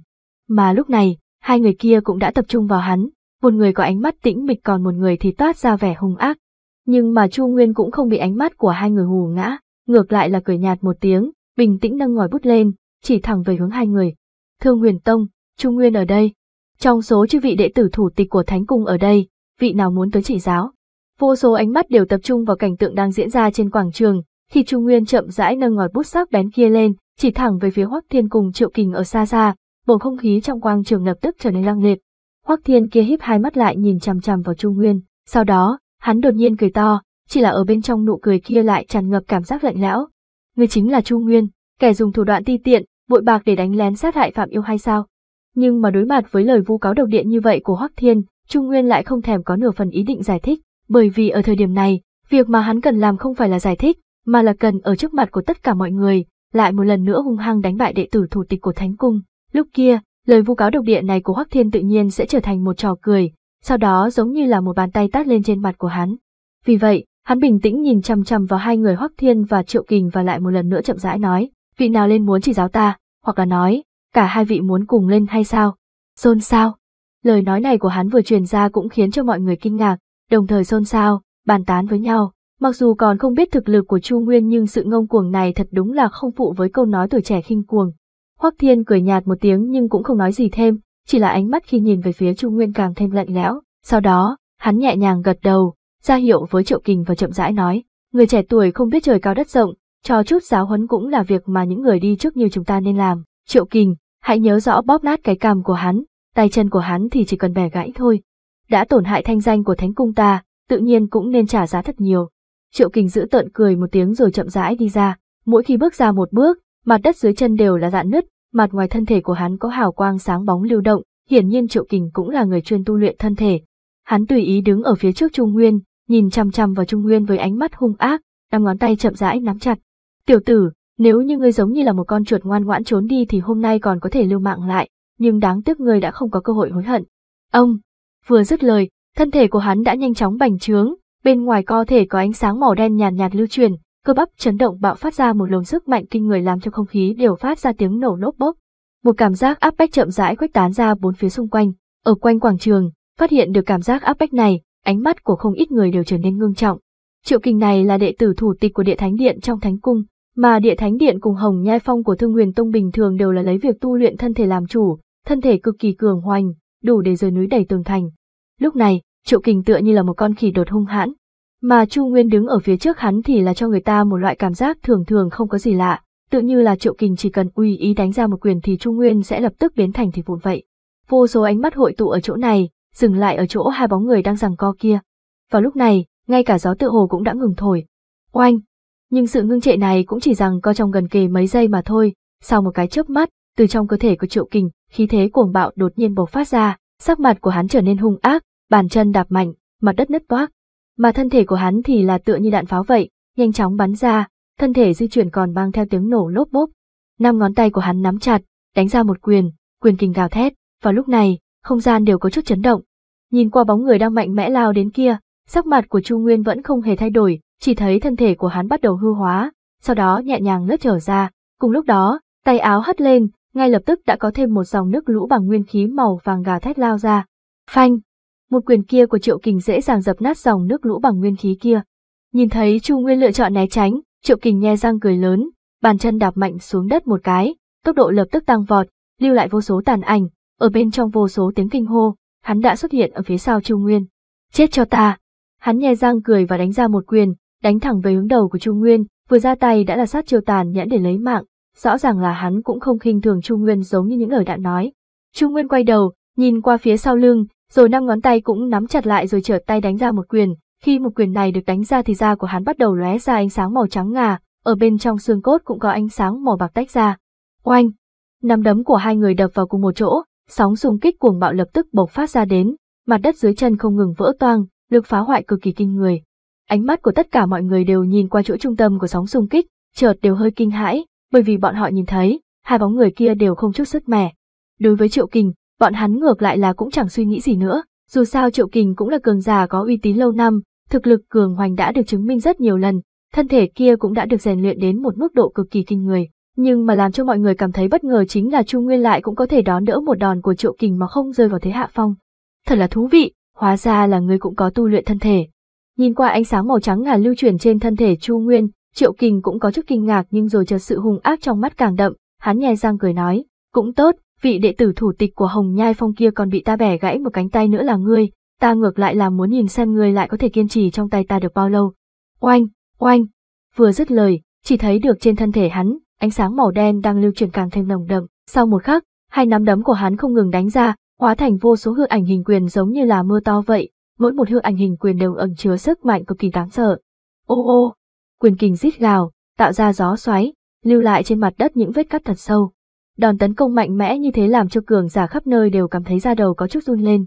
Mà lúc này, hai người kia cũng đã tập trung vào hắn, một người có ánh mắt tĩnh mịch còn một người thì toát ra vẻ hung ác. Nhưng mà Chu Nguyên cũng không bị ánh mắt của hai người hù ngã, ngược lại là cười nhạt một tiếng, bình tĩnh nâng ngòi bút lên, chỉ thẳng về hướng hai người. Thương Huyền Tông, Chu Nguyên ở đây. Trong số chư vị đệ tử thủ tịch của Thánh Cung ở đây, vị nào muốn tới chỉ giáo? Vô số ánh mắt đều tập trung vào cảnh tượng đang diễn ra trên quảng trường, khi Chu Nguyên chậm rãi nâng ngòi bút sắc bén kia lên, chỉ thẳng về phía Hoắc Thiên cùng Triệu Kình ở xa xa, bầu không khí trong quang trường lập tức trở nên lăng liệt. Hoắc Thiên kia híp hai mắt lại nhìn chằm chằm vào Trung Nguyên, sau đó, hắn đột nhiên cười to, chỉ là ở bên trong nụ cười kia lại tràn ngập cảm giác lạnh lẽo. Người chính là Trung Nguyên, kẻ dùng thủ đoạn ti tiện, bội bạc để đánh lén sát hại Phạm Yêu hay sao? Nhưng mà đối mặt với lời vu cáo độc điện như vậy của Hoắc Thiên, Trung Nguyên lại không thèm có nửa phần ý định giải thích, bởi vì ở thời điểm này, việc mà hắn cần làm không phải là giải thích, mà là cần ở trước mặt của tất cả mọi người, lại một lần nữa hung hăng đánh bại đệ tử thủ tịch của Thánh Cung. Lúc kia, Lời vu cáo độc địa này của Hoắc Thiên tự nhiên sẽ trở thành một trò cười, sau đó giống như là một bàn tay tát lên trên mặt của hắn. Vì vậy, hắn bình tĩnh nhìn chăm chăm vào hai người Hoắc Thiên và Triệu Kình và lại một lần nữa chậm rãi nói, vị nào lên muốn chỉ giáo ta, hoặc là nói, cả hai vị muốn cùng lên hay sao? Xôn xao. Lời nói này của hắn vừa truyền ra cũng khiến cho mọi người kinh ngạc, đồng thời xôn xao, bàn tán với nhau. Mặc dù còn không biết thực lực của Chu Nguyên nhưng sự ngông cuồng này thật đúng là không phụ với câu nói tuổi trẻ khinh cuồng, Hoắc Thiên cười nhạt một tiếng nhưng cũng không nói gì thêm, chỉ là ánh mắt khi nhìn về phía Trung Nguyên càng thêm lạnh lẽo. Sau đó, hắn nhẹ nhàng gật đầu, ra hiệu với Triệu Kình và chậm rãi nói, người trẻ tuổi không biết trời cao đất rộng, cho chút giáo huấn cũng là việc mà những người đi trước như chúng ta nên làm. Triệu Kình, hãy nhớ rõ bóp nát cái cằm của hắn, tay chân của hắn thì chỉ cần bẻ gãy thôi. Đã tổn hại thanh danh của thánh cung ta, tự nhiên cũng nên trả giá thật nhiều. Triệu Kình giữ tợn cười một tiếng rồi chậm rãi đi ra, mỗi khi bước ra một bước, mặt đất dưới chân đều là dạn nứt, mặt ngoài thân thể của hắn có hào quang sáng bóng lưu động, hiển nhiên Triệu Kình cũng là người chuyên tu luyện thân thể. Hắn tùy ý đứng ở phía trước Trung Nguyên, nhìn chăm chăm vào Trung Nguyên với ánh mắt hung ác, năm ngón tay chậm rãi nắm chặt. "Tiểu tử, nếu như ngươi giống như là một con chuột ngoan ngoãn trốn đi thì hôm nay còn có thể lưu mạng lại, nhưng đáng tiếc ngươi đã không có cơ hội hối hận." Ông vừa dứt lời, thân thể của hắn đã nhanh chóng bành trướng, bên ngoài cơ thể có ánh sáng màu đen nhàn nhạt, nhạt lưu truyền, cơ bắp chấn động bạo phát ra một luồng sức mạnh kinh người làm cho không khí đều phát ra tiếng nổ lốp bốc. Một cảm giác áp bách chậm rãi khuếch tán ra bốn phía xung quanh, ở quanh quảng trường, phát hiện được cảm giác áp bách này, ánh mắt của không ít người đều trở nên ngưng trọng. Triệu Kình này là đệ tử thủ tịch của Địa Thánh Điện trong Thánh cung, mà Địa Thánh Điện cùng Hồng Nhai Phong của Thương Huyền Tông bình thường đều là lấy việc tu luyện thân thể làm chủ, thân thể cực kỳ cường hoành, đủ để rời núi đẩy tường thành. Lúc này, Triệu Kình tựa như là một con khỉ đột hung hãn, mà Chu Nguyên đứng ở phía trước hắn thì là cho người ta một loại cảm giác thường thường không có gì lạ, tự như là Triệu Kình chỉ cần uy ý đánh ra một quyền thì Chu Nguyên sẽ lập tức biến thành thì vụn vậy. Vô số ánh mắt hội tụ ở chỗ này, dừng lại ở chỗ hai bóng người đang giằng co kia. Vào lúc này, ngay cả gió tự hồ cũng đã ngừng thổi. Oanh! Nhưng sự ngưng trệ này cũng chỉ rằng co trong gần kề mấy giây mà thôi, sau một cái chớp mắt, từ trong cơ thể của Triệu Kình, khí thế cuồng bạo đột nhiên bộc phát ra, sắc mặt của hắn trở nên hung ác, bàn chân đạp mạnh, mặt đất nứt toác mà thân thể của hắn thì là tựa như đạn pháo vậy, nhanh chóng bắn ra, thân thể di chuyển còn mang theo tiếng nổ lốp bốp. Năm ngón tay của hắn nắm chặt, đánh ra một quyền, quyền kình gào thét, vào lúc này, không gian đều có chút chấn động. Nhìn qua bóng người đang mạnh mẽ lao đến kia, sắc mặt của Chu Nguyên vẫn không hề thay đổi, chỉ thấy thân thể của hắn bắt đầu hư hóa, sau đó nhẹ nhàng lướt trở ra, cùng lúc đó, tay áo hất lên, ngay lập tức đã có thêm một dòng nước lũ bằng nguyên khí màu vàng gà thét lao ra. Phanh, một quyền kia của Triệu Kình dễ dàng dập nát dòng nước lũ bằng nguyên khí kia. Nhìn thấy Chu Nguyên lựa chọn né tránh, Triệu Kình nhe răng cười lớn, bàn chân đạp mạnh xuống đất một cái, tốc độ lập tức tăng vọt, lưu lại vô số tàn ảnh, ở bên trong vô số tiếng kinh hô, hắn đã xuất hiện ở phía sau Chu Nguyên. Chết cho ta! Hắn nhe răng cười và đánh ra một quyền, đánh thẳng về hướng đầu của Chu Nguyên, vừa ra tay đã là sát chiêu tàn nhẫn để lấy mạng, rõ ràng là hắn cũng không khinh thường Chu Nguyên giống như những lời đã nói. Chu Nguyên quay đầu, nhìn qua phía sau lưng, rồi năm ngón tay cũng nắm chặt lại rồi trở tay đánh ra một quyền. Khi một quyền này được đánh ra thì da của hắn bắt đầu lóe ra ánh sáng màu trắng ngà, ở bên trong xương cốt cũng có ánh sáng màu bạc tách ra. Oanh! Nắm đấm của hai người đập vào cùng một chỗ, sóng xung kích cuồng bạo lập tức bộc phát ra đến, mặt đất dưới chân không ngừng vỡ toang, lực phá hoại cực kỳ kinh người. Ánh mắt của tất cả mọi người đều nhìn qua chỗ trung tâm của sóng xung kích, chợt đều hơi kinh hãi, bởi vì bọn họ nhìn thấy, hai bóng người kia đều không chút sức mẻ. Đối với Triệu Kình, bọn hắn ngược lại là cũng chẳng suy nghĩ gì nữa, dù sao Triệu Kình cũng là cường giả có uy tín lâu năm, thực lực cường hoành đã được chứng minh rất nhiều lần, thân thể kia cũng đã được rèn luyện đến một mức độ cực kỳ kinh người. Nhưng mà làm cho mọi người cảm thấy bất ngờ chính là Chu Nguyên lại cũng có thể đón đỡ một đòn của Triệu Kình mà không rơi vào thế hạ phong. Thật là thú vị, hóa ra là người cũng có tu luyện thân thể. Nhìn qua ánh sáng màu trắng ngà lưu chuyển trên thân thể Chu Nguyên, Triệu Kình cũng có chút kinh ngạc nhưng rồi chờ sự hung ác trong mắt càng đậm, hắn nhè răng cười nói, cũng tốt, vị đệ tử thủ tịch của Hồng Nhai Phong kia còn bị ta bẻ gãy một cánh tay nữa là ngươi, ta ngược lại là muốn nhìn xem ngươi lại có thể kiên trì trong tay ta được bao lâu. Oanh, oanh, vừa dứt lời, chỉ thấy được trên thân thể hắn, ánh sáng màu đen đang lưu chuyển càng thêm nồng đậm, sau một khắc, hai nắm đấm của hắn không ngừng đánh ra, hóa thành vô số hư ảnh hình quyền giống như là mưa to vậy, mỗi một hư ảnh hình quyền đều ẩn chứa sức mạnh cực kỳ đáng sợ. Ô ô, quyền kình rít gào, tạo ra gió xoáy, lưu lại trên mặt đất những vết cắt thật sâu. Đòn tấn công mạnh mẽ như thế làm cho cường giả khắp nơi đều cảm thấy da đầu có chút run lên.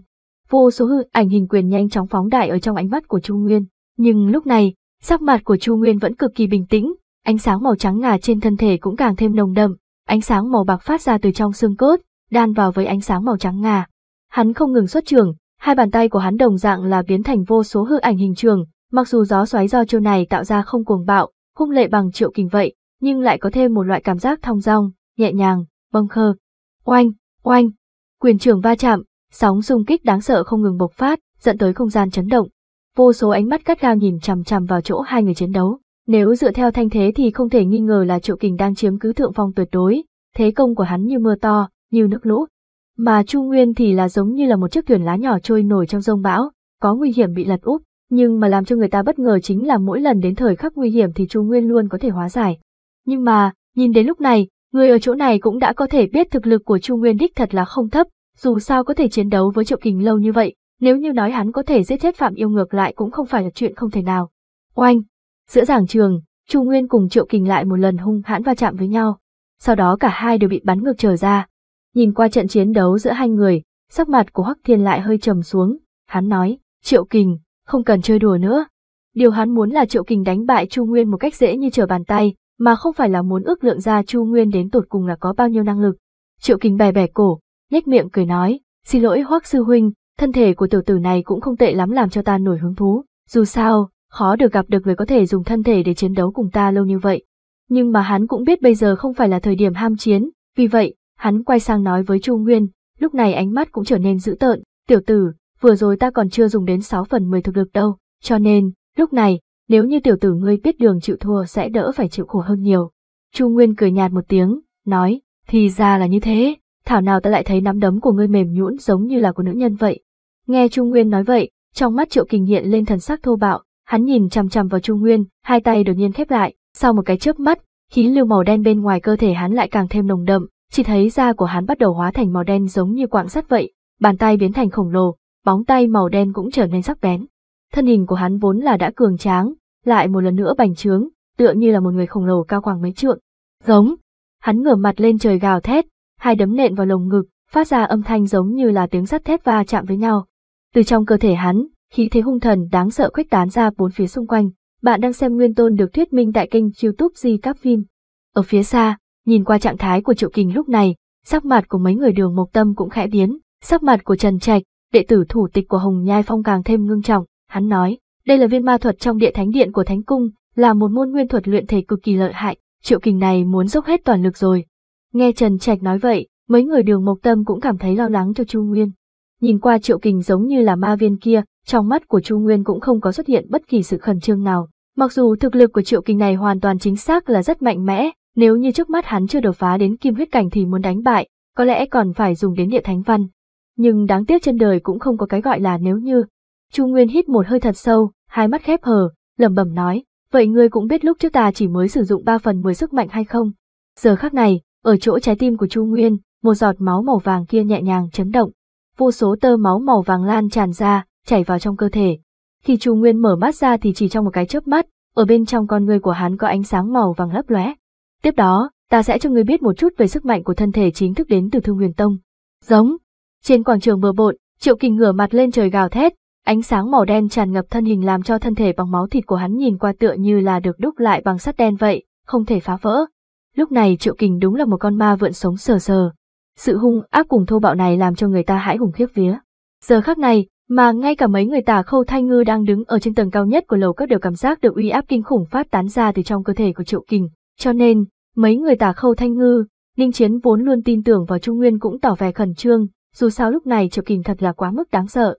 Vô số hư ảnh hình quyền nhanh chóng phóng đại ở trong ánh mắt của Chu Nguyên, nhưng lúc này, sắc mặt của Chu Nguyên vẫn cực kỳ bình tĩnh, ánh sáng màu trắng ngà trên thân thể cũng càng thêm nồng đậm, ánh sáng màu bạc phát ra từ trong xương cốt, đan vào với ánh sáng màu trắng ngà. Hắn không ngừng xuất trường, hai bàn tay của hắn đồng dạng là biến thành vô số hư ảnh hình trường, mặc dù gió xoáy do chiêu này tạo ra không cuồng bạo, hung lệ bằng triệu kình vậy, nhưng lại có thêm một loại cảm giác thong dong, nhẹ nhàng, bâng khơ. Oanh, oanh, quyền trưởng va chạm, sóng xung kích đáng sợ không ngừng bộc phát, dẫn tới không gian chấn động. Vô số ánh mắt cắt gao nhìn chằm chằm vào chỗ hai người chiến đấu. Nếu dựa theo thanh thế thì không thể nghi ngờ là Triệu Kình đang chiếm cứ thượng phong tuyệt đối, thế công của hắn như mưa to, như nước lũ. Mà Chu Nguyên thì là giống như là một chiếc thuyền lá nhỏ trôi nổi trong rông bão, có nguy hiểm bị lật úp, nhưng mà làm cho người ta bất ngờ chính là mỗi lần đến thời khắc nguy hiểm thì Chu Nguyên luôn có thể hóa giải. Nhưng mà, nhìn đến lúc này, Người ở chỗ này cũng đã có thể biết thực lực của Chu Nguyên đích thật là không thấp, dù sao có thể chiến đấu với Triệu Kình lâu như vậy, nếu như nói hắn có thể giết chết Phạm Yêu ngược lại cũng không phải là chuyện không thể nào. Oanh! Giữa giảng trường, Chu Nguyên cùng Triệu Kình lại một lần hung hãn va chạm với nhau, sau đó cả hai đều bị bắn ngược trở ra. Nhìn qua trận chiến đấu giữa hai người, sắc mặt của Hắc Thiên lại hơi trầm xuống, hắn nói, Triệu Kình, không cần chơi đùa nữa. Điều hắn muốn là Triệu Kình đánh bại Chu Nguyên một cách dễ như trở bàn tay, mà không phải là muốn ước lượng ra Chu Nguyên đến tột cùng là có bao nhiêu năng lực. Triệu Kình bè bè cổ, nhếch miệng cười nói, xin lỗi Hoắc sư huynh, thân thể của tiểu tử này cũng không tệ lắm làm cho ta nổi hứng thú, dù sao, khó được gặp được người có thể dùng thân thể để chiến đấu cùng ta lâu như vậy. Nhưng mà hắn cũng biết bây giờ không phải là thời điểm ham chiến, vì vậy, hắn quay sang nói với Chu Nguyên, lúc này ánh mắt cũng trở nên dữ tợn, tiểu tử, vừa rồi ta còn chưa dùng đến 6 phần 10 thực lực đâu, cho nên, lúc này, nếu như tiểu tử ngươi biết đường chịu thua sẽ đỡ phải chịu khổ hơn nhiều. Chu Nguyên cười nhạt một tiếng, nói, thì ra là như thế, thảo nào ta lại thấy nắm đấm của ngươi mềm nhũn giống như là của nữ nhân vậy. Nghe Chu Nguyên nói vậy, trong mắt Triệu Kình hiện lên thần sắc thô bạo, hắn nhìn chằm chằm vào Chu Nguyên, hai tay đột nhiên khép lại, sau một cái chớp mắt, khí lưu màu đen bên ngoài cơ thể hắn lại càng thêm nồng đậm, chỉ thấy da của hắn bắt đầu hóa thành màu đen giống như quạng sắt vậy, bàn tay biến thành khổng lồ, bóng tay màu đen cũng trở nên sắc bén thân hình của hắn vốn là đã cường tráng, lại một lần nữa bành trướng, tựa như là một người khổng lồ cao khoảng mấy trượng. Giống! Hắn ngửa mặt lên trời gào thét, hai đấm nện vào lồng ngực, phát ra âm thanh giống như là tiếng sắt thép va chạm với nhau. Từ trong cơ thể hắn, khí thế hung thần đáng sợ khuếch tán ra bốn phía xung quanh. Bạn đang xem Nguyên Tôn được thuyết minh tại kênh YouTube Di Các Phim. Ở phía xa, nhìn qua trạng thái của Triệu Kình lúc này, sắc mặt của mấy người Đường Mộc Tâm cũng khẽ biến, sắc mặt của Trần Trạch, đệ tử thủ tịch của Hồng Nhai Phong càng thêm ngưng trọng. Hắn nói, đây là viên ma thuật trong địa thánh điện của thánh cung, là một môn nguyên thuật luyện thể cực kỳ lợi hại, triệu kình này muốn dốc hết toàn lực rồi. Nghe Trần Trạch nói vậy, mấy người đường mộc tâm cũng cảm thấy lo lắng cho Chu Nguyên. Nhìn qua triệu kình giống như là ma viên kia, trong mắt của Chu Nguyên cũng không có xuất hiện bất kỳ sự khẩn trương nào. Mặc dù thực lực của triệu kình này hoàn toàn chính xác là rất mạnh mẽ, nếu như trước mắt hắn chưa đột phá đến kim huyết cảnh thì muốn đánh bại, có lẽ còn phải dùng đến địa thánh văn. Nhưng đáng tiếc trên đời cũng không có cái gọi là nếu như, Chu Nguyên hít một hơi thật sâu, hai mắt khép hờ, lẩm bẩm nói, vậy ngươi cũng biết lúc trước ta chỉ mới sử dụng 3 phần 10 sức mạnh hay không? Giờ khắc này, ở chỗ trái tim của Chu Nguyên, một giọt máu màu vàng kia nhẹ nhàng chấn động. Vô số tơ máu màu vàng lan tràn ra, chảy vào trong cơ thể. Khi Chu Nguyên mở mắt ra thì chỉ trong một cái chớp mắt, ở bên trong con ngươi của hắn có ánh sáng màu vàng lấp lóe. Tiếp đó, ta sẽ cho ngươi biết một chút về sức mạnh của thân thể chính thức đến từ Thương Huyền Tông. Giống. Trên quảng trường bờ bộn, Triệu Kình ngửa mặt lên trời gào thét, Ánh sáng màu đen tràn ngập thân hình làm cho thân thể bằng máu thịt của hắn nhìn qua tựa như là được đúc lại bằng sắt đen vậy, không thể phá vỡ. Lúc này Triệu Kình đúng là một con ma vượn sống sờ sờ. Sự hung ác cùng thô bạo này làm cho người ta hãi hùng khiếp vía. Giờ khắc này, mà ngay cả mấy người tả khâu thanh ngư đang đứng ở trên tầng cao nhất của lầu các đều cảm giác được uy áp kinh khủng phát tán ra từ trong cơ thể của Triệu Kình. Cho nên, mấy người tả khâu thanh ngư, Ninh Chiến vốn luôn tin tưởng vào Trung Nguyên cũng tỏ vẻ khẩn trương, dù sao lúc này Triệu Kình thật là quá mức đáng sợ.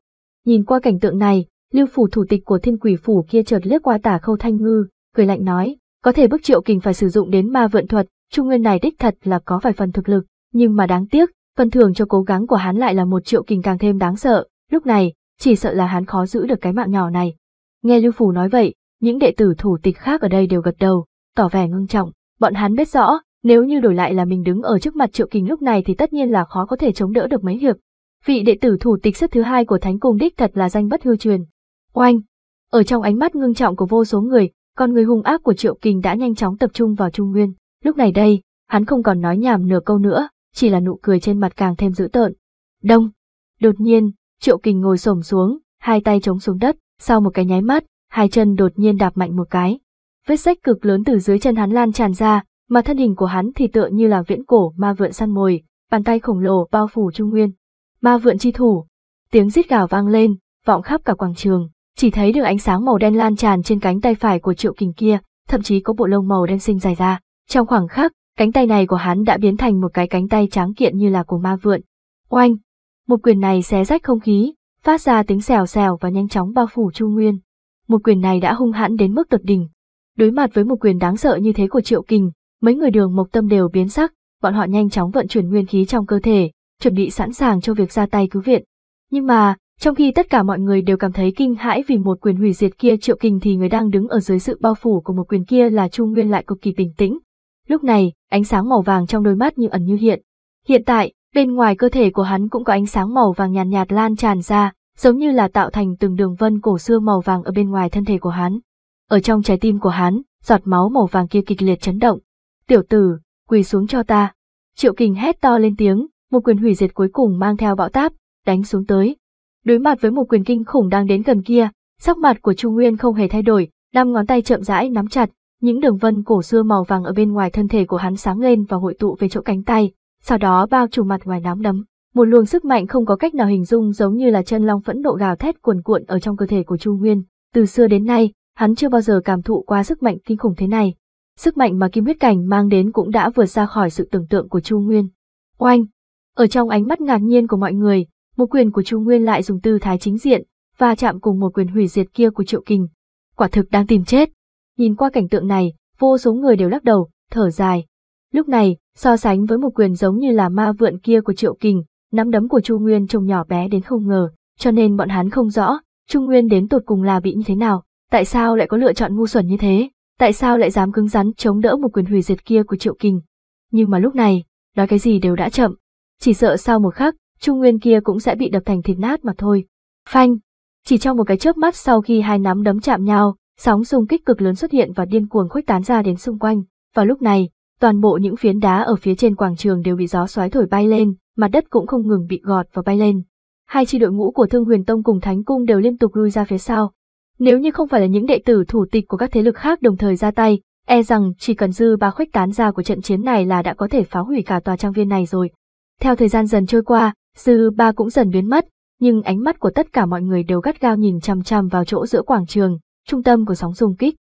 Nhìn qua cảnh tượng này, Lưu phủ thủ tịch của Thiên Quỷ phủ kia chợt liếc qua Tả Khâu Thanh Ngư, cười lạnh nói, có thể bức Triệu Kình phải sử dụng đến ma vượn thuật, trung nguyên này đích thật là có vài phần thực lực, nhưng mà đáng tiếc, phần thưởng cho cố gắng của hắn lại là một Triệu Kình càng thêm đáng sợ, lúc này, chỉ sợ là hắn khó giữ được cái mạng nhỏ này. Nghe Lưu phủ nói vậy, những đệ tử thủ tịch khác ở đây đều gật đầu, tỏ vẻ ngưng trọng, bọn hắn biết rõ, nếu như đổi lại là mình đứng ở trước mặt Triệu Kình lúc này thì tất nhiên là khó có thể chống đỡ được mấy hiệp, vị đệ tử thủ tịch xếp thứ hai của thánh cung đích thật là danh bất hư truyền. Oanh! Ở trong ánh mắt ngưng trọng của vô số người, con người hung ác của Triệu Kình đã nhanh chóng tập trung vào Trung Nguyên. Lúc này đây, hắn không còn nói nhảm nửa câu nữa, chỉ là nụ cười trên mặt càng thêm dữ tợn. Đông! Đột nhiên, Triệu Kình ngồi xổm xuống, hai tay chống xuống đất, sau một cái nháy mắt, hai chân đột nhiên đạp mạnh một cái. Vết rách cực lớn từ dưới chân hắn lan tràn ra, mà thân hình của hắn thì tựa như là viễn cổ ma vượn săn mồi, bàn tay khổng lồ bao phủ Trung Nguyên, ma vượn chi thủ. Tiếng rít gào vang lên, vọng khắp cả quảng trường, chỉ thấy được ánh sáng màu đen lan tràn trên cánh tay phải của triệu kình kia, thậm chí có bộ lông màu đen sinh dài ra. Trong khoảng khắc, cánh tay này của hắn đã biến thành một cái cánh tay tráng kiện như là của ma vượn. Oanh! Một quyền này xé rách không khí, phát ra tiếng xèo xèo và nhanh chóng bao phủ Chu Nguyên. Một quyền này đã hung hãn đến mức tột đỉnh. Đối mặt với một quyền đáng sợ như thế của Triệu Kình, mấy người đường Mộc Tâm đều biến sắc, bọn họ nhanh chóng vận chuyển nguyên khí trong cơ thể, chuẩn bị sẵn sàng cho việc ra tay cứu viện. Nhưng mà, trong khi tất cả mọi người đều cảm thấy kinh hãi vì một quyền hủy diệt kia triệu kình thì người đang đứng ở dưới sự bao phủ của một quyền kia là trung Nguyên lại cực kỳ bình tĩnh. Lúc này, ánh sáng màu vàng trong đôi mắt như ẩn như hiện. Hiện tại, bên ngoài cơ thể của hắn cũng có ánh sáng màu vàng nhàn nhạt, nhạt lan tràn ra, giống như là tạo thành từng đường vân cổ xưa màu vàng ở bên ngoài thân thể của hắn. Ở trong trái tim của hắn, giọt máu màu vàng kia kịch liệt chấn động. Tiểu tử, quỳ xuống cho ta. Triệu kình hét to lên tiếng, một quyền hủy diệt cuối cùng mang theo bão táp, đánh xuống tới. Đối mặt với một quyền kinh khủng đang đến gần kia, sắc mặt của Chu Nguyên không hề thay đổi, năm ngón tay chậm rãi nắm chặt, những đường vân cổ xưa màu vàng ở bên ngoài thân thể của hắn sáng lên và hội tụ về chỗ cánh tay, sau đó bao trùm mặt ngoài nắm đấm. Một luồng sức mạnh không có cách nào hình dung giống như là chân long phẫn nộ gào thét cuồn cuộn ở trong cơ thể của Chu Nguyên. Từ xưa đến nay, hắn chưa bao giờ cảm thụ qua sức mạnh kinh khủng thế này. Sức mạnh mà kim huyết cảnh mang đến cũng đã vượt ra khỏi sự tưởng tượng của Chu Nguyên. Oanh! Ở trong ánh mắt ngạc nhiên của mọi người, một quyền của Chu Nguyên lại dùng tư thái chính diện, và chạm cùng một quyền hủy diệt kia của Triệu Kình. Quả thực đang tìm chết. Nhìn qua cảnh tượng này, vô số người đều lắc đầu, thở dài. Lúc này, so sánh với một quyền giống như là ma vượn kia của Triệu Kình, nắm đấm của Chu Nguyên trông nhỏ bé đến không ngờ, cho nên bọn hắn không rõ, Chu Nguyên đến tột cùng là bị như thế nào, tại sao lại có lựa chọn ngu xuẩn như thế, tại sao lại dám cứng rắn chống đỡ một quyền hủy diệt kia của Triệu Kình. Nhưng mà lúc này, nói cái gì đều đã chậm, chỉ sợ sau một khắc, trung nguyên kia cũng sẽ bị đập thành thịt nát mà thôi. Phanh! Chỉ trong một cái chớp mắt sau khi hai nắm đấm chạm nhau, sóng xung kích cực lớn xuất hiện và điên cuồng khuếch tán ra đến xung quanh. Vào lúc này, toàn bộ những phiến đá ở phía trên quảng trường đều bị gió xoáy thổi bay lên, mặt đất cũng không ngừng bị gọt và bay lên. Hai chi đội ngũ của Thương Huyền Tông cùng Thánh Cung đều liên tục lui ra phía sau. Nếu như không phải là những đệ tử thủ tịch của các thế lực khác đồng thời ra tay, e rằng chỉ cần dư ba khuếch tán ra của trận chiến này là đã có thể phá hủy cả tòa trang viên này rồi. Theo thời gian dần trôi qua, sư ba cũng dần biến mất, nhưng ánh mắt của tất cả mọi người đều gắt gao nhìn chằm chằm vào chỗ giữa quảng trường, trung tâm của sóng xung kích.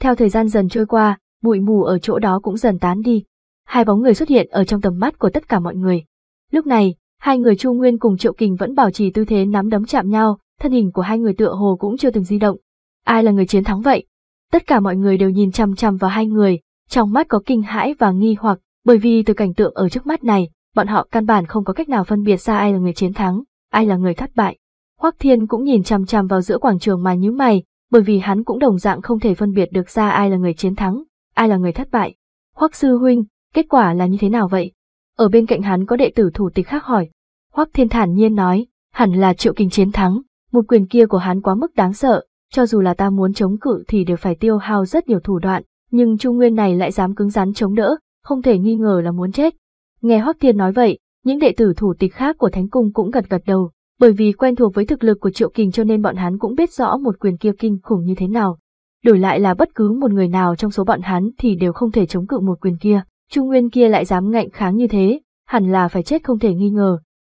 Theo thời gian dần trôi qua, bụi mù ở chỗ đó cũng dần tán đi. Hai bóng người xuất hiện ở trong tầm mắt của tất cả mọi người. Lúc này, hai người Chu Nguyên cùng Triệu Kình vẫn bảo trì tư thế nắm đấm chạm nhau, thân hình của hai người tựa hồ cũng chưa từng di động. Ai là người chiến thắng vậy? Tất cả mọi người đều nhìn chằm chằm vào hai người, trong mắt có kinh hãi và nghi hoặc, bởi vì từ cảnh tượng ở trước mắt này, bọn họ căn bản không có cách nào phân biệt ra ai là người chiến thắng, ai là người thất bại. Hoắc Thiên cũng nhìn chằm chằm vào giữa quảng trường mà nhíu mày, bởi vì hắn cũng đồng dạng không thể phân biệt được ra ai là người chiến thắng, ai là người thất bại. Hoắc sư huynh, kết quả là như thế nào vậy? Ở bên cạnh hắn có đệ tử thủ tịch khác hỏi. Hoắc Thiên thản nhiên nói, hẳn là Triệu Kình chiến thắng, một quyền kia của hắn quá mức đáng sợ, cho dù là ta muốn chống cự thì đều phải tiêu hao rất nhiều thủ đoạn, nhưng Chu Nguyên này lại dám cứng rắn chống đỡ, không thể nghi ngờ là muốn chết. Nghe Hoắc Thiên nói vậy, những đệ tử thủ tịch khác của Thánh Cung cũng gật gật đầu, bởi vì quen thuộc với thực lực của Triệu Kình cho nên bọn hắn cũng biết rõ một quyền kia kinh khủng như thế nào. Đổi lại là bất cứ một người nào trong số bọn hắn thì đều không thể chống cự một quyền kia, Trung Nguyên kia lại dám ngạnh kháng như thế, hẳn là phải chết không thể nghi ngờ.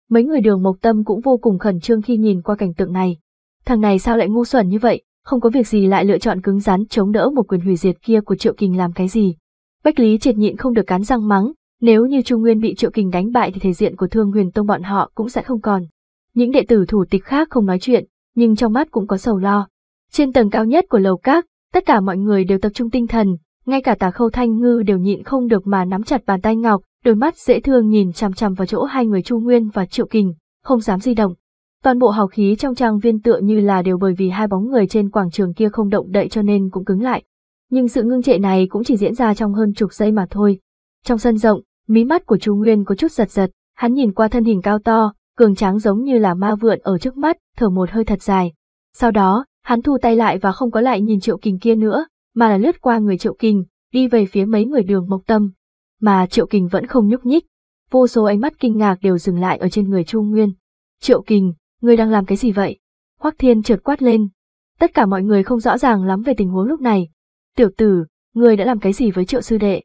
Mấy người đường Mộc Tâm cũng vô cùng khẩn trương khi nhìn qua cảnh tượng này. Thằng này sao lại ngu xuẩn như vậy, không có việc gì lại lựa chọn cứng rắn chống đỡ một quyền hủy diệt kia của Triệu Kình làm cái gì. Bách Lý triệt nhịn không được cắn răng mắng, nếu như Trung Nguyên bị Triệu Kình đánh bại thì thể diện của Thương Huyền Tông bọn họ cũng sẽ không còn. Những đệ tử thủ tịch khác không nói chuyện, nhưng trong mắt cũng có sầu lo. Trên tầng cao nhất của lầu các, tất cả mọi người đều tập trung tinh thần, ngay cả tà khâu thanh ngư đều nhịn không được mà nắm chặt bàn tay ngọc, đôi mắt dễ thương nhìn chằm chằm vào chỗ hai người trung Nguyên và Triệu Kình, không dám di động. Toàn bộ hào khí trong trang viên tựa như là đều bởi vì hai bóng người trên quảng trường kia không động đậy cho nên cũng cứng lại. Nhưng sự ngưng trệ này cũng chỉ diễn ra trong hơn chục giây mà thôi. Trong sân rộng, Mí mắt của Chu Nguyên có chút giật giật, hắn nhìn qua thân hình cao to, cường tráng giống như là ma vượn ở trước mắt, thở một hơi thật dài. Sau đó, hắn thu tay lại và không có lại nhìn Triệu Kình kia nữa, mà là lướt qua người Triệu Kình, đi về phía mấy người đường mộc tâm. Mà Triệu Kình vẫn không nhúc nhích, vô số ánh mắt kinh ngạc đều dừng lại ở trên người Chu Nguyên. Triệu Kình, ngươi đang làm cái gì vậy? Hoắc Thiên trượt quát lên. Tất cả mọi người không rõ ràng lắm về tình huống lúc này. Tiểu tử, ngươi đã làm cái gì với Triệu sư đệ?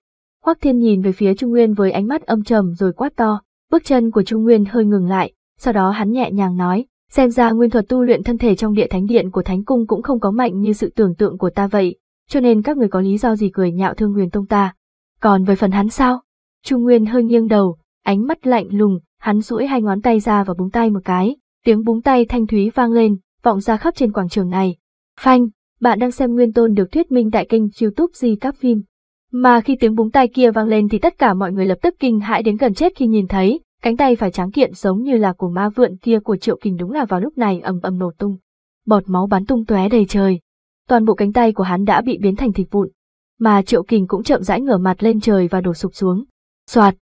Hoắc Thiên nhìn về phía Trung Nguyên với ánh mắt âm trầm rồi quát to, bước chân của Trung Nguyên hơi ngừng lại, sau đó hắn nhẹ nhàng nói, xem ra nguyên thuật tu luyện thân thể trong địa thánh điện của thánh cung cũng không có mạnh như sự tưởng tượng của ta vậy, cho nên các người có lý do gì cười nhạo thương Nguyên tông ta. Còn về phần hắn sao? Trung Nguyên hơi nghiêng đầu, ánh mắt lạnh lùng, hắn duỗi hai ngón tay ra và búng tay một cái, tiếng búng tay thanh thúy vang lên, vọng ra khắp trên quảng trường này. Phanh, bạn đang xem Nguyên Tôn được thuyết minh tại kênh youtube Di Các Phim. Mà khi tiếng búng tay kia vang lên thì tất cả mọi người lập tức kinh hãi đến gần chết khi nhìn thấy, cánh tay phải tráng kiện giống như là của ma vượn kia của Triệu Kình đúng là vào lúc này ầm ầm nổ tung. Bọt máu bắn tung tóe đầy trời. Toàn bộ cánh tay của hắn đã bị biến thành thịt vụn, mà Triệu Kình cũng chậm rãi ngửa mặt lên trời và đổ sụp xuống. Soạt.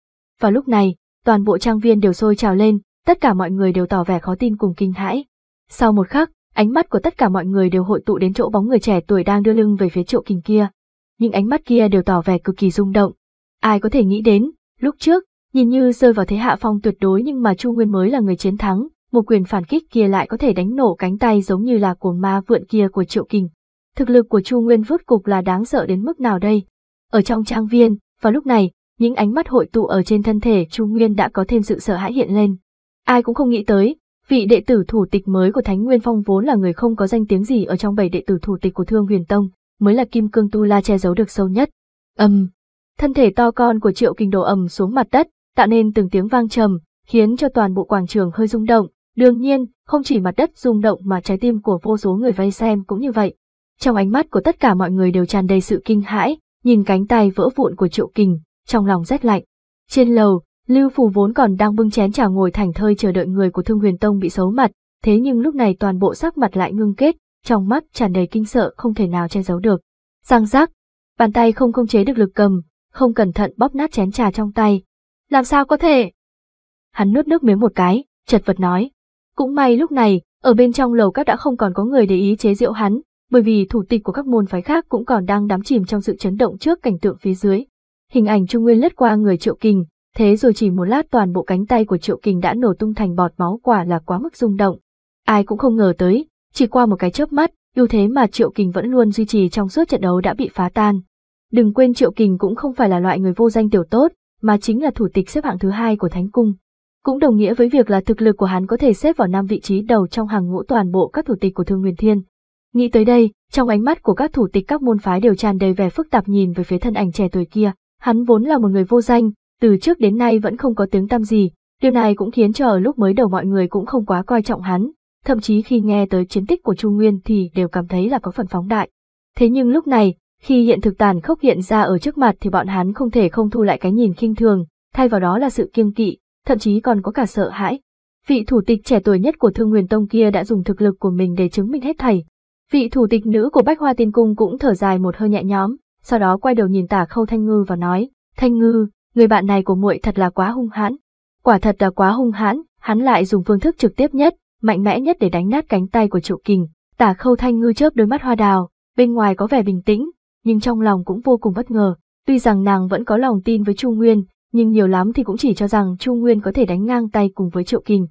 Vào lúc này, toàn bộ trang viên đều sôi trào lên, tất cả mọi người đều tỏ vẻ khó tin cùng kinh hãi. Sau một khắc, ánh mắt của tất cả mọi người đều hội tụ đến chỗ bóng người trẻ tuổi đang đưa lưng về phía Triệu Kình kia, những ánh mắt kia đều tỏ vẻ cực kỳ rung động. Ai có thể nghĩ đến, lúc trước, nhìn như rơi vào thế hạ phong tuyệt đối nhưng mà Chu Nguyên mới là người chiến thắng, một quyền phản kích kia lại có thể đánh nổ cánh tay giống như là của ma vượn kia của Triệu Kình. Thực lực của Chu Nguyên vốt cục là đáng sợ đến mức nào đây? Ở trong trang viên, vào lúc này, những ánh mắt hội tụ ở trên thân thể Chu Nguyên đã có thêm sự sợ hãi hiện lên. Ai cũng không nghĩ tới, vị đệ tử thủ tịch mới của Thánh Nguyên Phong vốn là người không có danh tiếng gì ở trong bảy đệ tử thủ tịch của Thương Huyền Tông, mới là kim cương tu la che giấu được sâu nhất. Âm! thân thể to con của triệu kinh đổ ầm xuống mặt đất, tạo nên từng tiếng vang trầm, khiến cho toàn bộ quảng trường hơi rung động. Đương nhiên, không chỉ mặt đất rung động mà trái tim của vô số người vây xem cũng như vậy. Trong ánh mắt của tất cả mọi người đều tràn đầy sự kinh hãi, nhìn cánh tay vỡ vụn của triệu kình, trong lòng rét lạnh. Trên lầu, Lưu Phù vốn còn đang bưng chén trà ngồi thành thơi chờ đợi người của Thương Huyền Tông bị xấu mặt, thế nhưng lúc này toàn bộ sắc mặt lại ngưng kết, trong mắt tràn đầy kinh sợ không thể nào che giấu được. Giang giác, bàn tay không khống chế được lực cầm, không cẩn thận bóp nát chén trà trong tay. Làm sao có thể? Hắn nuốt nước miếng một cái, chật vật nói. Cũng may lúc này, ở bên trong lầu các đã không còn có người để ý chế diệu hắn, bởi vì thủ tịch của các môn phái khác cũng còn đang đắm chìm trong sự chấn động trước cảnh tượng phía dưới. Hình ảnh Trung Nguyên lướt qua người Triệu Kình, thế rồi chỉ một lát toàn bộ cánh tay của Triệu Kình đã nổ tung thành bọt máu quả là quá mức rung động. Ai cũng không ngờ tới, chỉ qua một cái chớp mắt, ưu thế mà Triệu Kình vẫn luôn duy trì trong suốt trận đấu đã bị phá tan. Đừng quên Triệu Kình cũng không phải là loại người vô danh tiểu tốt, mà chính là thủ tịch xếp hạng thứ hai của Thánh Cung. Cũng đồng nghĩa với việc là thực lực của hắn có thể xếp vào năm vị trí đầu trong hàng ngũ toàn bộ các thủ tịch của Thương Nguyên Thiên. Nghĩ tới đây, trong ánh mắt của các thủ tịch các môn phái đều tràn đầy vẻ phức tạp nhìn về phía thân ảnh trẻ tuổi kia. Hắn vốn là một người vô danh, từ trước đến nay vẫn không có tiếng tăm gì, điều này cũng khiến cho ở lúc mới đầu mọi người cũng không quá coi trọng hắn, thậm chí khi nghe tới chiến tích của Trung Nguyên thì đều cảm thấy là có phần phóng đại. Thế nhưng lúc này, khi hiện thực tàn khốc hiện ra ở trước mặt thì bọn hắn không thể không thu lại cái nhìn khinh thường, thay vào đó là sự kiêng kỵ, thậm chí còn có cả sợ hãi. Vị thủ tịch trẻ tuổi nhất của Thương Nguyên Tông kia đã dùng thực lực của mình để chứng minh hết thảy. Vị thủ tịch nữ của Bách Hoa Tiên Cung cũng thở dài một hơi nhẹ nhõm, sau đó quay đầu nhìn Tả Khâu Thanh Ngư và nói: "Thanh Ngư, người bạn này của muội thật là quá hung hãn." Quả thật là quá hung hãn, hắn lại dùng phương thức trực tiếp nhất, mạnh mẽ nhất để đánh nát cánh tay của triệu kình. Tả khâu thanh ngư chớp đôi mắt hoa đào, bên ngoài có vẻ bình tĩnh, nhưng trong lòng cũng vô cùng bất ngờ. Tuy rằng nàng vẫn có lòng tin với Chu Nguyên, nhưng nhiều lắm thì cũng chỉ cho rằng Chu Nguyên có thể đánh ngang tay cùng với Triệu Kình.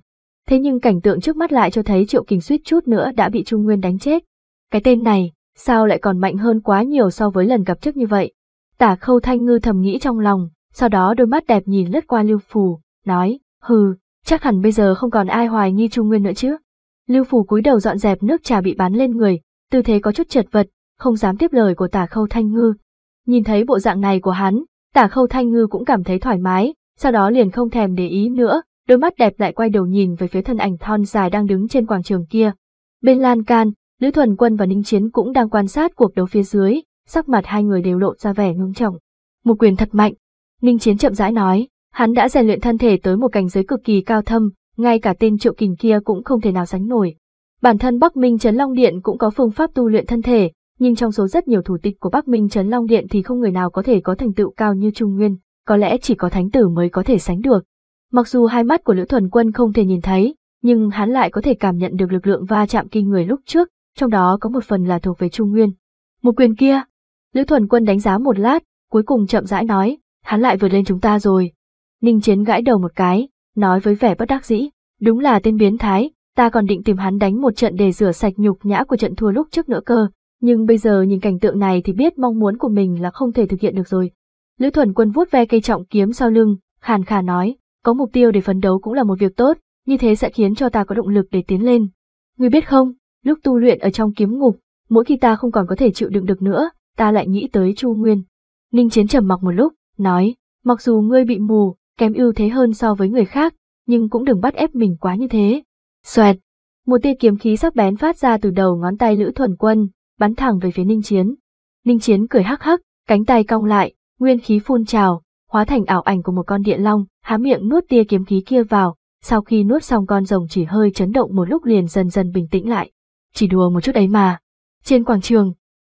Thế nhưng cảnh tượng trước mắt lại cho thấy Triệu Kình suýt chút nữa đã bị Chu Nguyên đánh chết. Cái tên này, sao lại còn mạnh hơn quá nhiều so với lần gặp trước như vậy? Tả khâu thanh ngư thầm nghĩ trong lòng, sau đó đôi mắt đẹp nhìn lướt qua Lưu Phù, nói, hừ, chắc hẳn bây giờ không còn ai hoài nghi Trung Nguyên nữa chứ. Lưu Phủ cúi đầu dọn dẹp nước trà bị bán lên người, tư thế có chút chật vật, không dám tiếp lời của tả khâu thanh ngư. Nhìn thấy bộ dạng này của hắn, tả khâu thanh ngư cũng cảm thấy thoải mái, sau đó liền không thèm để ý nữa, đôi mắt đẹp lại quay đầu nhìn về phía thân ảnh thon dài đang đứng trên quảng trường kia. Bên lan can, Lữ Thuần Quân và Ninh Chiến cũng đang quan sát cuộc đấu phía dưới, sắc mặt hai người đều lộ ra vẻ ngưng trọng. Một quyền thật mạnh, Ninh Chiến chậm rãi nói. Hắn đã rèn luyện thân thể tới một cảnh giới cực kỳ cao thâm, ngay cả tên triệu kình kia cũng không thể nào sánh nổi. Bản thân Bắc Minh Trấn Long Điện cũng có phương pháp tu luyện thân thể, nhưng trong số rất nhiều thủ tịch của Bắc Minh Trấn Long Điện thì không người nào có thể có thành tựu cao như Trung Nguyên, có lẽ chỉ có thánh tử mới có thể sánh được. Mặc dù hai mắt của Lữ Thuần Quân không thể nhìn thấy, nhưng hắn lại có thể cảm nhận được lực lượng va chạm kinh người lúc trước, trong đó có một phần là thuộc về Trung Nguyên. Một quyền kia, Lữ Thuần Quân đánh giá một lát, cuối cùng chậm rãi nói, hắn lại vượt lên chúng ta rồi, Ninh Chiến gãi đầu một cái, nói với vẻ bất đắc dĩ, đúng là tên biến thái, ta còn định tìm hắn đánh một trận để rửa sạch nhục nhã của trận thua lúc trước nữa cơ, nhưng bây giờ nhìn cảnh tượng này thì biết mong muốn của mình là không thể thực hiện được rồi. Lữ Thuần Quân vuốt ve cây trọng kiếm sau lưng, khàn khà nói, có mục tiêu để phấn đấu cũng là một việc tốt, như thế sẽ khiến cho ta có động lực để tiến lên. Ngươi biết không, lúc tu luyện ở trong kiếm ngục, mỗi khi ta không còn có thể chịu đựng được nữa, ta lại nghĩ tới Chu Nguyên. Ninh Chiến trầm mặc một lúc, nói, mặc dù ngươi bị mù, kém ưu thế hơn so với người khác, nhưng cũng đừng bắt ép mình quá như thế. Xoẹt, một tia kiếm khí sắc bén phát ra từ đầu ngón tay Lữ Thuần Quân, bắn thẳng về phía Ninh Chiến. Ninh Chiến cười hắc hắc, cánh tay cong lại, nguyên khí phun trào, hóa thành ảo ảnh của một con điện long, há miệng nuốt tia kiếm khí kia vào, sau khi nuốt xong con rồng chỉ hơi chấn động một lúc liền dần dần bình tĩnh lại. Chỉ đùa một chút ấy mà. Trên quảng trường,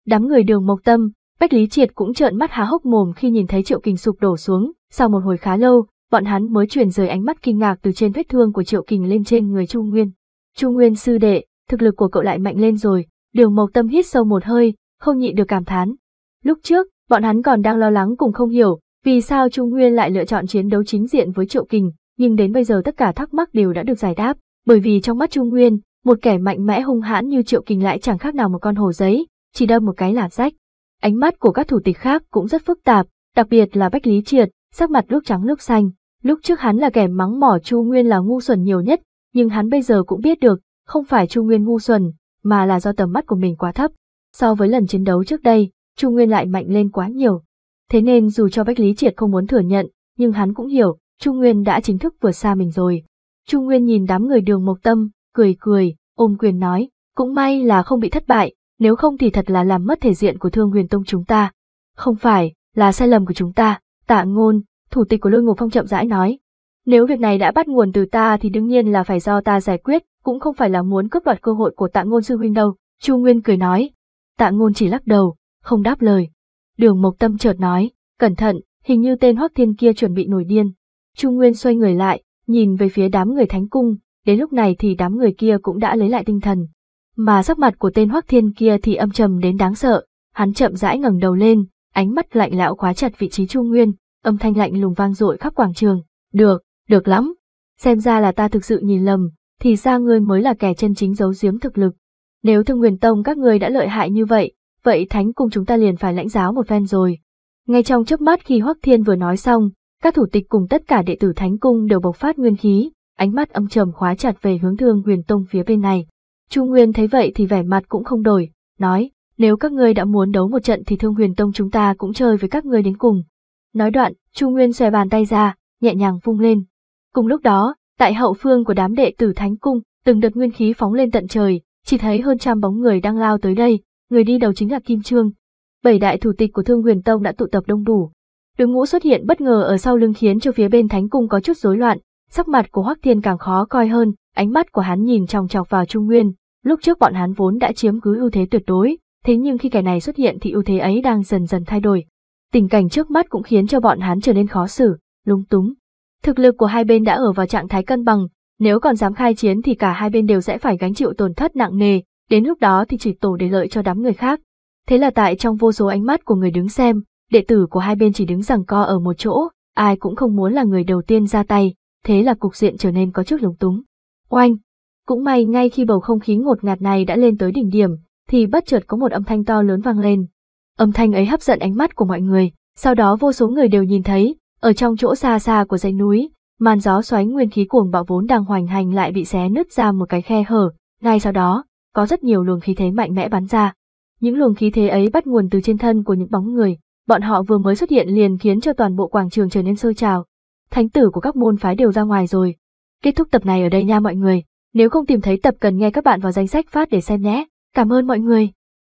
đám người đường Mộc Tâm, Bách Lý Triệt cũng trợn mắt há hốc mồm khi nhìn thấy Triệu Kình sụp đổ xuống, sau một hồi khá lâu, bọn hắn mới chuyển rời ánh mắt kinh ngạc từ trên vết thương của Triệu Kình lên trên người trung Nguyên. trung Nguyên sư đệ, thực lực của cậu lại mạnh lên rồi, đường mộc tâm hít sâu một hơi, không nhịn được cảm thán. Lúc trước, bọn hắn còn đang lo lắng cùng không hiểu, vì sao trung Nguyên lại lựa chọn chiến đấu chính diện với Triệu Kình, nhưng đến bây giờ tất cả thắc mắc đều đã được giải đáp, bởi vì trong mắt trung Nguyên, một kẻ mạnh mẽ hung hãn như Triệu Kình lại chẳng khác nào một con hồ giấy, chỉ đâm một cái là rách. Ánh mắt của các thủ tịch khác cũng rất phức tạp, đặc biệt là Bách Lý Triệt, sắc mặt lúc trắng lúc xanh. Lúc trước hắn là kẻ mắng mỏ Chu Nguyên là ngu xuẩn nhiều nhất, nhưng hắn bây giờ cũng biết được, không phải Chu Nguyên ngu xuẩn, mà là do tầm mắt của mình quá thấp. So với lần chiến đấu trước đây, Chu Nguyên lại mạnh lên quá nhiều. Thế nên dù cho Bách Lý Triệt không muốn thừa nhận, nhưng hắn cũng hiểu, Chu Nguyên đã chính thức vượt xa mình rồi. Chu Nguyên nhìn đám người đường mộc tâm, cười cười, ôm quyền nói, cũng may là không bị thất bại, nếu không thì thật là làm mất thể diện của thương huyền tông chúng ta. Không phải, là sai lầm của chúng ta. Tạ ngôn, thủ tịch của lôi ngục phong chậm rãi nói. Nếu việc này đã bắt nguồn từ ta thì đương nhiên là phải do ta giải quyết, cũng không phải là muốn cướp đoạt cơ hội của tạ ngôn sư huynh đâu. Chu Nguyên cười nói. Tạ ngôn chỉ lắc đầu, không đáp lời. Đường Mộc Tâm chợt nói, cẩn thận, hình như tên Hoắc Thiên kia chuẩn bị nổi điên. Chu Nguyên xoay người lại, nhìn về phía đám người thánh cung, đến lúc này thì đám người kia cũng đã lấy lại tinh thần. Mà sắc mặt của tên Hoắc Thiên kia thì âm trầm đến đáng sợ, hắn chậm rãi ngẩng đầu lên, ánh mắt lạnh lẽo khóa chặt vị trí Chu Nguyên, âm thanh lạnh lùng vang dội khắp quảng trường. Được, được lắm. Xem ra là ta thực sự nhìn lầm, thì ra ngươi mới là kẻ chân chính giấu giếm thực lực. Nếu thương huyền tông các ngươi đã lợi hại như vậy, vậy thánh cùng chúng ta liền phải lãnh giáo một phen rồi. Ngay trong chớp mắt khi Hoắc Thiên vừa nói xong, các thủ tịch cùng tất cả đệ tử thánh cung đều bộc phát nguyên khí, ánh mắt âm trầm khóa chặt về hướng thương huyền tông phía bên này. Chu Nguyên thấy vậy thì vẻ mặt cũng không đổi, nói, nếu các ngươi đã muốn đấu một trận thì Thương Huyền Tông chúng ta cũng chơi với các ngươi đến cùng. Nói đoạn, Chu Nguyên xòe bàn tay ra, nhẹ nhàng vung lên. Cùng lúc đó, tại hậu phương của đám đệ tử Thánh Cung, từng đợt nguyên khí phóng lên tận trời, chỉ thấy hơn trăm bóng người đang lao tới đây, người đi đầu chính là Kim Trương. Bảy đại thủ tịch của Thương Huyền Tông đã tụ tập đông đủ. Đội ngũ xuất hiện bất ngờ ở sau lưng khiến cho phía bên Thánh Cung có chút rối loạn, sắc mặt của Hoắc Thiên càng khó coi hơn, ánh mắt của hắn nhìn chòng chọc vào Trung Nguyên, lúc trước bọn hắn vốn đã chiếm cứ ưu thế tuyệt đối, thế nhưng khi kẻ này xuất hiện thì ưu thế ấy đang dần dần thay đổi. Tình cảnh trước mắt cũng khiến cho bọn hắn trở nên khó xử, lúng túng. Thực lực của hai bên đã ở vào trạng thái cân bằng, nếu còn dám khai chiến thì cả hai bên đều sẽ phải gánh chịu tổn thất nặng nề, đến lúc đó thì chỉ tổ để lợi cho đám người khác. Thế là tại trong vô số ánh mắt của người đứng xem, đệ tử của hai bên chỉ đứng rằng co ở một chỗ, ai cũng không muốn là người đầu tiên ra tay, thế là cục diện trở nên có chút lúng túng. Oanh! Cũng may ngay khi bầu không khí ngột ngạt này đã lên tới đỉnh điểm, thì bất chợt có một âm thanh to lớn vang lên. Âm thanh ấy hấp dẫn ánh mắt của mọi người, sau đó vô số người đều nhìn thấy, ở trong chỗ xa xa của dãy núi, màn gió xoáy nguyên khí cuồng bạo vốn đang hoành hành lại bị xé nứt ra một cái khe hở, ngay sau đó, có rất nhiều luồng khí thế mạnh mẽ bắn ra. Những luồng khí thế ấy bắt nguồn từ trên thân của những bóng người, bọn họ vừa mới xuất hiện liền khiến cho toàn bộ quảng trường trở nên sôi trào. Thánh tử của các môn phái đều ra ngoài rồi. Kết thúc tập này ở đây nha mọi người, nếu không tìm thấy tập cần nghe các bạn vào danh sách phát để xem nhé. Cảm ơn mọi người.